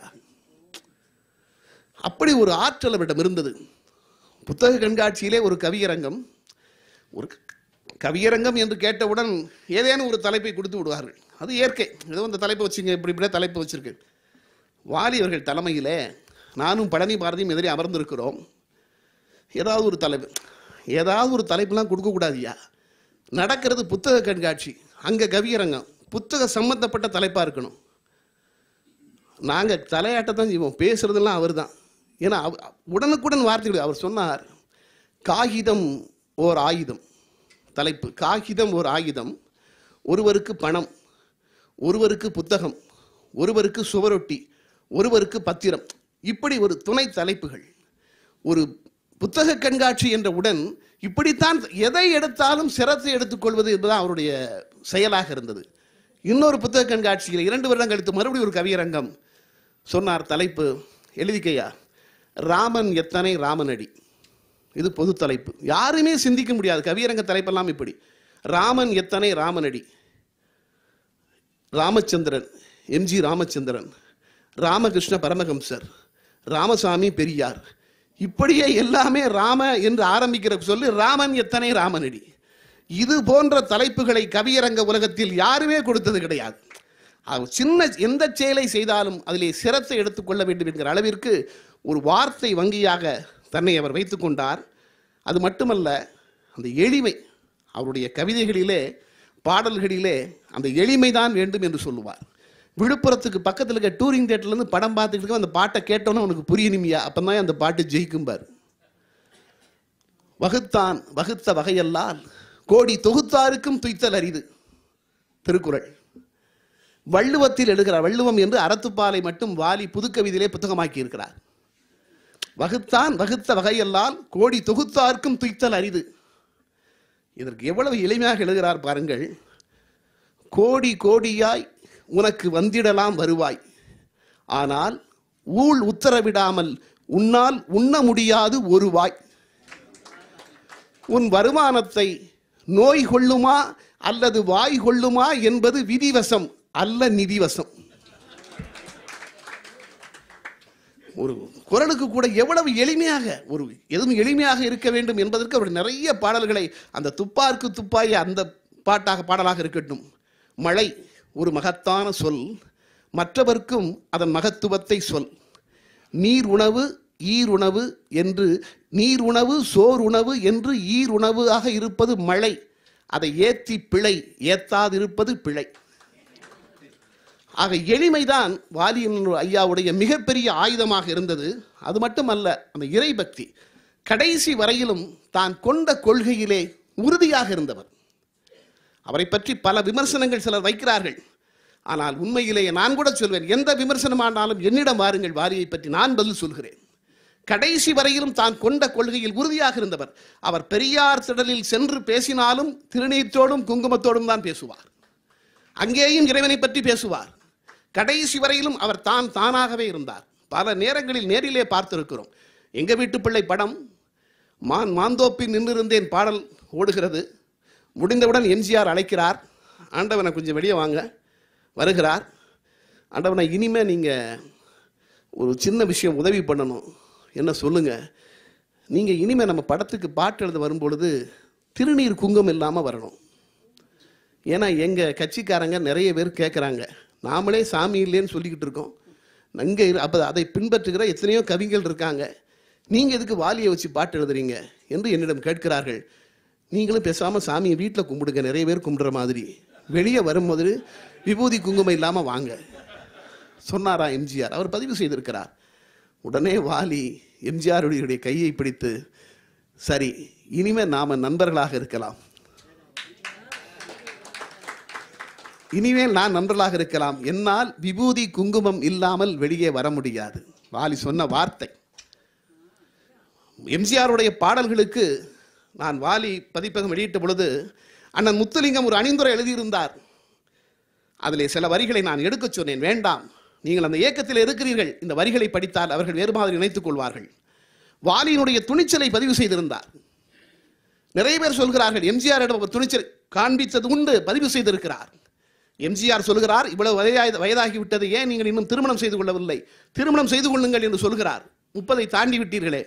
அப்படி ஒரு ஆற்றல் அவரிடம் இருந்தது புத்தக கண்காட்சியிலே ஒரு கவியரங்கம் ஒரு கவியரங்கம் என்று கேட்டவுடன் ஏதேனும் ஒரு தலைப்பை கொடுத்து விடுவார்கள் அது இயற்கை ஏதோ அந்த தலைப்பை வச்சுங்க இப்படி இப்படியே தலைப்பு வச்சிருக்கு வாலி அவர்கள் தலைமையில் நானும் பழனி பாரதியும் எதிரே அமர்ந்திருக்கிறோம் ஏதாவது ஒரு தலைப்பு ஏதாவது ஒரு தலைப்புலாம் கொடுக்கக்கூடாதியா நடக்கிறது புத்தக கண்காட்சி அங்கே கவியரங்கம் புத்தக சம்மந்தப்பட்ட தலைப்பாக இருக்கணும் நாங்கள் தலையாட்ட தான் செய்வோம் பேசுகிறதுலாம் அவர் தான் ஏன்னா உடனுக்குடன் வார்த்தை அவர் சொன்னார் காகிதம் ஓர் ஆயுதம் தலைப்பு காகிதம் ஓர் ஆயுதம் ஒருவருக்கு பணம் ஒருவருக்கு புத்தகம் ஒருவருக்கு சுவரொட்டி ஒருவருக்கு பத்திரம் இப்படி ஒரு துணை தலைப்புகள் ஒரு புத்தக கண்காட்சி என்ற உடன் இப்படித்தான் எதை எடுத்தாலும் சிரத்தை எடுத்துக்கொள்வது என்பதுதான் அவருடைய செயலாக இருந்தது இன்னொரு புத்தக கண்காட்சியில் இரண்டு வருடம் கழித்து மறுபடியும் ஒரு கவியரங்கம் சொன்னார் தலைப்பு எழுதிக்கையா ராமன் எத்தனை ராமனடி இது பொது தலைப்பு யாருமே சிந்திக்க முடியாது கவியரங்க தலைப்பெல்லாம் இப்படி ராமன் எத்தனை ராமனடி ராமச்சந்திரன் எம்ஜி ராமச்சந்திரன் ராமகிருஷ்ண பரமஹம்சர் ராமசாமி பெரியார் இப்படியே எல்லாமே ராம என்று ஆரம்பிக்கிற சொல்லு ராமன் எத்தனை ராமனடி இது போன்ற தலைப்புகளை கவியரங்க உலகத்தில் யாருமே கொடுத்தது கிடையாது சின்ன எந்த செயலை செய்தாலும் அதிலே சிரத்தை எடுத்துக்கொள்ள வேண்டும் என்கிற அளவிற்கு ஒரு வார்த்தை வங்கியாக தன்னை அவர் வைத்து கொண்டார் அது மட்டுமல்ல அந்த எளிமை அவருடைய கவிதைகளிலே பாடல்களிலே அந்த எளிமை தான் வேண்டும் என்று சொல்லுவார் விழுப்புரத்துக்கு பக்கத்தில் இருக்க டூரிங் தேட்டர்லேருந்து படம் பார்த்துக்கிட்டு இருக்க அந்த பாட்டை கேட்டோன்னு உனக்கு புரியணுமியா அப்போ தான் அந்த பாட்டு ஜெயிக்கும் பார் வகுத்தான் வகுத்த வகையல்லால் கோடி தொகுத்தாருக்கும் துய்த்தல் அரிது திருக்குறள் வள்ளுவத்தில் எழுகிறார் வள்ளுவம் என்று அறத்துப்பாலை மட்டும் வாலி புதுக்கவிதையிலே புத்தகமாக்கி இருக்கிறார் வகுத்தான் வகுத்த வகையெல்லாம் கோடி தொகுத்தார்க்கும் துய்த்தல் அரிது இதற்கு எவ்வளவு எளிமையாக எழுதுகிறார் பாருங்கள் கோடி கோடியாய் உனக்கு வந்திடலாம் வருவாய் ஆனால் ஊழ் உத்தரவிடாமல் உன்னால் உண்ண முடியாது ஒருவாய் உன் வருமானத்தை நோய் கொள்ளுமா அல்லது வாய் கொள்ளுமா என்பது விதிவசம் அல்ல நிதிவசம் ஒரு குரலுக்கு கூட எவ்வளவு எளிமையாக ஒரு எதுவும் எளிமையாக இருக்க வேண்டும் என்பதற்கு அவர் நிறைய பாடல்களை அந்த துப்பார்க்கு துப்பாய் அந்த பாட்டாக பாடலாக இருக்கட்டும் மழை ஒரு மகத்தான சொல் மற்றவர்க்கும் அதன் மகத்துவத்தை சொல் நீர் உணவு ஈருணவு என்று நீர் உணவு சோர் உணவு என்று ஈர் உணவாக இருப்பது மழை அதை ஏற்றி பிழை ஏத்தாதிருப்பது பிழை ஆக எளிமைதான் வாலியம்னு ஐயாவுடைய மிகப்பெரிய ஆயுதமாக இருந்தது அது மட்டுமல்ல அந்த இறை பக்தி கடைசி வரையிலும் தான் கொண்ட கொள்கையிலே உறுதியாக இருந்தவர் அவரை பற்றி பல விமர்சனங்கள் சிலர் வைக்கிறார்கள் ஆனால் உண்மையிலேயே நான் கூட சொல்வேன் எந்த விமர்சனமானாலும் என்னிடம் வாருங்கள் வாரியை பற்றி நான் பதில் சொல்கிறேன் கடைசி வரையிலும் தான் கொண்ட கொள்கையில் உறுதியாக இருந்தவர் அவர் பெரியார் திடலில் சென்று பேசினாலும் திருநீற்றோடும் குங்குமத்தோடும் தான் பேசுவார் அங்கேயும் இறைவனை பற்றி பேசுவார் கடைசி வரையிலும் அவர் தான் தானாகவே இருந்தார் பல நேரங்களில் நேரிலே பார்த்திருக்கிறோம் எங்க வீட்டு பிள்ளை படம் மான் மாந்தோப்பி நின்றிருந்தேன் பாடல் ஓடுகிறது முடிந்தவுடன் எம்ஜிஆர் அழைக்கிறார் ஆண்டவனை கொஞ்சம் வெளியே வாங்க வருகிறார் ஆண்டவனை இனிமேல் நீங்கள் ஒரு சின்ன விஷயம் உதவி பண்ணணும் என்ன சொல்லுங்கள் நீங்கள் இனிமேல் நம்ம படத்துக்கு பாட்டு எழுத வரும்பொழுது திருநீர் குங்கம் இல்லாமல் வரணும் ஏன்னா எங்கள் கட்சிக்காரங்க நிறைய பேர் கேட்குறாங்க நாமளே சாமி இல்லைன்னு சொல்லிக்கிட்டு இருக்கோம் அங்கே அப்போ அதை பின்பற்றுகிற எத்தனையோ கவிஞர்கள் இருக்காங்க நீங்கள் எதுக்கு வாலியை வச்சு பாட்டு எழுதுறீங்க என்று என்னிடம் கேட்கிறார்கள் நீங்களும் பேசாமல் சாமியை வீட்டில் கும்பிடுங்க நிறைய பேர் கும்பிடுற மாதிரி வெளியே வரும்போது விபூதி குங்குமம் இல்லாமல் வாங்க சொன்னாரா எம்ஜிஆர் அவர் பதிவு செய்திருக்கிறார் உடனே வாலி எம்ஜிஆருடைய கையை பிடித்து சரி இனிமேல் நாம் நண்பர்களாக இருக்கலாம் இனிமேல் நான் நன்றலாக இருக்கலாம் என்னால் விபூதி குங்குமம் இல்லாமல் வெளியே வர முடியாது வாலி சொன்ன வார்த்தை எம்ஜிஆருடைய பாடல்களுக்கு நான் வாலி பதிப்பகம் வெளியிட்ட பொழுது அண்ணன் முத்துலிங்கம் ஒரு அணிந்துரை எழுதியிருந்தார் அதில் சில வரிகளை நான் எடுக்க சொன்னேன் வேண்டாம் நீங்கள் அந்த இயக்கத்தில் இருக்கிறீர்கள் இந்த வரிகளை படித்தால் அவர்கள் வேறு மாதிரி நினைத்துக் கொள்வார்கள் வாலியினுடைய துணிச்சலை பதிவு செய்திருந்தார் நிறைய பேர் சொல்கிறார்கள் எம்ஜிஆரிடம் துணிச்சல் காண்பித்தது உண்டு பதிவு செய்திருக்கிறார் எம்ஜிஆர் சொல்கிறார் இவ்வளவு வயதாகி வயதாகிவிட்டது ஏன் நீங்கள் இன்னும் திருமணம் செய்து கொள்ளவில்லை திருமணம் செய்து கொள்ளுங்கள் என்று சொல்கிறார் முப்பதை தாண்டி விட்டீர்களே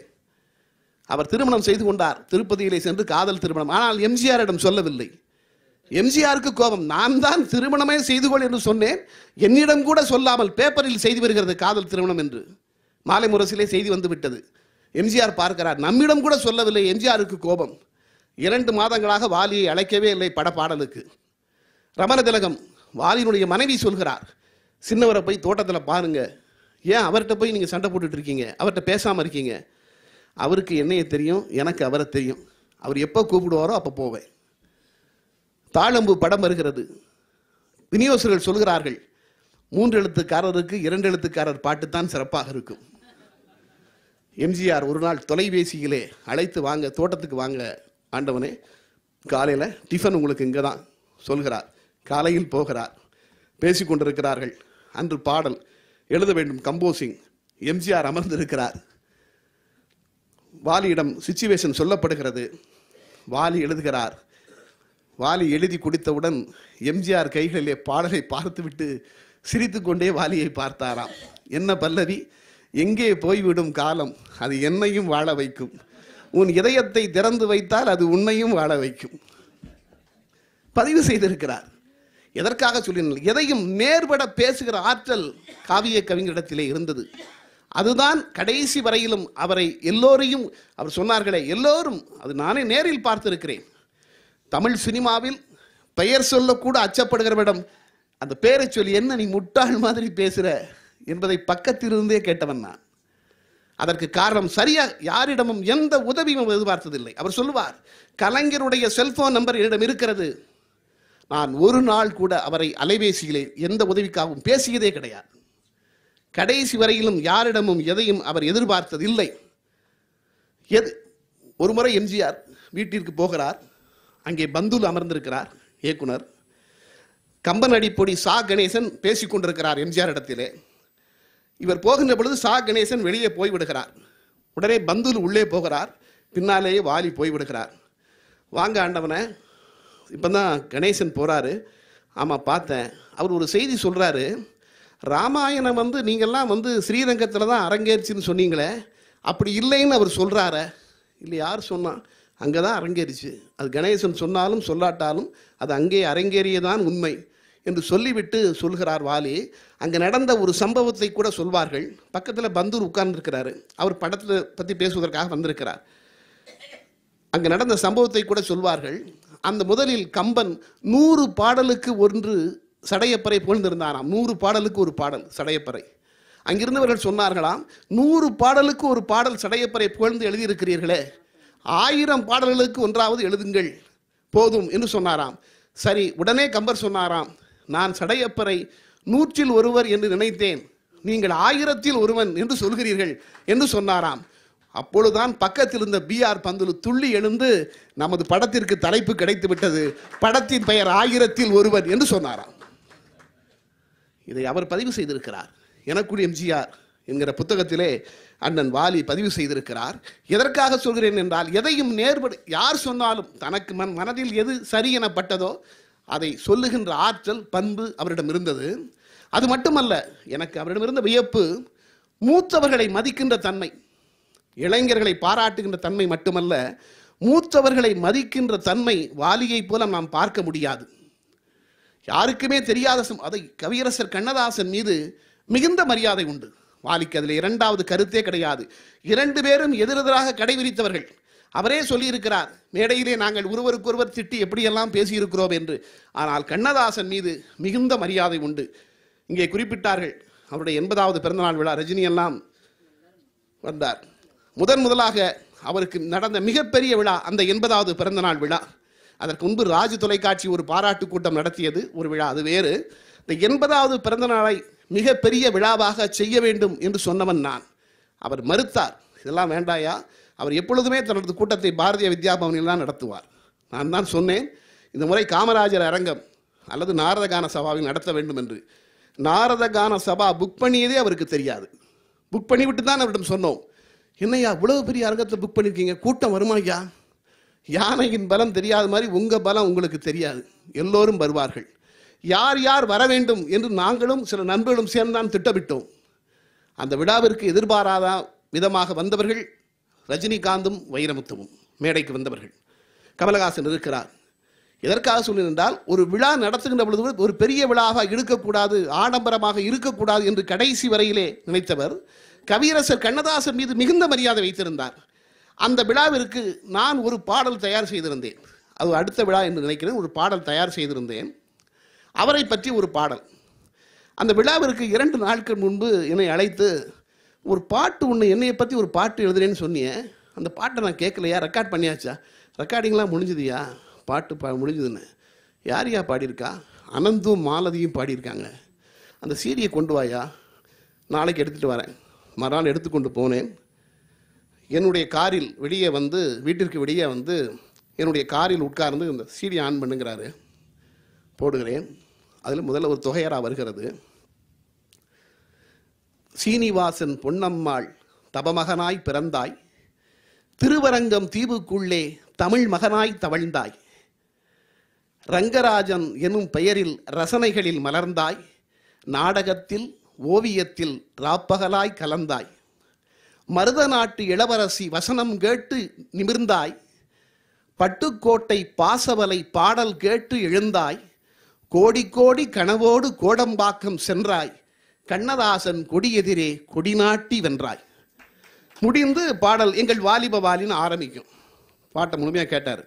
அவர் திருமணம் செய்து கொண்டார் திருப்பதியிலே சென்று காதல் திருமணம் ஆனால் எம்ஜிஆரிடம் சொல்லவில்லை எம்ஜிஆருக்கு கோபம் நான் தான் திருமணமே செய்து கொள் என்று சொன்னேன் என்னிடம் கூட சொல்லாமல் பேப்பரில் செய்து வருகிறது காதல் திருமணம் என்று மாலை முரசிலே செய்தி வந்துவிட்டது எம்ஜிஆர் பார்க்கிறார் நம்மிடம் கூட சொல்லவில்லை எம்ஜிஆருக்கு கோபம் இரண்டு மாதங்களாக வாலியை அழைக்கவே இல்லை பட பாடலுக்கு ரமண திலகம் வாலியினுடைய மனைவி சொல்கிறார் சின்னவரை போய் தோட்டத்தில் பாருங்கள் ஏன் அவர்கிட்ட போய் நீங்கள் சண்டை போட்டுட்டு இருக்கீங்க அவர்கிட்ட பேசாமல் இருக்கீங்க அவருக்கு என்னைய தெரியும் எனக்கு அவரை தெரியும் அவர் எப்போ கூப்பிடுவாரோ அப்போ போவேன் தாழம்பு படம் வருகிறது விநியோகர்கள் சொல்கிறார்கள் மூன்று எழுத்துக்காரருக்கு இரண்டு எழுத்துக்காரர் பாட்டு தான் சிறப்பாக இருக்கும் எம்ஜிஆர் ஒரு நாள் தொலைபேசியிலே அழைத்து வாங்க தோட்டத்துக்கு வாங்க ஆண்டவனே காலையில் டிஃபன் உங்களுக்கு இங்கே தான் சொல்கிறார் காலையில் போகிறார் பேசி கொண்டிருக்கிறார்கள் அன்று பாடல் எழுத வேண்டும் கம்போசிங் எம்ஜிஆர் அமர்ந்திருக்கிறார் வாலியிடம் சுச்சுவேஷன் சொல்லப்படுகிறது வாலி எழுதுகிறார் வாலி எழுதி குடித்தவுடன் எம்ஜிஆர் கைகளிலே பாடலை பார்த்துவிட்டு சிரித்து கொண்டே வாலியை பார்த்தாராம் என்ன பல்லவி எங்கே போய்விடும் காலம் அது என்னையும் வாழ வைக்கும் உன் இதயத்தை திறந்து வைத்தால் அது உன்னையும் வாழ வைக்கும் பதிவு செய்திருக்கிறார் எதற்காக சொல்லினால் எதையும் நேர்பட பேசுகிற ஆற்றல் காவிய கவிஞரிடத்திலே இருந்தது அதுதான் கடைசி வரையிலும் அவரை எல்லோரையும் அவர் சொன்னார்களே எல்லோரும் அது நானே நேரில் பார்த்திருக்கிறேன் தமிழ் சினிமாவில் பெயர் சொல்லக்கூட அச்சப்படுகிறவிடம் அந்த பெயரை சொல்லி என்ன நீ முட்டாள் மாதிரி பேசுகிற என்பதை பக்கத்திலிருந்தே கேட்டவன் நான் அதற்கு காரணம் சரியாக யாரிடமும் எந்த உதவியும் எதிர்பார்த்ததில்லை அவர் சொல்லுவார் கலைஞருடைய செல்போன் நம்பர் என்னிடம் இருக்கிறது நான் ஒரு நாள் கூட அவரை அலைபேசியிலே எந்த உதவிக்காகவும் பேசியதே கிடையாது கடைசி வரையிலும் யாரிடமும் எதையும் அவர் எதிர்பார்த்தது இல்லை எது ஒரு முறை எம்ஜிஆர் வீட்டிற்கு போகிறார் அங்கே பந்துல் அமர்ந்திருக்கிறார் இயக்குனர் கம்பன் அடிப்பொடி சா கணேசன் பேசிக்கொண்டிருக்கிறார் எம்ஜிஆர் இடத்திலே இவர் போகின்ற பொழுது சா கணேசன் வெளியே போய்விடுகிறார் உடனே பந்துல் உள்ளே போகிறார் பின்னாலேயே வாலி போய்விடுகிறார் வாங்க ஆண்டவனை இப்போ தான் கணேசன் போகிறாரு ஆமாம் பார்த்தேன் அவர் ஒரு செய்தி சொல்கிறாரு ராமாயணம் வந்து நீங்கள்லாம் வந்து ஸ்ரீரங்கத்தில் தான் அரங்கேறிச்சின்னு சொன்னீங்களே அப்படி இல்லைன்னு அவர் சொல்கிறார இல்லை யார் சொன்னால் அங்கே தான் அரங்கேறிச்சு அது கணேசன் சொன்னாலும் சொல்லாட்டாலும் அது அங்கே அரங்கேறியதான் உண்மை என்று சொல்லிவிட்டு சொல்கிறார் வாலி அங்கே நடந்த ஒரு சம்பவத்தை கூட சொல்வார்கள் பக்கத்தில் பந்தூர் உட்கார்ந்துருக்கிறாரு அவர் படத்தை பற்றி பேசுவதற்காக வந்திருக்கிறார் அங்கே நடந்த சம்பவத்தை கூட சொல்வார்கள் அந்த முதலில் கம்பன் நூறு பாடலுக்கு ஒன்று சடையப்பறை புகழ்ந்திருந்தாராம் நூறு பாடலுக்கு ஒரு பாடல் சடையப்பறை அங்கிருந்தவர்கள் சொன்னார்களாம் நூறு பாடலுக்கு ஒரு பாடல் சடையப்பறை புகழ்ந்து எழுதியிருக்கிறீர்களே ஆயிரம் பாடல்களுக்கு ஒன்றாவது எழுதுங்கள் போதும் என்று சொன்னாராம் சரி உடனே கம்பர் சொன்னாராம் நான் சடையப்பறை நூற்றில் ஒருவர் என்று நினைத்தேன் நீங்கள் ஆயிரத்தில் ஒருவன் என்று சொல்கிறீர்கள் என்று சொன்னாராம் அப்பொழுதுதான் பக்கத்தில் இருந்த பிஆர் பந்துலு துள்ளி எழுந்து நமது படத்திற்கு தலைப்பு கிடைத்து விட்டது படத்தின் பெயர் ஆயிரத்தில் ஒருவர் என்று சொன்னாராம் இதை அவர் பதிவு செய்திருக்கிறார் எனக்குடி எம்ஜிஆர் என்கிற புத்தகத்திலே அண்ணன் வாலி பதிவு செய்திருக்கிறார் எதற்காக சொல்கிறேன் என்றால் எதையும் நேர்படு யார் சொன்னாலும் தனக்கு மன் மனதில் எது சரி எனப்பட்டதோ அதை சொல்லுகின்ற ஆற்றல் பண்பு அவரிடம் இருந்தது அது மட்டுமல்ல எனக்கு அவரிடம் இருந்த வியப்பு மூத்தவர்களை மதிக்கின்ற தன்மை இளைஞர்களை பாராட்டுகின்ற தன்மை மட்டுமல்ல மூத்தவர்களை மதிக்கின்ற தன்மை வாலியை போல நாம் பார்க்க முடியாது யாருக்குமே தெரியாத அதை கவியரசர் கண்ணதாசன் மீது மிகுந்த மரியாதை உண்டு வாலிக்கு அதில் இரண்டாவது கருத்தே கிடையாது இரண்டு பேரும் எதிரெதிராக கடைபிடித்தவர்கள் அவரே சொல்லியிருக்கிறார் மேடையிலே நாங்கள் ஒருவருக்கொருவர் திட்டி எப்படியெல்லாம் பேசியிருக்கிறோம் என்று ஆனால் கண்ணதாசன் மீது மிகுந்த மரியாதை உண்டு இங்கே குறிப்பிட்டார்கள் அவருடைய எண்பதாவது பிறந்தநாள் விழா ரஜினியெல்லாம் வந்தார் முதன் முதலாக அவருக்கு நடந்த மிகப்பெரிய விழா அந்த எண்பதாவது பிறந்தநாள் விழா அதற்கு முன்பு ராஜ தொலைக்காட்சி ஒரு பாராட்டு கூட்டம் நடத்தியது ஒரு விழா அது வேறு இந்த எண்பதாவது பிறந்த நாளை மிகப்பெரிய விழாவாக செய்ய வேண்டும் என்று சொன்னவன் நான் அவர் மறுத்தார் இதெல்லாம் வேண்டாயா அவர் எப்பொழுதுமே தனது கூட்டத்தை பாரதிய பவனில் தான் நடத்துவார் நான் தான் சொன்னேன் இந்த முறை காமராஜர் அரங்கம் அல்லது நாரதகான சபாவில் நடத்த வேண்டும் என்று நாரதகான சபா புக் பண்ணியதே அவருக்கு தெரியாது புக் பண்ணிவிட்டு தான் அவரிடம் சொன்னோம் என்னையா இவ்வளவு பெரிய அரங்கத்தை புக் பண்ணியிருக்கீங்க கூட்டம் வருமா ஐயா யானையின் பலம் தெரியாத மாதிரி உங்கள் பலம் உங்களுக்கு தெரியாது எல்லோரும் வருவார்கள் யார் யார் வர வேண்டும் என்று நாங்களும் சில நண்பர்களும் சேர்ந்தான் திட்டமிட்டோம் அந்த விழாவிற்கு எதிர்பாராத விதமாக வந்தவர்கள் ரஜினிகாந்தும் வைரமுத்துவும் மேடைக்கு வந்தவர்கள் கமலஹாசன் இருக்கிறார் எதற்காக சொல்லியிருந்தால் ஒரு விழா நடத்துகின்ற பொழுது ஒரு பெரிய விழாவாக இருக்கக்கூடாது ஆடம்பரமாக இருக்கக்கூடாது என்று கடைசி வரையிலே நினைத்தவர் கவியரசர் கண்ணதாசன் மீது மிகுந்த மரியாதை வைத்திருந்தார் அந்த விழாவிற்கு நான் ஒரு பாடல் தயார் செய்திருந்தேன் அது அடுத்த விழா என்று நினைக்கிறேன் ஒரு பாடல் தயார் செய்திருந்தேன் அவரை பற்றி ஒரு பாடல் அந்த விழாவிற்கு இரண்டு நாட்கள் முன்பு என்னை அழைத்து ஒரு பாட்டு ஒன்று என்னையை பற்றி ஒரு பாட்டு எழுதுறேன்னு சொன்னியே அந்த பாட்டை நான் கேட்கலையா ரெக்கார்ட் பண்ணியாச்சா ரெக்கார்டிங்லாம் முடிஞ்சுதுயா பாட்டு பா முடிஞ்சுதுன்னு யார் யா பாடியிருக்கா அனந்தும் மாலதியும் பாடியிருக்காங்க அந்த சீடியை கொண்டு வாயா நாளைக்கு எடுத்துகிட்டு வரேன் மறுநாள் எடுத்துக்கொண்டு போனேன் என்னுடைய காரில் வெளியே வந்து வீட்டிற்கு வெளியே வந்து என்னுடைய காரில் உட்கார்ந்து இந்த சீடி ஆன் பண்ணுங்கிறாரு போடுகிறேன் அதில் முதல்ல ஒரு தொகையராக வருகிறது சீனிவாசன் பொன்னம்மாள் தபமகனாய் பிறந்தாய் திருவரங்கம் தீவுக்குள்ளே தமிழ் மகனாய் தவழ்ந்தாய் ரங்கராஜன் எனும் பெயரில் ரசனைகளில் மலர்ந்தாய் நாடகத்தில் ஓவியத்தில் ராப்பகலாய் கலந்தாய் மருத நாட்டு இளவரசி வசனம் கேட்டு நிமிர்ந்தாய் பட்டுக்கோட்டை பாசவலை பாடல் கேட்டு எழுந்தாய் கோடி கோடி கனவோடு கோடம்பாக்கம் சென்றாய் கண்ணதாசன் கொடியெதிரே கொடிநாட்டி வென்றாய் முடிந்து பாடல் எங்கள் வாலிப வாலின்னு ஆரம்பிக்கும் பாட்டை முழுமையாக கேட்டார்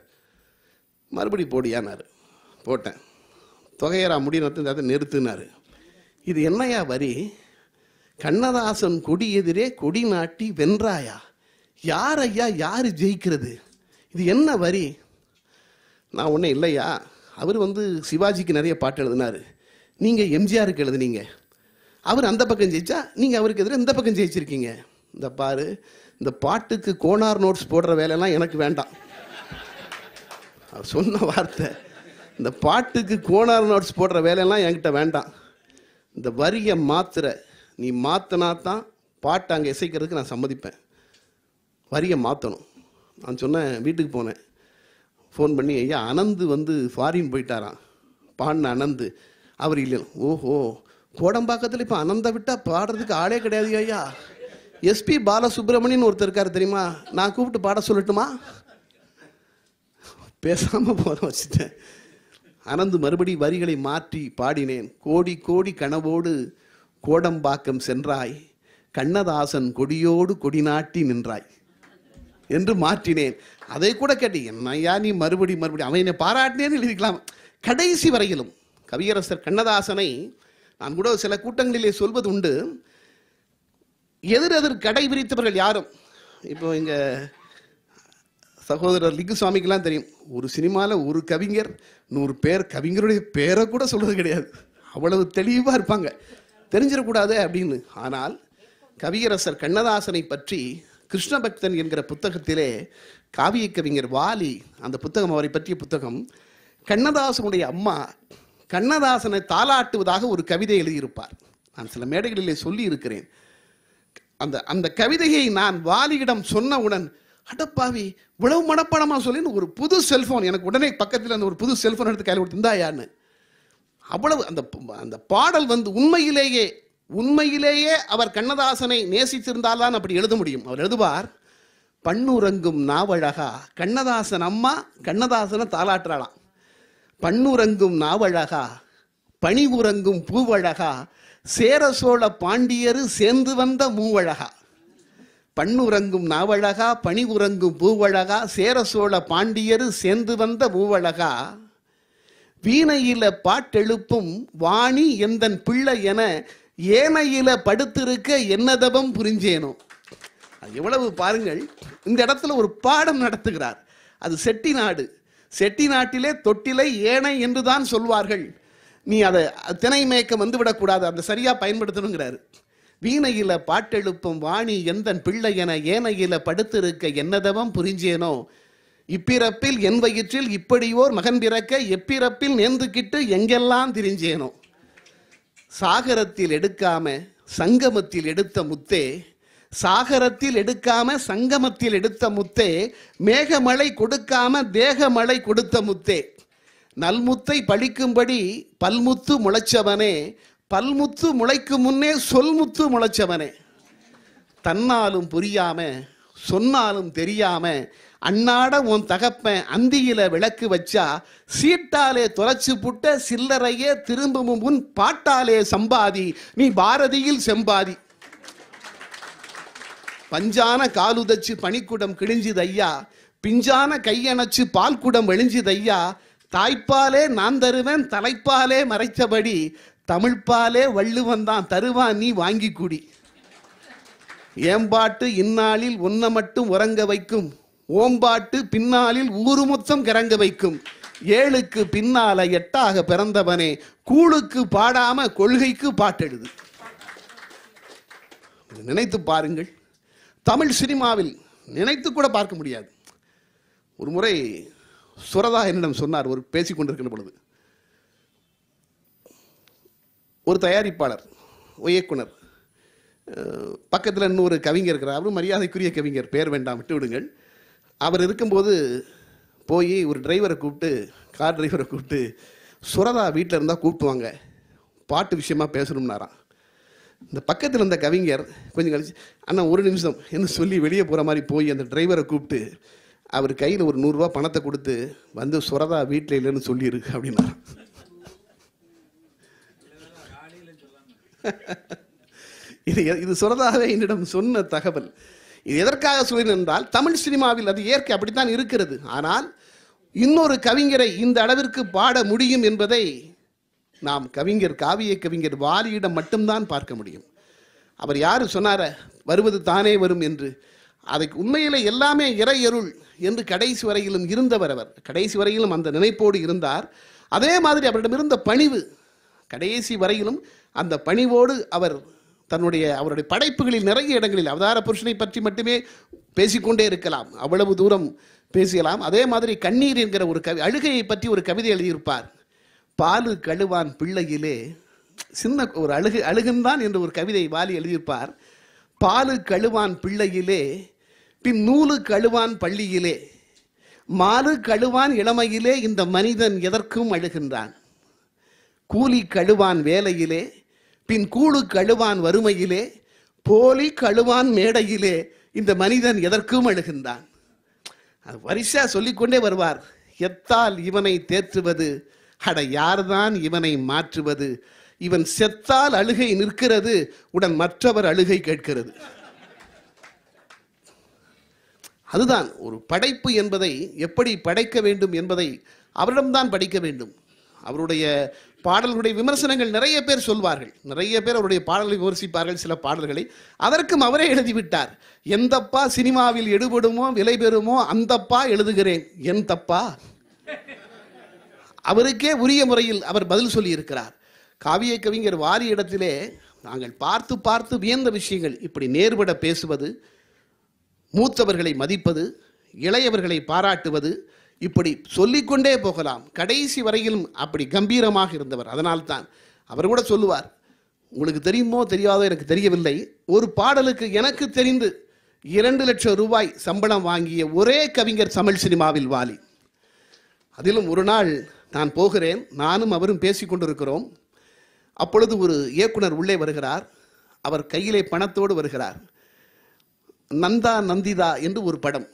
மறுபடி போடியானார் போட்டேன் தொகையரா முடியும் நிறுத்தினார் இது என்னையா வரி கண்ணதாசன் கொடி எதிரே கொடி நாட்டி வென்றாயா யார் ஐயா யார் ஜெயிக்கிறது இது என்ன வரி நான் ஒன்றும் இல்லையா அவர் வந்து சிவாஜிக்கு நிறைய பாட்டு எழுதினார் நீங்கள் எம்ஜிஆருக்கு எழுதுனீங்க அவர் அந்த பக்கம் ஜெயிச்சா நீங்கள் அவருக்கு எதிராக இந்த பக்கம் ஜெயிச்சிருக்கீங்க இந்த பாரு இந்த பாட்டுக்கு கோனார் நோட்ஸ் போடுற வேலையெல்லாம் எனக்கு வேண்டாம் அவர் சொன்ன வார்த்தை இந்த பாட்டுக்கு கோனார் நோட்ஸ் போடுற வேலையெல்லாம் என்கிட்ட வேண்டாம் இந்த வரியை மாத்துற நீ மாத்தனா தான் பாட்டை அங்கே இசைக்கிறதுக்கு நான் சம்மதிப்பேன் வரியை மாற்றணும் நான் சொன்னேன் வீட்டுக்கு போனேன் ஃபோன் பண்ணி ஐயா அனந்து வந்து ஃபாரின் போயிட்டாராம் பாடின அனந்து அவர் இல்லை ஓஹோ கோடம்பாக்கத்தில் இப்போ அனந்த விட்டால் பாடுறதுக்கு ஆளே கிடையாது ஐயா எஸ்பி பாலசுப்ரமணியன் ஒருத்தர் இருக்கார் தெரியுமா நான் கூப்பிட்டு பாட சொல்லட்டுமா பேசாமல் போக வச்சுட்டேன் அனந்து மறுபடி வரிகளை மாற்றி பாடினேன் கோடி கோடி கனவோடு கோடம்பாக்கம் சென்றாய் கண்ணதாசன் கொடியோடு கொடி நாட்டி நின்றாய் என்று மாற்றினேன் அதை கூட கேட்டு என்னையா நீ மறுபடி மறுபடி அவன் என்னை பாராட்டினேன்னு எழுதிக்கலாம் கடைசி வரையிலும் கவியரசர் கண்ணதாசனை நான் கூட சில கூட்டங்களிலே சொல்வது உண்டு எதிர் எதிர் கடை விரித்தவர்கள் யாரும் இப்போ இங்கே சகோதரர் லிங்கு சுவாமிக்கெல்லாம் தெரியும் ஒரு சினிமாவில் ஒரு கவிஞர் நூறு பேர் கவிஞருடைய பேரை கூட சொல்கிறது கிடையாது அவ்வளவு தெளிவாக இருப்பாங்க தெரிஞ்சிடக்கூடாது அப்படின்னு ஆனால் கவியரசர் கண்ணதாசனை பற்றி கிருஷ்ணபக்தன் என்கிற புத்தகத்திலே காவிய கவிஞர் வாலி அந்த புத்தகம் அவரை பற்றிய புத்தகம் கண்ணதாசனுடைய அம்மா கண்ணதாசனை தாளாட்டுவதாக ஒரு கவிதை எழுதியிருப்பார் நான் சில மேடைகளிலே சொல்லி இருக்கிறேன் அந்த அந்த கவிதையை நான் வாலியிடம் சொன்னவுடன் அடப்பாவி இவ்வளவு மனப்பாடமாக சொல்லின்னு ஒரு புது செல்ஃபோன் எனக்கு உடனே பக்கத்தில் அந்த ஒரு புது செல்ஃபோன் எடுத்து கையில் கொடுத்துருந்தா அவ்வளவு அந்த அந்த பாடல் வந்து உண்மையிலேயே உண்மையிலேயே அவர் கண்ணதாசனை நேசித்திருந்தால்தான் அப்படி எழுத முடியும் அவர் எழுதுவார் பண்ணுரங்கும் நாவழகா கண்ணதாசன் அம்மா கண்ணதாசனை தாளாற்றலாம் பண்ணுரங்கும் நாவழகா பனி உறங்கும் பூவழகா சேர சோழ பாண்டியரு சேர்ந்து வந்த மூவழகா பண்ணுறங்கும் நாவழகா பணி உறங்கும் பூவழகா சேர சோழ பாண்டியரு சேர்ந்து வந்த பூவழகா வீணையில பாட்டெழுப்பும் வாணி எந்தன் பிள்ளை என ஏனையில படுத்திருக்க என்னதபம் புரிஞ்சேனோ எவ்வளவு பாருங்கள் இந்த இடத்துல ஒரு பாடம் நடத்துகிறார் அது செட்டி நாடு செட்டி நாட்டிலே தொட்டிலை ஏனை என்றுதான் சொல்வார்கள் நீ அதை திணை மேய்க்க வந்துவிடக்கூடாது அந்த சரியாக பயன்படுத்தணுங்கிறாரு வீணையில பாட்டெழுப்பும் வாணி எந்தன் பிள்ளை என ஏனையில படுத்திருக்க என்னதவம் புரிஞ்சேனோ இப்பிறப்பில் என் வயிற்றில் இப்படியோர் மகன் பிறக்க எப்பிறப்பில் நேர்ந்துக்கிட்டு எங்கெல்லாம் திரிஞ்சேனோ சாகரத்தில் எடுக்காம சங்கமத்தில் எடுத்த முத்தே சாகரத்தில் எடுக்காம சங்கமத்தில் எடுத்த முத்தே மேகமழை கொடுக்காம தேகமழை கொடுத்த முத்தே நல்முத்தை பழிக்கும்படி பல்முத்து முளைச்சவனே பல்முத்து முளைக்கு முன்னே சொல்முத்து முளைச்சவனே தன்னாலும் புரியாம சொன்னாலும் தெரியாம அன்னாட உன் தகப்பன் அந்தியில விளக்கு வச்சா சீட்டாலே தொலைச்சு புட்ட சில்லறையே திரும்பவும் முன் பாட்டாலே சம்பாதி நீ பாரதியில் செம்பாதி பஞ்சான காலுதச்சு பனிக்குடம் கிழிஞ்சுது ஐயா பிஞ்சான கையணைச்சு பால் குடம் வெளிஞ்சுது ஐயா தாய்ப்பாலே நான் தருவேன் தலைப்பாலே மறைத்தபடி தமிழ்பாலே வள்ளுவன் தான் தருவான் நீ வாங்கி கூடி ஏம்பாட்டு இந்நாளில் ஒன்ன மட்டும் உறங்க வைக்கும் ஓம்பாட்டு பின்னாளில் ஊரு மொத்தம் கிறங்க வைக்கும் ஏழுக்கு பின்னால எட்டாக பிறந்தவனே கூழுக்கு பாடாம கொள்கைக்கு பாட்டெழுது நினைத்து பாருங்கள் தமிழ் சினிமாவில் நினைத்து கூட பார்க்க முடியாது ஒரு முறை சுரதா என்னிடம் சொன்னார் ஒரு பேசிக்கொண்டிருக்கின்ற பொழுது ஒரு தயாரிப்பாளர் இயக்குனர் பக்கத்தில் இன்னொரு கவிஞர் இருக்கிறார் அவரும் மரியாதைக்குரிய கவிஞர் பேர் வேண்டாம் விட்டு விடுங்கள் அவர் இருக்கும்போது போய் ஒரு டிரைவரை கூப்பிட்டு கார் டிரைவரை கூப்பிட்டு சுரதா வீட்டில் இருந்தால் கூப்பிடுவாங்க பாட்டு விஷயமா பேசணும்னாராம் இந்த பக்கத்தில் இருந்த கவிஞர் கொஞ்சம் கழிச்சு அண்ணா ஒரு நிமிஷம் என்ன சொல்லி வெளியே போகிற மாதிரி போய் அந்த டிரைவரை கூப்பிட்டு அவர் கையில் ஒரு நூறுரூவா பணத்தை கொடுத்து வந்து சுரதா வீட்டில் இல்லைன்னு சொல்லியிருக்கு அப்படின்னா இது இது சுரதாவே என்னிடம் சொன்ன தகவல் இது எதற்காக சொல்கிறேன் என்றால் தமிழ் சினிமாவில் அது இயற்கை அப்படித்தான் இருக்கிறது ஆனால் இன்னொரு கவிஞரை இந்த அளவிற்கு பாட முடியும் என்பதை நாம் கவிஞர் காவிய கவிஞர் வாலியிடம் மட்டும்தான் பார்க்க முடியும் அவர் யாரு சொன்னார வருவது தானே வரும் என்று அதுக்கு உண்மையிலே எல்லாமே இறையருள் என்று கடைசி வரையிலும் இருந்தவர் அவர் கடைசி வரையிலும் அந்த நினைப்போடு இருந்தார் அதே மாதிரி அவரிடம் இருந்த பணிவு கடைசி வரையிலும் அந்த பணிவோடு அவர் தன்னுடைய அவருடைய படைப்புகளில் நிறைய இடங்களில் அவதார புருஷனை பற்றி மட்டுமே பேசிக்கொண்டே இருக்கலாம் அவ்வளவு தூரம் பேசலாம் அதே மாதிரி கண்ணீர் என்கிற ஒரு கவி அழுகையை பற்றி ஒரு கவிதை எழுதியிருப்பார் பாலு கழுவான் பிள்ளையிலே சின்ன ஒரு அழுகு அழுகுந்தான் என்று ஒரு கவிதை வாலி எழுதியிருப்பார் பாலு கழுவான் பிள்ளையிலே பின் நூலு கழுவான் பள்ளியிலே மாலு கழுவான் இளமையிலே இந்த மனிதன் எதற்கும் அழுகின்றான் கூலி கழுவான் வேலையிலே பின் கூழு கழுவான் வறுமையிலே போலி கழுவான் மேடையிலே இந்த மனிதன் எதற்கும் அழுகின்றான் அது வரிசா சொல்லிக்கொண்டே வருவார் எத்தால் இவனை தேற்றுவது அட யார்தான் இவனை மாற்றுவது இவன் செத்தால் அழுகை நிற்கிறது உடன் மற்றவர் அழுகை கேட்கிறது அதுதான் ஒரு படைப்பு என்பதை எப்படி படைக்க வேண்டும் என்பதை அவரிடம்தான் படிக்க வேண்டும் அவருடைய பாடல்களுடைய விமர்சனங்கள் நிறைய பேர் சொல்வார்கள் நிறைய பேர் அவருடைய பாடல்களை விமர்சிப்பார்கள் சில பாடல்களை அதற்கும் அவரே எழுதிவிட்டார் எந்தப்பா சினிமாவில் எடுபடுமோ விலை பெறுமோ அந்தப்பா எழுதுகிறேன் என் தப்பா அவருக்கே உரிய முறையில் அவர் பதில் சொல்லியிருக்கிறார் காவிய கவிஞர் வாரி இடத்திலே நாங்கள் பார்த்து பார்த்து வியந்த விஷயங்கள் இப்படி நேர்பட பேசுவது மூத்தவர்களை மதிப்பது இளையவர்களை பாராட்டுவது இப்படி சொல்லிக்கொண்டே போகலாம் கடைசி வரையிலும் அப்படி கம்பீரமாக இருந்தவர் அதனால்தான் அவர் கூட சொல்லுவார் உங்களுக்கு தெரியுமோ தெரியாதோ எனக்கு தெரியவில்லை ஒரு பாடலுக்கு எனக்கு தெரிந்து இரண்டு லட்சம் ரூபாய் சம்பளம் வாங்கிய ஒரே கவிஞர் தமிழ் சினிமாவில் வாலி அதிலும் ஒரு நாள் நான் போகிறேன் நானும் அவரும் பேசிக்கொண்டிருக்கிறோம் அப்பொழுது ஒரு இயக்குனர் உள்ளே வருகிறார் அவர் கையிலே பணத்தோடு வருகிறார் நந்தா நந்திதா என்று ஒரு படம்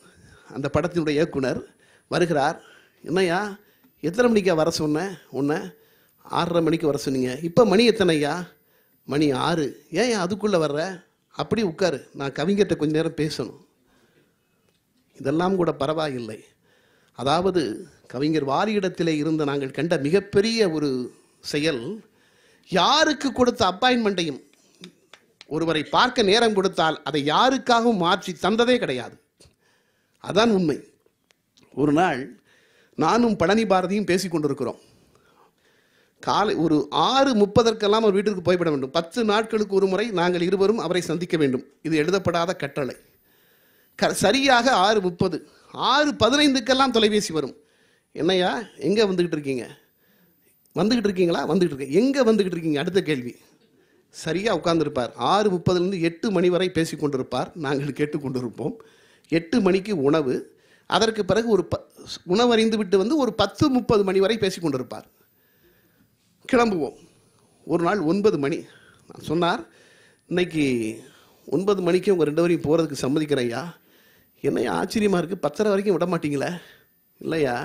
அந்த படத்தினுடைய இயக்குனர் வருகிறார் என்னையா எத்தனை மணிக்கா வர சொன்னேன் உன்னை ஆறரை மணிக்கு வர சொன்னீங்க இப்போ மணி எத்தனையா மணி ஆறு ஏன் அதுக்குள்ளே வர்ற அப்படி உட்காரு நான் கவிஞர்கிட்ட கொஞ்ச நேரம் பேசணும் இதெல்லாம் கூட பரவாயில்லை அதாவது கவிஞர் வாரியிடத்திலே இருந்த நாங்கள் கண்ட மிகப்பெரிய ஒரு செயல் யாருக்கு கொடுத்த அப்பாயின்மெண்ட்டையும் ஒருவரை பார்க்க நேரம் கொடுத்தால் அதை யாருக்காகவும் மாற்றி தந்ததே கிடையாது அதான் உண்மை ஒரு நாள் நானும் பழனி பாரதியும் பேசி கொண்டிருக்கிறோம் காலை ஒரு ஆறு முப்பதற்கெல்லாம் அவர் வீட்டுக்கு போய்விட வேண்டும் பத்து நாட்களுக்கு ஒரு முறை நாங்கள் இருவரும் அவரை சந்திக்க வேண்டும் இது எழுதப்படாத கட்டளை க சரியாக ஆறு முப்பது ஆறு பதினைந்துக்கெல்லாம் தொலைபேசி வரும் என்னையா எங்கே வந்துக்கிட்டு இருக்கீங்க வந்துக்கிட்டு இருக்கீங்களா வந்துக்கிட்டு இருக்கேன் எங்கே வந்துக்கிட்டு இருக்கீங்க அடுத்த கேள்வி சரியாக உட்கார்ந்துருப்பார் ஆறு முப்பதுலேருந்து எட்டு மணி வரை பேசி கொண்டிருப்பார் நாங்கள் கேட்டுக்கொண்டிருப்போம் எட்டு மணிக்கு உணவு அதற்கு பிறகு ஒரு ப உணவறிந்து விட்டு வந்து ஒரு பத்து முப்பது மணி வரை பேசி கொண்டிருப்பார் கிளம்புவோம் ஒரு நாள் ஒன்பது மணி நான் சொன்னார் இன்னைக்கு ஒன்பது மணிக்கு உங்கள் ரெண்டு வரையும் போகிறதுக்கு சம்மதிக்கிறையா ஐயா என்னையா ஆச்சரியமாக இருக்குது பத்தரை வரைக்கும் விட மாட்டிங்களே இல்லையா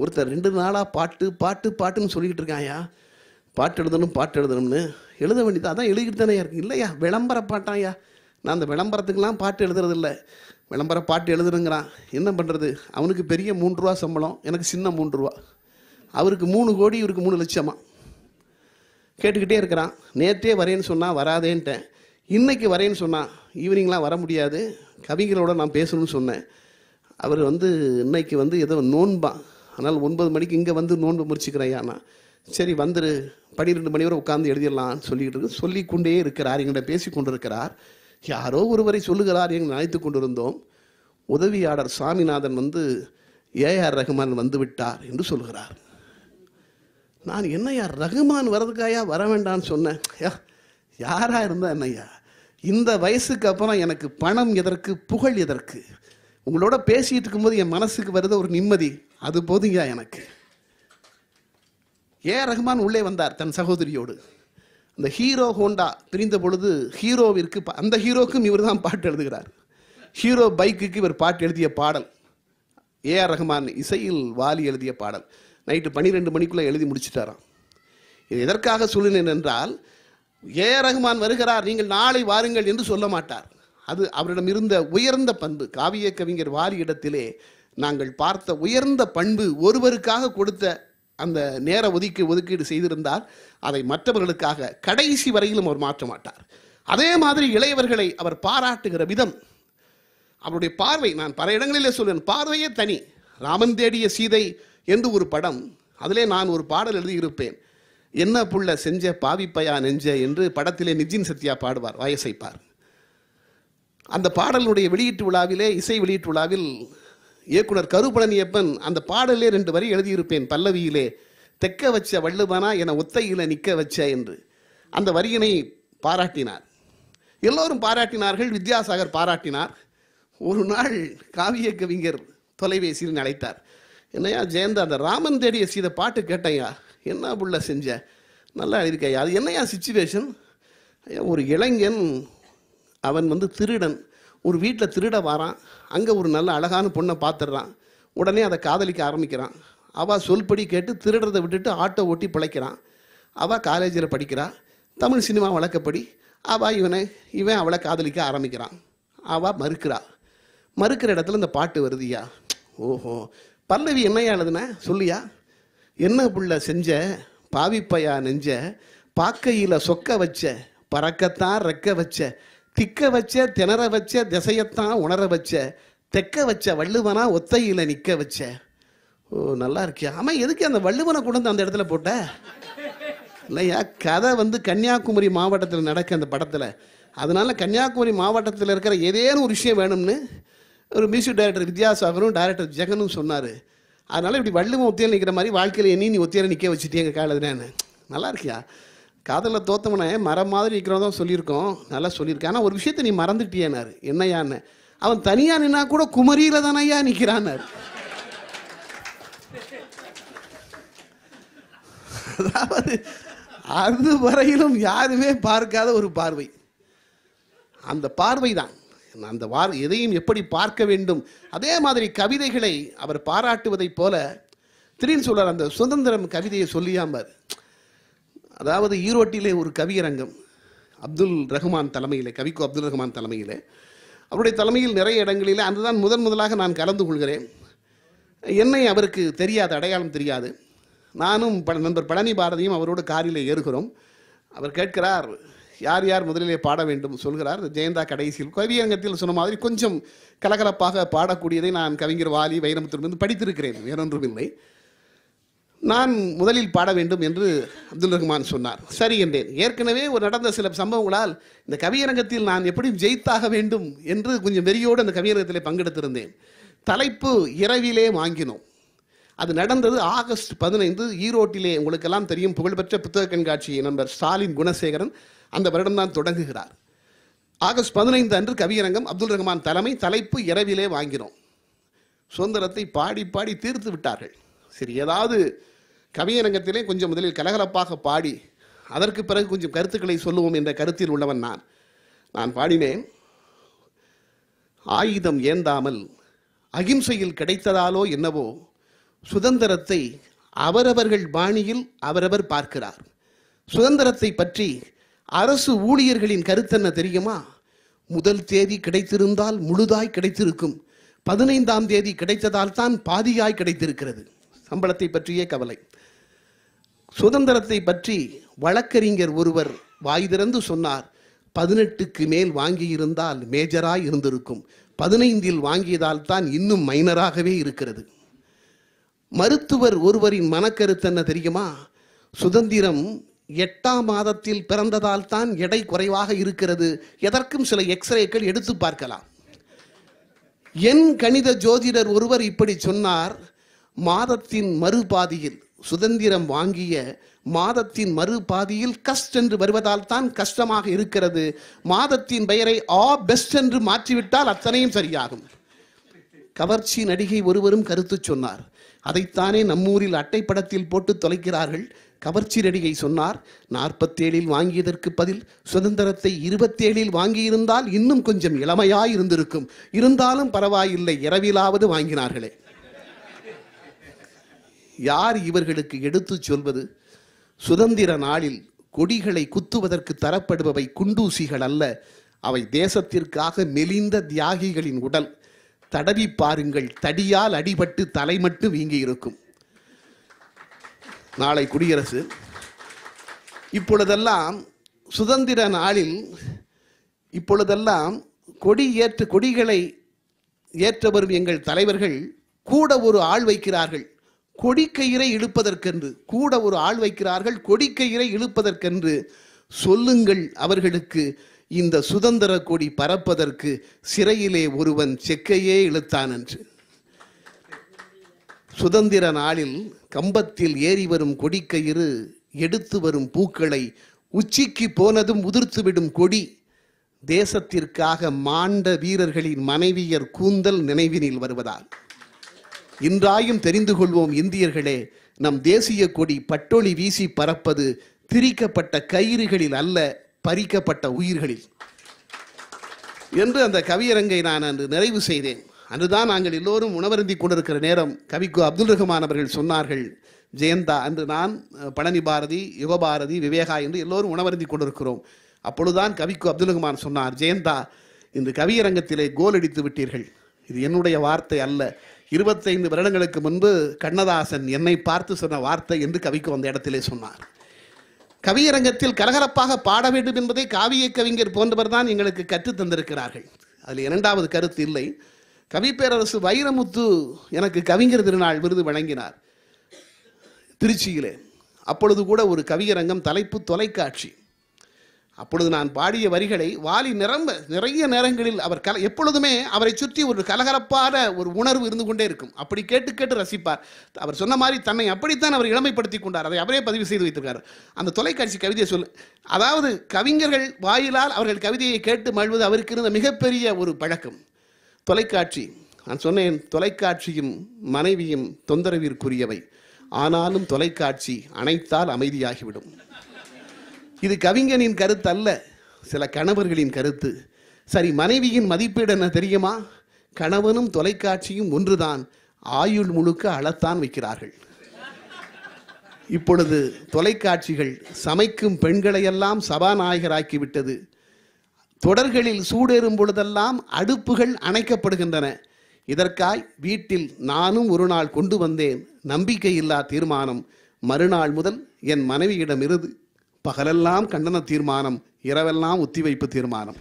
ஒருத்தர் ரெண்டு நாளாக பாட்டு பாட்டு பாட்டுன்னு சொல்லிக்கிட்டு இருக்காயா பாட்டு எழுதணும் பாட்டு எழுதணும்னு எழுத வேண்டியது அதான் எழுதிக்கிட்டு தானே இருக்கு இல்லையா விளம்பர பாட்டாயா நான் அந்த விளம்பரத்துக்கெலாம் பாட்டு எழுதுறதில்ல விளம்பர பாட்டு எழுதுனுங்கிறான் என்ன பண்ணுறது அவனுக்கு பெரிய மூன்று ரூபா சம்பளம் எனக்கு சின்ன மூன்று ரூபா அவருக்கு மூணு கோடி இவருக்கு மூணு லட்சமா கேட்டுக்கிட்டே இருக்கிறான் நேற்றே வரேன்னு சொன்னால் வராதேன்ட்டேன் இன்றைக்கி வரேன்னு சொன்னால் ஈவினிங்லாம் வர முடியாது கவிஞரோட நான் பேசணும்னு சொன்னேன் அவர் வந்து இன்னைக்கு வந்து ஏதோ நோன்பான் அதனால் ஒன்பது மணிக்கு இங்கே வந்து நோன்பு முடிச்சுக்கிறேன் நான் சரி வந்துரு பன்னிரெண்டு மணி வரை உட்காந்து எழுதிடலான்னு சொல்லிக்கிட்டு இருக்கு சொல்லிக்கொண்டே இருக்கிறார் எங்கள்கிட்ட பேசி கொண்டு இருக்கிறார் யாரோ ஒருவரை சொல்லுகிறார் என்று நினைத்து கொண்டிருந்தோம் உதவியாளர் சாமிநாதன் வந்து ஏஆர் ரகுமான் வந்துவிட்டார் என்று சொல்கிறார் நான் என்னையா ரகுமான் வரதுக்காயா வர வேண்டான்னு சொன்னேன் யாரா இருந்தா என்னையா இந்த வயசுக்கு அப்புறம் எனக்கு பணம் எதற்கு புகழ் எதற்கு உங்களோட பேசிகிட்டு இருக்கும்போது என் மனசுக்கு வருது ஒரு நிம்மதி அது போதுங்கய்யா எனக்கு ஏ ரகுமான் உள்ளே வந்தார் தன் சகோதரியோடு இந்த ஹீரோ ஹோண்டா பிரிந்த பொழுது ஹீரோவிற்கு அந்த ஹீரோக்கும் இவர் தான் பாட்டு எழுதுகிறார் ஹீரோ பைக்குக்கு இவர் பாட்டு எழுதிய பாடல் ஏஆர் ரஹ்மான் இசையில் வாலி எழுதிய பாடல் நைட்டு பன்னிரெண்டு மணிக்குள்ளே எழுதி முடிச்சுட்டாராம் இது எதற்காக சொல்லினேன் என்றால் ஏஆர் ரஹ்மான் வருகிறார் நீங்கள் நாளை வாருங்கள் என்று சொல்ல மாட்டார் அது அவரிடம் இருந்த உயர்ந்த பண்பு காவிய கவிஞர் வாரி இடத்திலே நாங்கள் பார்த்த உயர்ந்த பண்பு ஒருவருக்காக கொடுத்த அந்த நேர ஒதுக்கி ஒதுக்கீடு செய்திருந்தால் அதை மற்றவர்களுக்காக கடைசி வரையிலும் அவர் மாற்ற மாட்டார் அதே மாதிரி இளையவர்களை அவர் பாராட்டுகிற விதம் அவருடைய பார்வை நான் பல இடங்களிலே சொல்வேன் பார்வையே தனி ராமன் தேடிய சீதை என்று ஒரு படம் அதிலே நான் ஒரு பாடல் எழுதியிருப்பேன் என்ன புள்ள செஞ்ச பாவிப்பையா நெஞ்ச என்று படத்திலே நிஜின் சத்யா பாடுவார் வயசைப்பார் அந்த பாடலுடைய வெளியீட்டு விழாவிலே இசை வெளியீட்டு விழாவில் இயக்குனர் கருபழனியப்பன் அந்த பாடலே ரெண்டு வரி எழுதியிருப்பேன் பல்லவியிலே தெக்க வச்ச வள்ளுவனா என ஒத்தையில நிற்க வச்ச என்று அந்த வரியினை பாராட்டினார் எல்லோரும் பாராட்டினார்கள் வித்யாசாகர் பாராட்டினார் ஒரு நாள் காவிய கவிஞர் தொலைபேசியில் அழைத்தார் என்னையா ஜெயந்தா அந்த ராமன் தேடிய சீத பாட்டு கேட்டையா என்ன புள்ள செஞ்ச நல்லா எழுதிருக்கையா அது என்னையா சுச்சுவேஷன் ஐயா ஒரு இளைஞன் அவன் வந்து திருடன் ஒரு வீட்டில் திருட வாரான் அங்கே ஒரு நல்ல அழகான பொண்ணை பார்த்துட்றான் உடனே அதை காதலிக்க ஆரம்பிக்கிறான் அவள் சொல்படி கேட்டு திருடுறதை விட்டுட்டு ஆட்டோ ஓட்டி பிழைக்கிறான் அவள் காலேஜில் படிக்கிறா தமிழ் சினிமா வழக்கப்படி அவள் இவனை இவன் அவளை காதலிக்க ஆரம்பிக்கிறான் அவள் மறுக்கிறா மறுக்கிற இடத்துல இந்த பாட்டு வருதியா ஓஹோ பல்லவி என்னையா எழுதுன சொல்லியா என்ன புள்ள செஞ்ச பாவிப்பையா நெஞ்ச பாக்கையில் சொக்க வச்ச பறக்கத்தான் ரெக்க வச்ச திக்க வச்ச திணற வச்ச திசையத்தான் உணர வச்ச தெக்க வச்ச வள்ளுவனா ஒத்தையில் நிற்க வச்ச ஓ நல்லா இருக்கே ஆமாம் எதுக்கு அந்த வள்ளுவனை கொண்டு வந்து அந்த இடத்துல போட்ட இல்லையா கதை வந்து கன்னியாகுமரி மாவட்டத்தில் நடக்க அந்த படத்தில் அதனால் கன்னியாகுமரி மாவட்டத்தில் இருக்கிற ஏதேனும் ஒரு விஷயம் வேணும்னு ஒரு மியூசிக் டைரக்டர் வித்யாசாகரும் டைரக்டர் ஜெகனும் சொன்னார் அதனால் இப்படி வள்ளுவன் ஒத்தியில் நிற்கிற மாதிரி வாழ்க்கையில் என்னையும் நீ ஒத்தியில் நிற்க வச்சுட்டேன் எங்கள் காலத்தில் நல்லா இருக்கியா காதலில் தோத்தவனே மரம் மாதிரி இருக்கிறோம் தான் சொல்லியிருக்கோம் நல்லா சொல்லியிருக்கேன் ஆனால் ஒரு விஷயத்த நீ மறந்துட்டியனாரு என்னையான்னு அவன் தனியாக நின்னா கூட குமரியில் தானையா நிற்கிறான் அதாவது அது வரையிலும் யாருமே பார்க்காத ஒரு பார்வை அந்த பார்வை தான் அந்த வார் எதையும் எப்படி பார்க்க வேண்டும் அதே மாதிரி கவிதைகளை அவர் பாராட்டுவதைப் போல திடீர்னு சொல்கிறார் அந்த சுதந்திரம் கவிதையை சொல்லியாம்பார் அதாவது ஈரோட்டிலே ஒரு கவியரங்கம் அப்துல் ரஹ்மான் தலைமையில் கவிக்கு அப்துல் ரஹ்மான் தலைமையில் அவருடைய தலைமையில் நிறைய இடங்களில் தான் முதன் முதலாக நான் கலந்து கொள்கிறேன் என்னை அவருக்கு தெரியாது அடையாளம் தெரியாது நானும் ப நண்பர் பழனி பாரதியும் அவரோடு காரில் ஏறுகிறோம் அவர் கேட்கிறார் யார் யார் முதலிலே பாட வேண்டும் சொல்கிறார் ஜெயந்தா கடைசியில் கவியரங்கத்தில் சொன்ன மாதிரி கொஞ்சம் கலகலப்பாக பாடக்கூடியதை நான் கவிஞர் வாலி வைரமுத்திரமிருந்து படித்திருக்கிறேன் வேறொன்றும் இல்லை நான் முதலில் பாட வேண்டும் என்று அப்துல் ரஹ்மான் சொன்னார் சரி என்றேன் ஏற்கனவே ஒரு நடந்த சில சம்பவங்களால் இந்த கவியரங்கத்தில் நான் எப்படியும் ஜெயித்தாக வேண்டும் என்று கொஞ்சம் வெறியோடு அந்த கவியரங்கத்தில் பங்கெடுத்திருந்தேன் தலைப்பு இரவிலே வாங்கினோம் அது நடந்தது ஆகஸ்ட் பதினைந்து ஈரோட்டிலே உங்களுக்கெல்லாம் தெரியும் புகழ்பெற்ற புத்தக கண்காட்சி நண்பர் ஸ்டாலின் குணசேகரன் அந்த வருடம்தான் தொடங்குகிறார் ஆகஸ்ட் பதினைந்து அன்று கவியரங்கம் அப்துல் ரஹ்மான் தலைமை தலைப்பு இரவிலே வாங்கினோம் சுதந்திரத்தை பாடி பாடி தீர்த்து விட்டார்கள் சரி ஏதாவது கவியரங்கத்திலே கொஞ்சம் முதலில் கலகலப்பாக பாடி அதற்கு பிறகு கொஞ்சம் கருத்துக்களை சொல்லுவோம் என்ற கருத்தில் உள்ளவன் நான் நான் பாடினேன் ஆயுதம் ஏந்தாமல் அகிம்சையில் கிடைத்ததாலோ என்னவோ சுதந்திரத்தை அவரவர்கள் பாணியில் அவரவர் பார்க்கிறார் சுதந்திரத்தை பற்றி அரசு ஊழியர்களின் கருத்தென்ன தெரியுமா முதல் தேதி கிடைத்திருந்தால் முழுதாய் கிடைத்திருக்கும் பதினைந்தாம் தேதி கிடைத்ததால் தான் பாதியாய் கிடைத்திருக்கிறது சம்பளத்தை பற்றியே கவலை சுதந்திரத்தை பற்றி வழக்கறிஞர் ஒருவர் வாய் திறந்து சொன்னார் பதினெட்டுக்கு மேல் வாங்கியிருந்தால் மேஜராக இருந்திருக்கும் பதினைந்தில் வாங்கியதால் தான் இன்னும் மைனராகவே இருக்கிறது மருத்துவர் ஒருவரின் மனக்கருத்து என்ன தெரியுமா சுதந்திரம் எட்டாம் மாதத்தில் பிறந்ததால் தான் எடை குறைவாக இருக்கிறது எதற்கும் சில எக்ஸ்ரேக்கள் எடுத்து பார்க்கலாம் என் கணித ஜோதிடர் ஒருவர் இப்படி சொன்னார் மாதத்தின் மறுபாதியில் சுதந்திரம் வாங்கிய மாதத்தின் மறுபாதியில் கஸ்ட் என்று வருவதால் தான் கஷ்டமாக இருக்கிறது மாதத்தின் பெயரை ஆ பெஸ்ட் என்று மாற்றிவிட்டால் அத்தனையும் சரியாகும் கவர்ச்சி நடிகை ஒருவரும் கருத்து சொன்னார் அதைத்தானே நம்மூரில் அட்டைப்படத்தில் போட்டு தொலைக்கிறார்கள் கவர்ச்சி நடிகை சொன்னார் நாற்பத்தேழில் வாங்கியதற்கு பதில் சுதந்திரத்தை இருபத்தேழில் வாங்கியிருந்தால் இன்னும் கொஞ்சம் இளமையாய் இருந்திருக்கும் இருந்தாலும் பரவாயில்லை இரவிலாவது வாங்கினார்களே யார் இவர்களுக்கு எடுத்துச் சொல்வது சுதந்திர நாளில் கொடிகளை குத்துவதற்கு தரப்படுபவை குண்டூசிகள் அல்ல அவை தேசத்திற்காக மெலிந்த தியாகிகளின் உடல் தடவி பாருங்கள் தடியால் அடிபட்டு தலை மட்டும் வீங்கி இருக்கும் நாளை குடியரசு இப்பொழுதெல்லாம் சுதந்திர நாளில் இப்பொழுதெல்லாம் கொடி ஏற்ற கொடிகளை ஏற்ற வரும் எங்கள் தலைவர்கள் கூட ஒரு ஆள் வைக்கிறார்கள் கொடிக்கயிறை இழுப்பதற்கென்று கூட ஒரு ஆள் வைக்கிறார்கள் கொடிக்கயிறை இழுப்பதற்கென்று சொல்லுங்கள் அவர்களுக்கு இந்த சுதந்திர கொடி பறப்பதற்கு சிறையிலே ஒருவன் செக்கையே இழுத்தான் என்று சுதந்திர நாளில் கம்பத்தில் ஏறி வரும் கொடிக்கயிறு எடுத்து வரும் பூக்களை உச்சிக்கு போனதும் உதிர்த்துவிடும் கொடி தேசத்திற்காக மாண்ட வீரர்களின் மனைவியர் கூந்தல் நினைவினில் வருவதால் இன்றாயும் தெரிந்து கொள்வோம் இந்தியர்களே நம் தேசிய கொடி பட்டொளி வீசி பறப்பது திரிக்கப்பட்ட கயிறுகளில் அல்ல பறிக்கப்பட்ட உயிர்களில் என்று அந்த கவியரங்கை நான் அன்று நிறைவு செய்தேன் அன்றுதான் நாங்கள் எல்லோரும் உணவருந்தி கொண்டிருக்கிற நேரம் கவிக்கு அப்துல் ரஹ்மான் அவர்கள் சொன்னார்கள் ஜெயந்தா அன்று நான் பழனி பாரதி யுகபாரதி விவேகா என்று எல்லோரும் உணவருந்தி கொண்டிருக்கிறோம் அப்பொழுதுதான் கவிக்கு அப்துல் ரஹ்மான் சொன்னார் ஜெயந்தா இந்த கவியரங்கத்திலே கோல் அடித்து விட்டீர்கள் இது என்னுடைய வார்த்தை அல்ல இருபத்தைந்து வருடங்களுக்கு முன்பு கண்ணதாசன் என்னை பார்த்து சொன்ன வார்த்தை என்று கவிக்கு வந்த இடத்திலே சொன்னார் கவியரங்கத்தில் கரகரப்பாக பாட வேண்டும் என்பதை காவிய கவிஞர் போன்றவர் தான் எங்களுக்கு கற்று தந்திருக்கிறார்கள் அதில் இரண்டாவது கருத்து இல்லை கவி பேரரசு வைரமுத்து எனக்கு கவிஞர் திருநாள் விருது வழங்கினார் திருச்சியிலே அப்பொழுது கூட ஒரு கவியரங்கம் தலைப்பு தொலைக்காட்சி அப்பொழுது நான் பாடிய வரிகளை வாலி நிரம்ப நிறைய நேரங்களில் அவர் கல எப்பொழுதுமே அவரை சுற்றி ஒரு கலகலப்பான ஒரு உணர்வு இருந்து கொண்டே இருக்கும் அப்படி கேட்டு கேட்டு ரசிப்பார் அவர் சொன்ன மாதிரி தன்னை அப்படித்தான் அவர் இளமைப்படுத்தி கொண்டார் அதை அவரே பதிவு செய்து வைத்திருக்கார் அந்த தொலைக்காட்சி கவிதையை சொல்லு அதாவது கவிஞர்கள் வாயிலால் அவர்கள் கவிதையை கேட்டு மழ்வது அவருக்கு இருந்த மிகப்பெரிய ஒரு பழக்கம் தொலைக்காட்சி நான் சொன்னேன் தொலைக்காட்சியும் மனைவியும் தொந்தரவிற்குரியவை ஆனாலும் தொலைக்காட்சி அனைத்தால் அமைதியாகிவிடும் இது கவிஞனின் கருத்து அல்ல சில கணவர்களின் கருத்து சரி மனைவியின் மதிப்பீடு என்ன தெரியுமா கணவனும் தொலைக்காட்சியும் ஒன்றுதான் ஆயுள் முழுக்க அளத்தான் வைக்கிறார்கள் இப்பொழுது தொலைக்காட்சிகள் சமைக்கும் பெண்களையெல்லாம் சபாநாயகராக்கிவிட்டது தொடர்களில் சூடேறும் பொழுதெல்லாம் அடுப்புகள் அணைக்கப்படுகின்றன இதற்காய் வீட்டில் நானும் ஒரு நாள் கொண்டு வந்தேன் நம்பிக்கையில்லா தீர்மானம் மறுநாள் முதல் என் மனைவியிடமிருந்து பகலெல்லாம் கண்டன தீர்மானம் இரவெல்லாம் ஒத்தி வைப்பு தீர்மானம்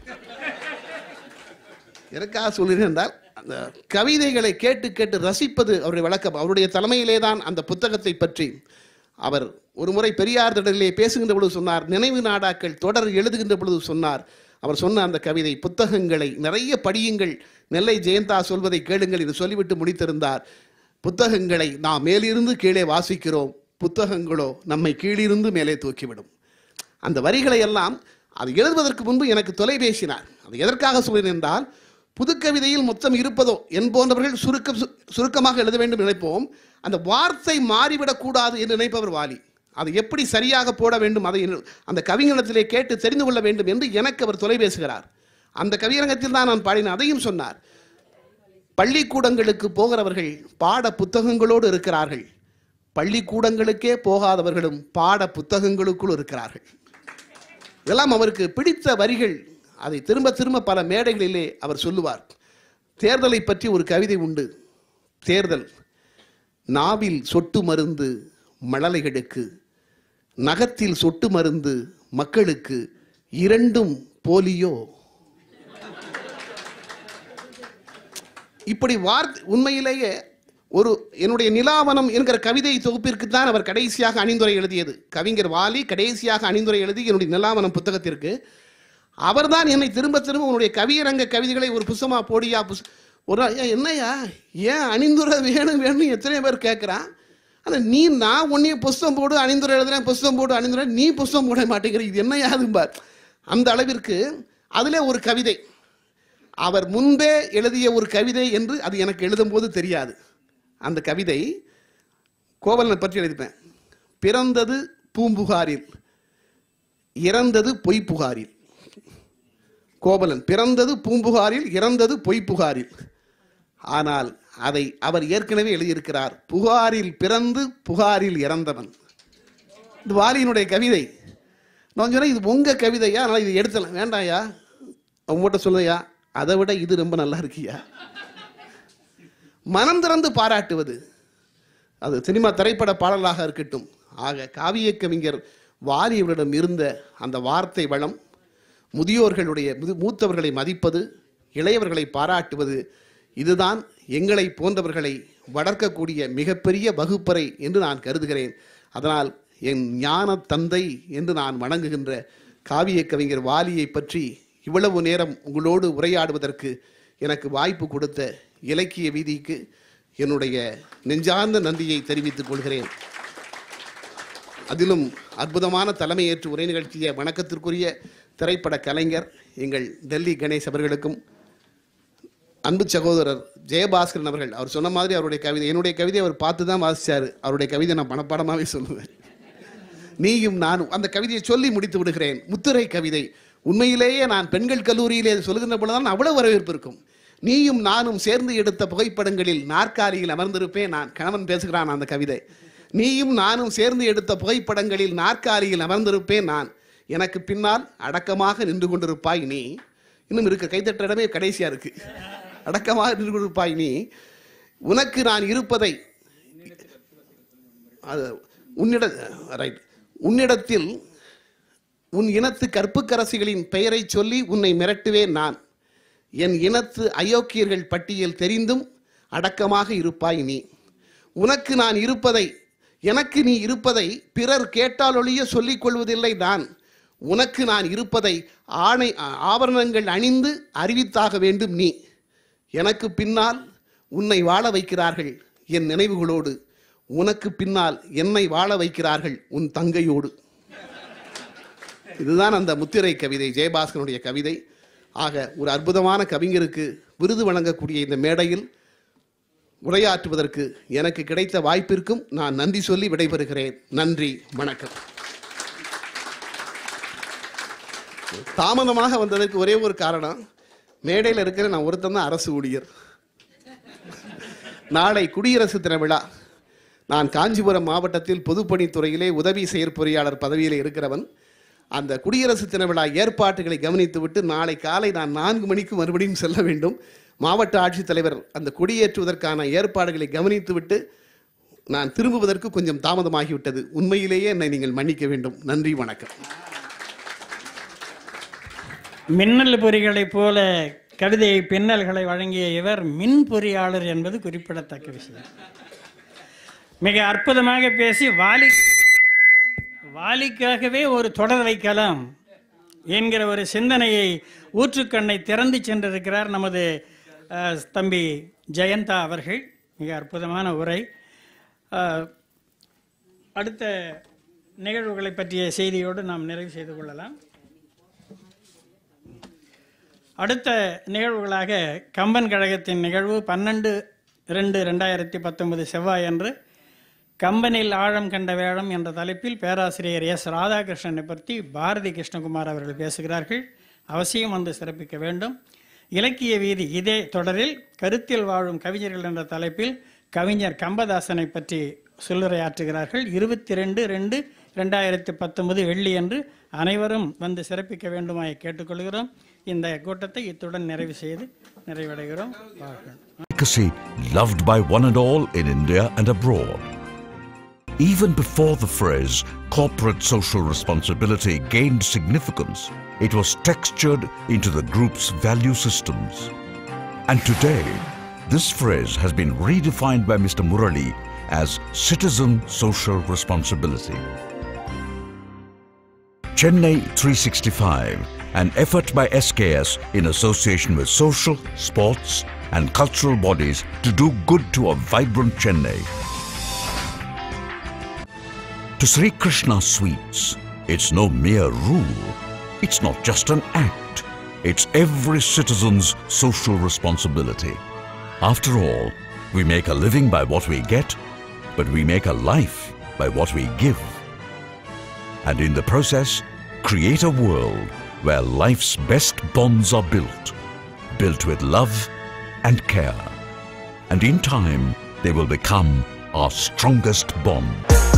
எனக்காக சொல்கிறேன் என்றால் அந்த கவிதைகளை கேட்டு கேட்டு ரசிப்பது அவருடைய வழக்கம் அவருடைய தலைமையிலே தான் அந்த புத்தகத்தை பற்றி அவர் ஒரு முறை பெரியார் தொடரிலே பேசுகின்ற பொழுது சொன்னார் நினைவு நாடாக்கள் தொடர் எழுதுகின்ற பொழுது சொன்னார் அவர் சொன்ன அந்த கவிதை புத்தகங்களை நிறைய படியுங்கள் நெல்லை ஜெயந்தா சொல்வதை கேளுங்கள் என்று சொல்லிவிட்டு முடித்திருந்தார் புத்தகங்களை நாம் மேலிருந்து கீழே வாசிக்கிறோம் புத்தகங்களோ நம்மை கீழிருந்து மேலே தூக்கிவிடும் அந்த வரிகளை எல்லாம் அது எழுதுவதற்கு முன்பு எனக்கு தொலைபேசினார் அது எதற்காக சொல்கிறேன் என்றால் புதுக்கவிதையில் மொத்தம் இருப்பதோ என்போன்றவர்கள் சுருக்க சுருக்கமாக எழுத வேண்டும் நினைப்போம் அந்த வார்த்தை மாறிவிடக்கூடாது என்று நினைப்பவர் வாலி அதை எப்படி சரியாக போட வேண்டும் அதை அந்த கவிஞனத்திலே கேட்டு தெரிந்து கொள்ள வேண்டும் என்று எனக்கு அவர் தொலைபேசுகிறார் அந்த கவியரங்கத்தில் தான் நான் பாடின அதையும் சொன்னார் பள்ளிக்கூடங்களுக்கு போகிறவர்கள் பாட புத்தகங்களோடு இருக்கிறார்கள் பள்ளிக்கூடங்களுக்கே போகாதவர்களும் பாட புத்தகங்களுக்குள் இருக்கிறார்கள் இதெல்லாம் அவருக்கு பிடித்த வரிகள் அதை திரும்ப திரும்ப பல மேடைகளிலே அவர் சொல்லுவார் தேர்தலை பற்றி ஒரு கவிதை உண்டு தேர்தல் நாவில் சொட்டு மருந்து மழலைகளுக்கு நகத்தில் சொட்டு மருந்து மக்களுக்கு இரண்டும் போலியோ இப்படி வார்த்தை உண்மையிலேயே ஒரு என்னுடைய நிலாவனம் என்கிற கவிதை தொகுப்பிற்கு தான் அவர் கடைசியாக அணிந்துரை எழுதியது கவிஞர் வாலி கடைசியாக அணிந்துரை எழுதி என்னுடைய நிலாவனம் புத்தகத்திற்கு அவர்தான் என்னை திரும்ப திரும்ப உன்னுடைய கவியரங்க கவிதைகளை ஒரு புசமா போடியா புஸ் ஒரு என்னையா ஏன் அணிந்துரை வேணும் வேணும்னு எத்தனை பேர் கேட்குறான் ஆனால் நீ நான் உன்னையும் புஸ்தம் போடு அணிந்துரை எழுதுறேன் புஸ்தம் போடு அணிந்துரை நீ புஸ்தம் போட மாட்டேங்கிற இது என்னையா அதும்பார் அந்த அளவிற்கு அதில் ஒரு கவிதை அவர் முன்பே எழுதிய ஒரு கவிதை என்று அது எனக்கு எழுதும்போது தெரியாது அந்த கவிதை கோவலனை பற்றி எழுதிப்பேன் பிறந்தது பூம்புகாரில் இறந்தது பொய்ப்புகாரில் கோவலன் பிறந்தது பூம்புகாரில் இறந்தது பொய்ப்புகாரில் ஆனால் அதை அவர் ஏற்கனவே எழுதியிருக்கிறார் புகாரில் பிறந்து புகாரில் இறந்தவன் இது வாலியினுடைய கவிதை நான் சொன்னேன் இது உங்கள் கவிதையா அதனால் இது எடுத்தலாம் வேண்டாயா உங்கள்கிட்ட சொல்லுதையா அதை விட இது ரொம்ப நல்லா இருக்கியா மனம் திறந்து பாராட்டுவது அது சினிமா திரைப்பட பாடலாக இருக்கட்டும் ஆக காவிய கவிஞர் வாரியவரிடம் இருந்த அந்த வார்த்தை வளம் முதியோர்களுடைய மூத்தவர்களை மதிப்பது இளையவர்களை பாராட்டுவது இதுதான் எங்களை போன்றவர்களை வளர்க்கக்கூடிய மிகப்பெரிய வகுப்பறை என்று நான் கருதுகிறேன் அதனால் என் ஞான தந்தை என்று நான் வணங்குகின்ற காவிய கவிஞர் வாலியை பற்றி இவ்வளவு நேரம் உங்களோடு உரையாடுவதற்கு எனக்கு வாய்ப்பு கொடுத்த இலக்கிய வீதிக்கு என்னுடைய நெஞ்சார்ந்த நன்றியை தெரிவித்துக் கொள்கிறேன் அதிலும் அற்புதமான தலைமையேற்று உரை நிகழ்த்திய வணக்கத்திற்குரிய திரைப்பட கலைஞர் எங்கள் டெல்லி கணேஷ் அவர்களுக்கும் அன்பு சகோதரர் ஜெயபாஸ்கரன் அவர்கள் அவர் சொன்ன மாதிரி அவருடைய கவிதை என்னுடைய கவிதை அவர் பார்த்து தான் வாசித்தார் அவருடைய கவிதை நான் பணப்பாடமாகவே சொல்லுவேன் நீயும் நானும் அந்த கவிதையை சொல்லி முடித்து விடுகிறேன் முத்துரை கவிதை உண்மையிலேயே நான் பெண்கள் கல்லூரியிலே சொல்லுகின்ற பொழுது தான் அவ்வளோ வரவேற்பு இருக்கும் நீயும் நானும் சேர்ந்து எடுத்த புகைப்படங்களில் நாற்காலியில் அமர்ந்திருப்பேன் நான் கணவன் பேசுகிறான் அந்த கவிதை நீயும் நானும் சேர்ந்து எடுத்த புகைப்படங்களில் நாற்காலியில் அமர்ந்திருப்பேன் நான் எனக்கு பின்னால் அடக்கமாக நின்று கொண்டிருப்பாய் நீ இன்னும் இருக்க கைத்தட்ட இடமே கடைசியாக இருக்கு அடக்கமாக நின்று கொண்டிருப்பாய் நீ உனக்கு நான் இருப்பதை அது உன்னிட ரைட் உன்னிடத்தில் உன் இனத்து கற்புக்கரசிகளின் பெயரை சொல்லி உன்னை மிரட்டுவேன் நான் என் இனத்து அயோக்கியர்கள் பட்டியல் தெரிந்தும் அடக்கமாக இருப்பாய் நீ உனக்கு நான் இருப்பதை எனக்கு நீ இருப்பதை பிறர் கேட்டாலொழிய சொல்லிக் கொள்வதில்லை நான் உனக்கு நான் இருப்பதை ஆணை ஆபரணங்கள் அணிந்து அறிவித்தாக வேண்டும் நீ எனக்கு பின்னால் உன்னை வாழ வைக்கிறார்கள் என் நினைவுகளோடு உனக்கு பின்னால் என்னை வாழ வைக்கிறார்கள் உன் தங்கையோடு இதுதான் அந்த முத்திரை கவிதை ஜெயபாஸ்கனுடைய கவிதை ஆக ஒரு அற்புதமான கவிஞருக்கு விருது வழங்கக்கூடிய இந்த மேடையில் உரையாற்றுவதற்கு எனக்கு கிடைத்த வாய்ப்பிற்கும் நான் நன்றி சொல்லி விடைபெறுகிறேன் நன்றி வணக்கம் தாமதமாக வந்ததற்கு ஒரே ஒரு காரணம் மேடையில் இருக்கிற நான் ஒருத்தன் தான் அரசு ஊழியர் நாளை குடியரசு தின விழா நான் காஞ்சிபுரம் மாவட்டத்தில் பொதுப்பணித்துறையிலே உதவி செயற்பொறியாளர் பதவியில் இருக்கிறவன் அந்த குடியரசு தின விழா ஏற்பாட்டுகளை கவனித்துவிட்டு நாளை காலை நான் நான்கு மணிக்கு மறுபடியும் செல்ல வேண்டும் மாவட்ட ஆட்சித்தலைவர் அந்த குடியேற்றுவதற்கான ஏற்பாடுகளை கவனித்துவிட்டு நான் திரும்புவதற்கு கொஞ்சம் தாமதமாகிவிட்டது உண்மையிலேயே என்னை நீங்கள் மன்னிக்க வேண்டும் நன்றி வணக்கம் மின்னல் பொறிகளைப் போல கவிதையை பின்னல்களை வழங்கிய இவர் மின் பொறியாளர் என்பது குறிப்பிடத்தக்க விஷயம் மிக அற்புதமாக பேசி வாலி வாலிக்காகவே ஒரு தொடர் வைக்கலாம் என்கிற ஒரு சிந்தனையை ஊற்றுக்கண்ணை திறந்து சென்றிருக்கிறார் நமது தம்பி ஜெயந்தா அவர்கள் மிக அற்புதமான உரை அடுத்த நிகழ்வுகளை பற்றிய செய்தியோடு நாம் நிறைவு செய்து கொள்ளலாம் அடுத்த நிகழ்வுகளாக கம்பன் கழகத்தின் நிகழ்வு பன்னெண்டு ரெண்டு ரெண்டாயிரத்தி பத்தொன்பது செவ்வாய் அன்று கம்பனில் ஆழம் கண்ட வேடம் என்ற தலைப்பில் பேராசிரியர் எஸ் ராதாகிருஷ்ணனை பற்றி பாரதி கிருஷ்ணகுமார் அவர்கள் பேசுகிறார்கள் அவசியம் வந்து சிறப்பிக்க வேண்டும் இலக்கிய வீதி இதே தொடரில் கருத்தில் வாழும் கவிஞர்கள் என்ற தலைப்பில் கவிஞர் கம்பதாசனை பற்றி சொல்லுரையாற்றுகிறார்கள் இருபத்தி ரெண்டு ரெண்டு ரெண்டாயிரத்தி பத்தொன்பது வெள்ளி என்று அனைவரும் வந்து சிறப்பிக்க வேண்டுமாய் கேட்டுக்கொள்கிறோம் இந்த கூட்டத்தை இத்துடன் நிறைவு செய்து நிறைவடைகிறோம் loved by one and all in India and abroad. Even before the phrase corporate social responsibility gained significance, it was textured into the group's value systems. And today, this phrase has been redefined by Mr. Murali as citizen social responsibility. Chennai 365, an effort by SKS in association with social, sports and cultural bodies to do good to a vibrant Chennai to Sri Krishna Sweets. It's no mere rule. It's not just an act. It's every citizen's social responsibility. After all, we make a living by what we get, but we make a life by what we give. And in the process, create a world where life's best bonds are built, built with love and care. And in time, they will become our strongest bond.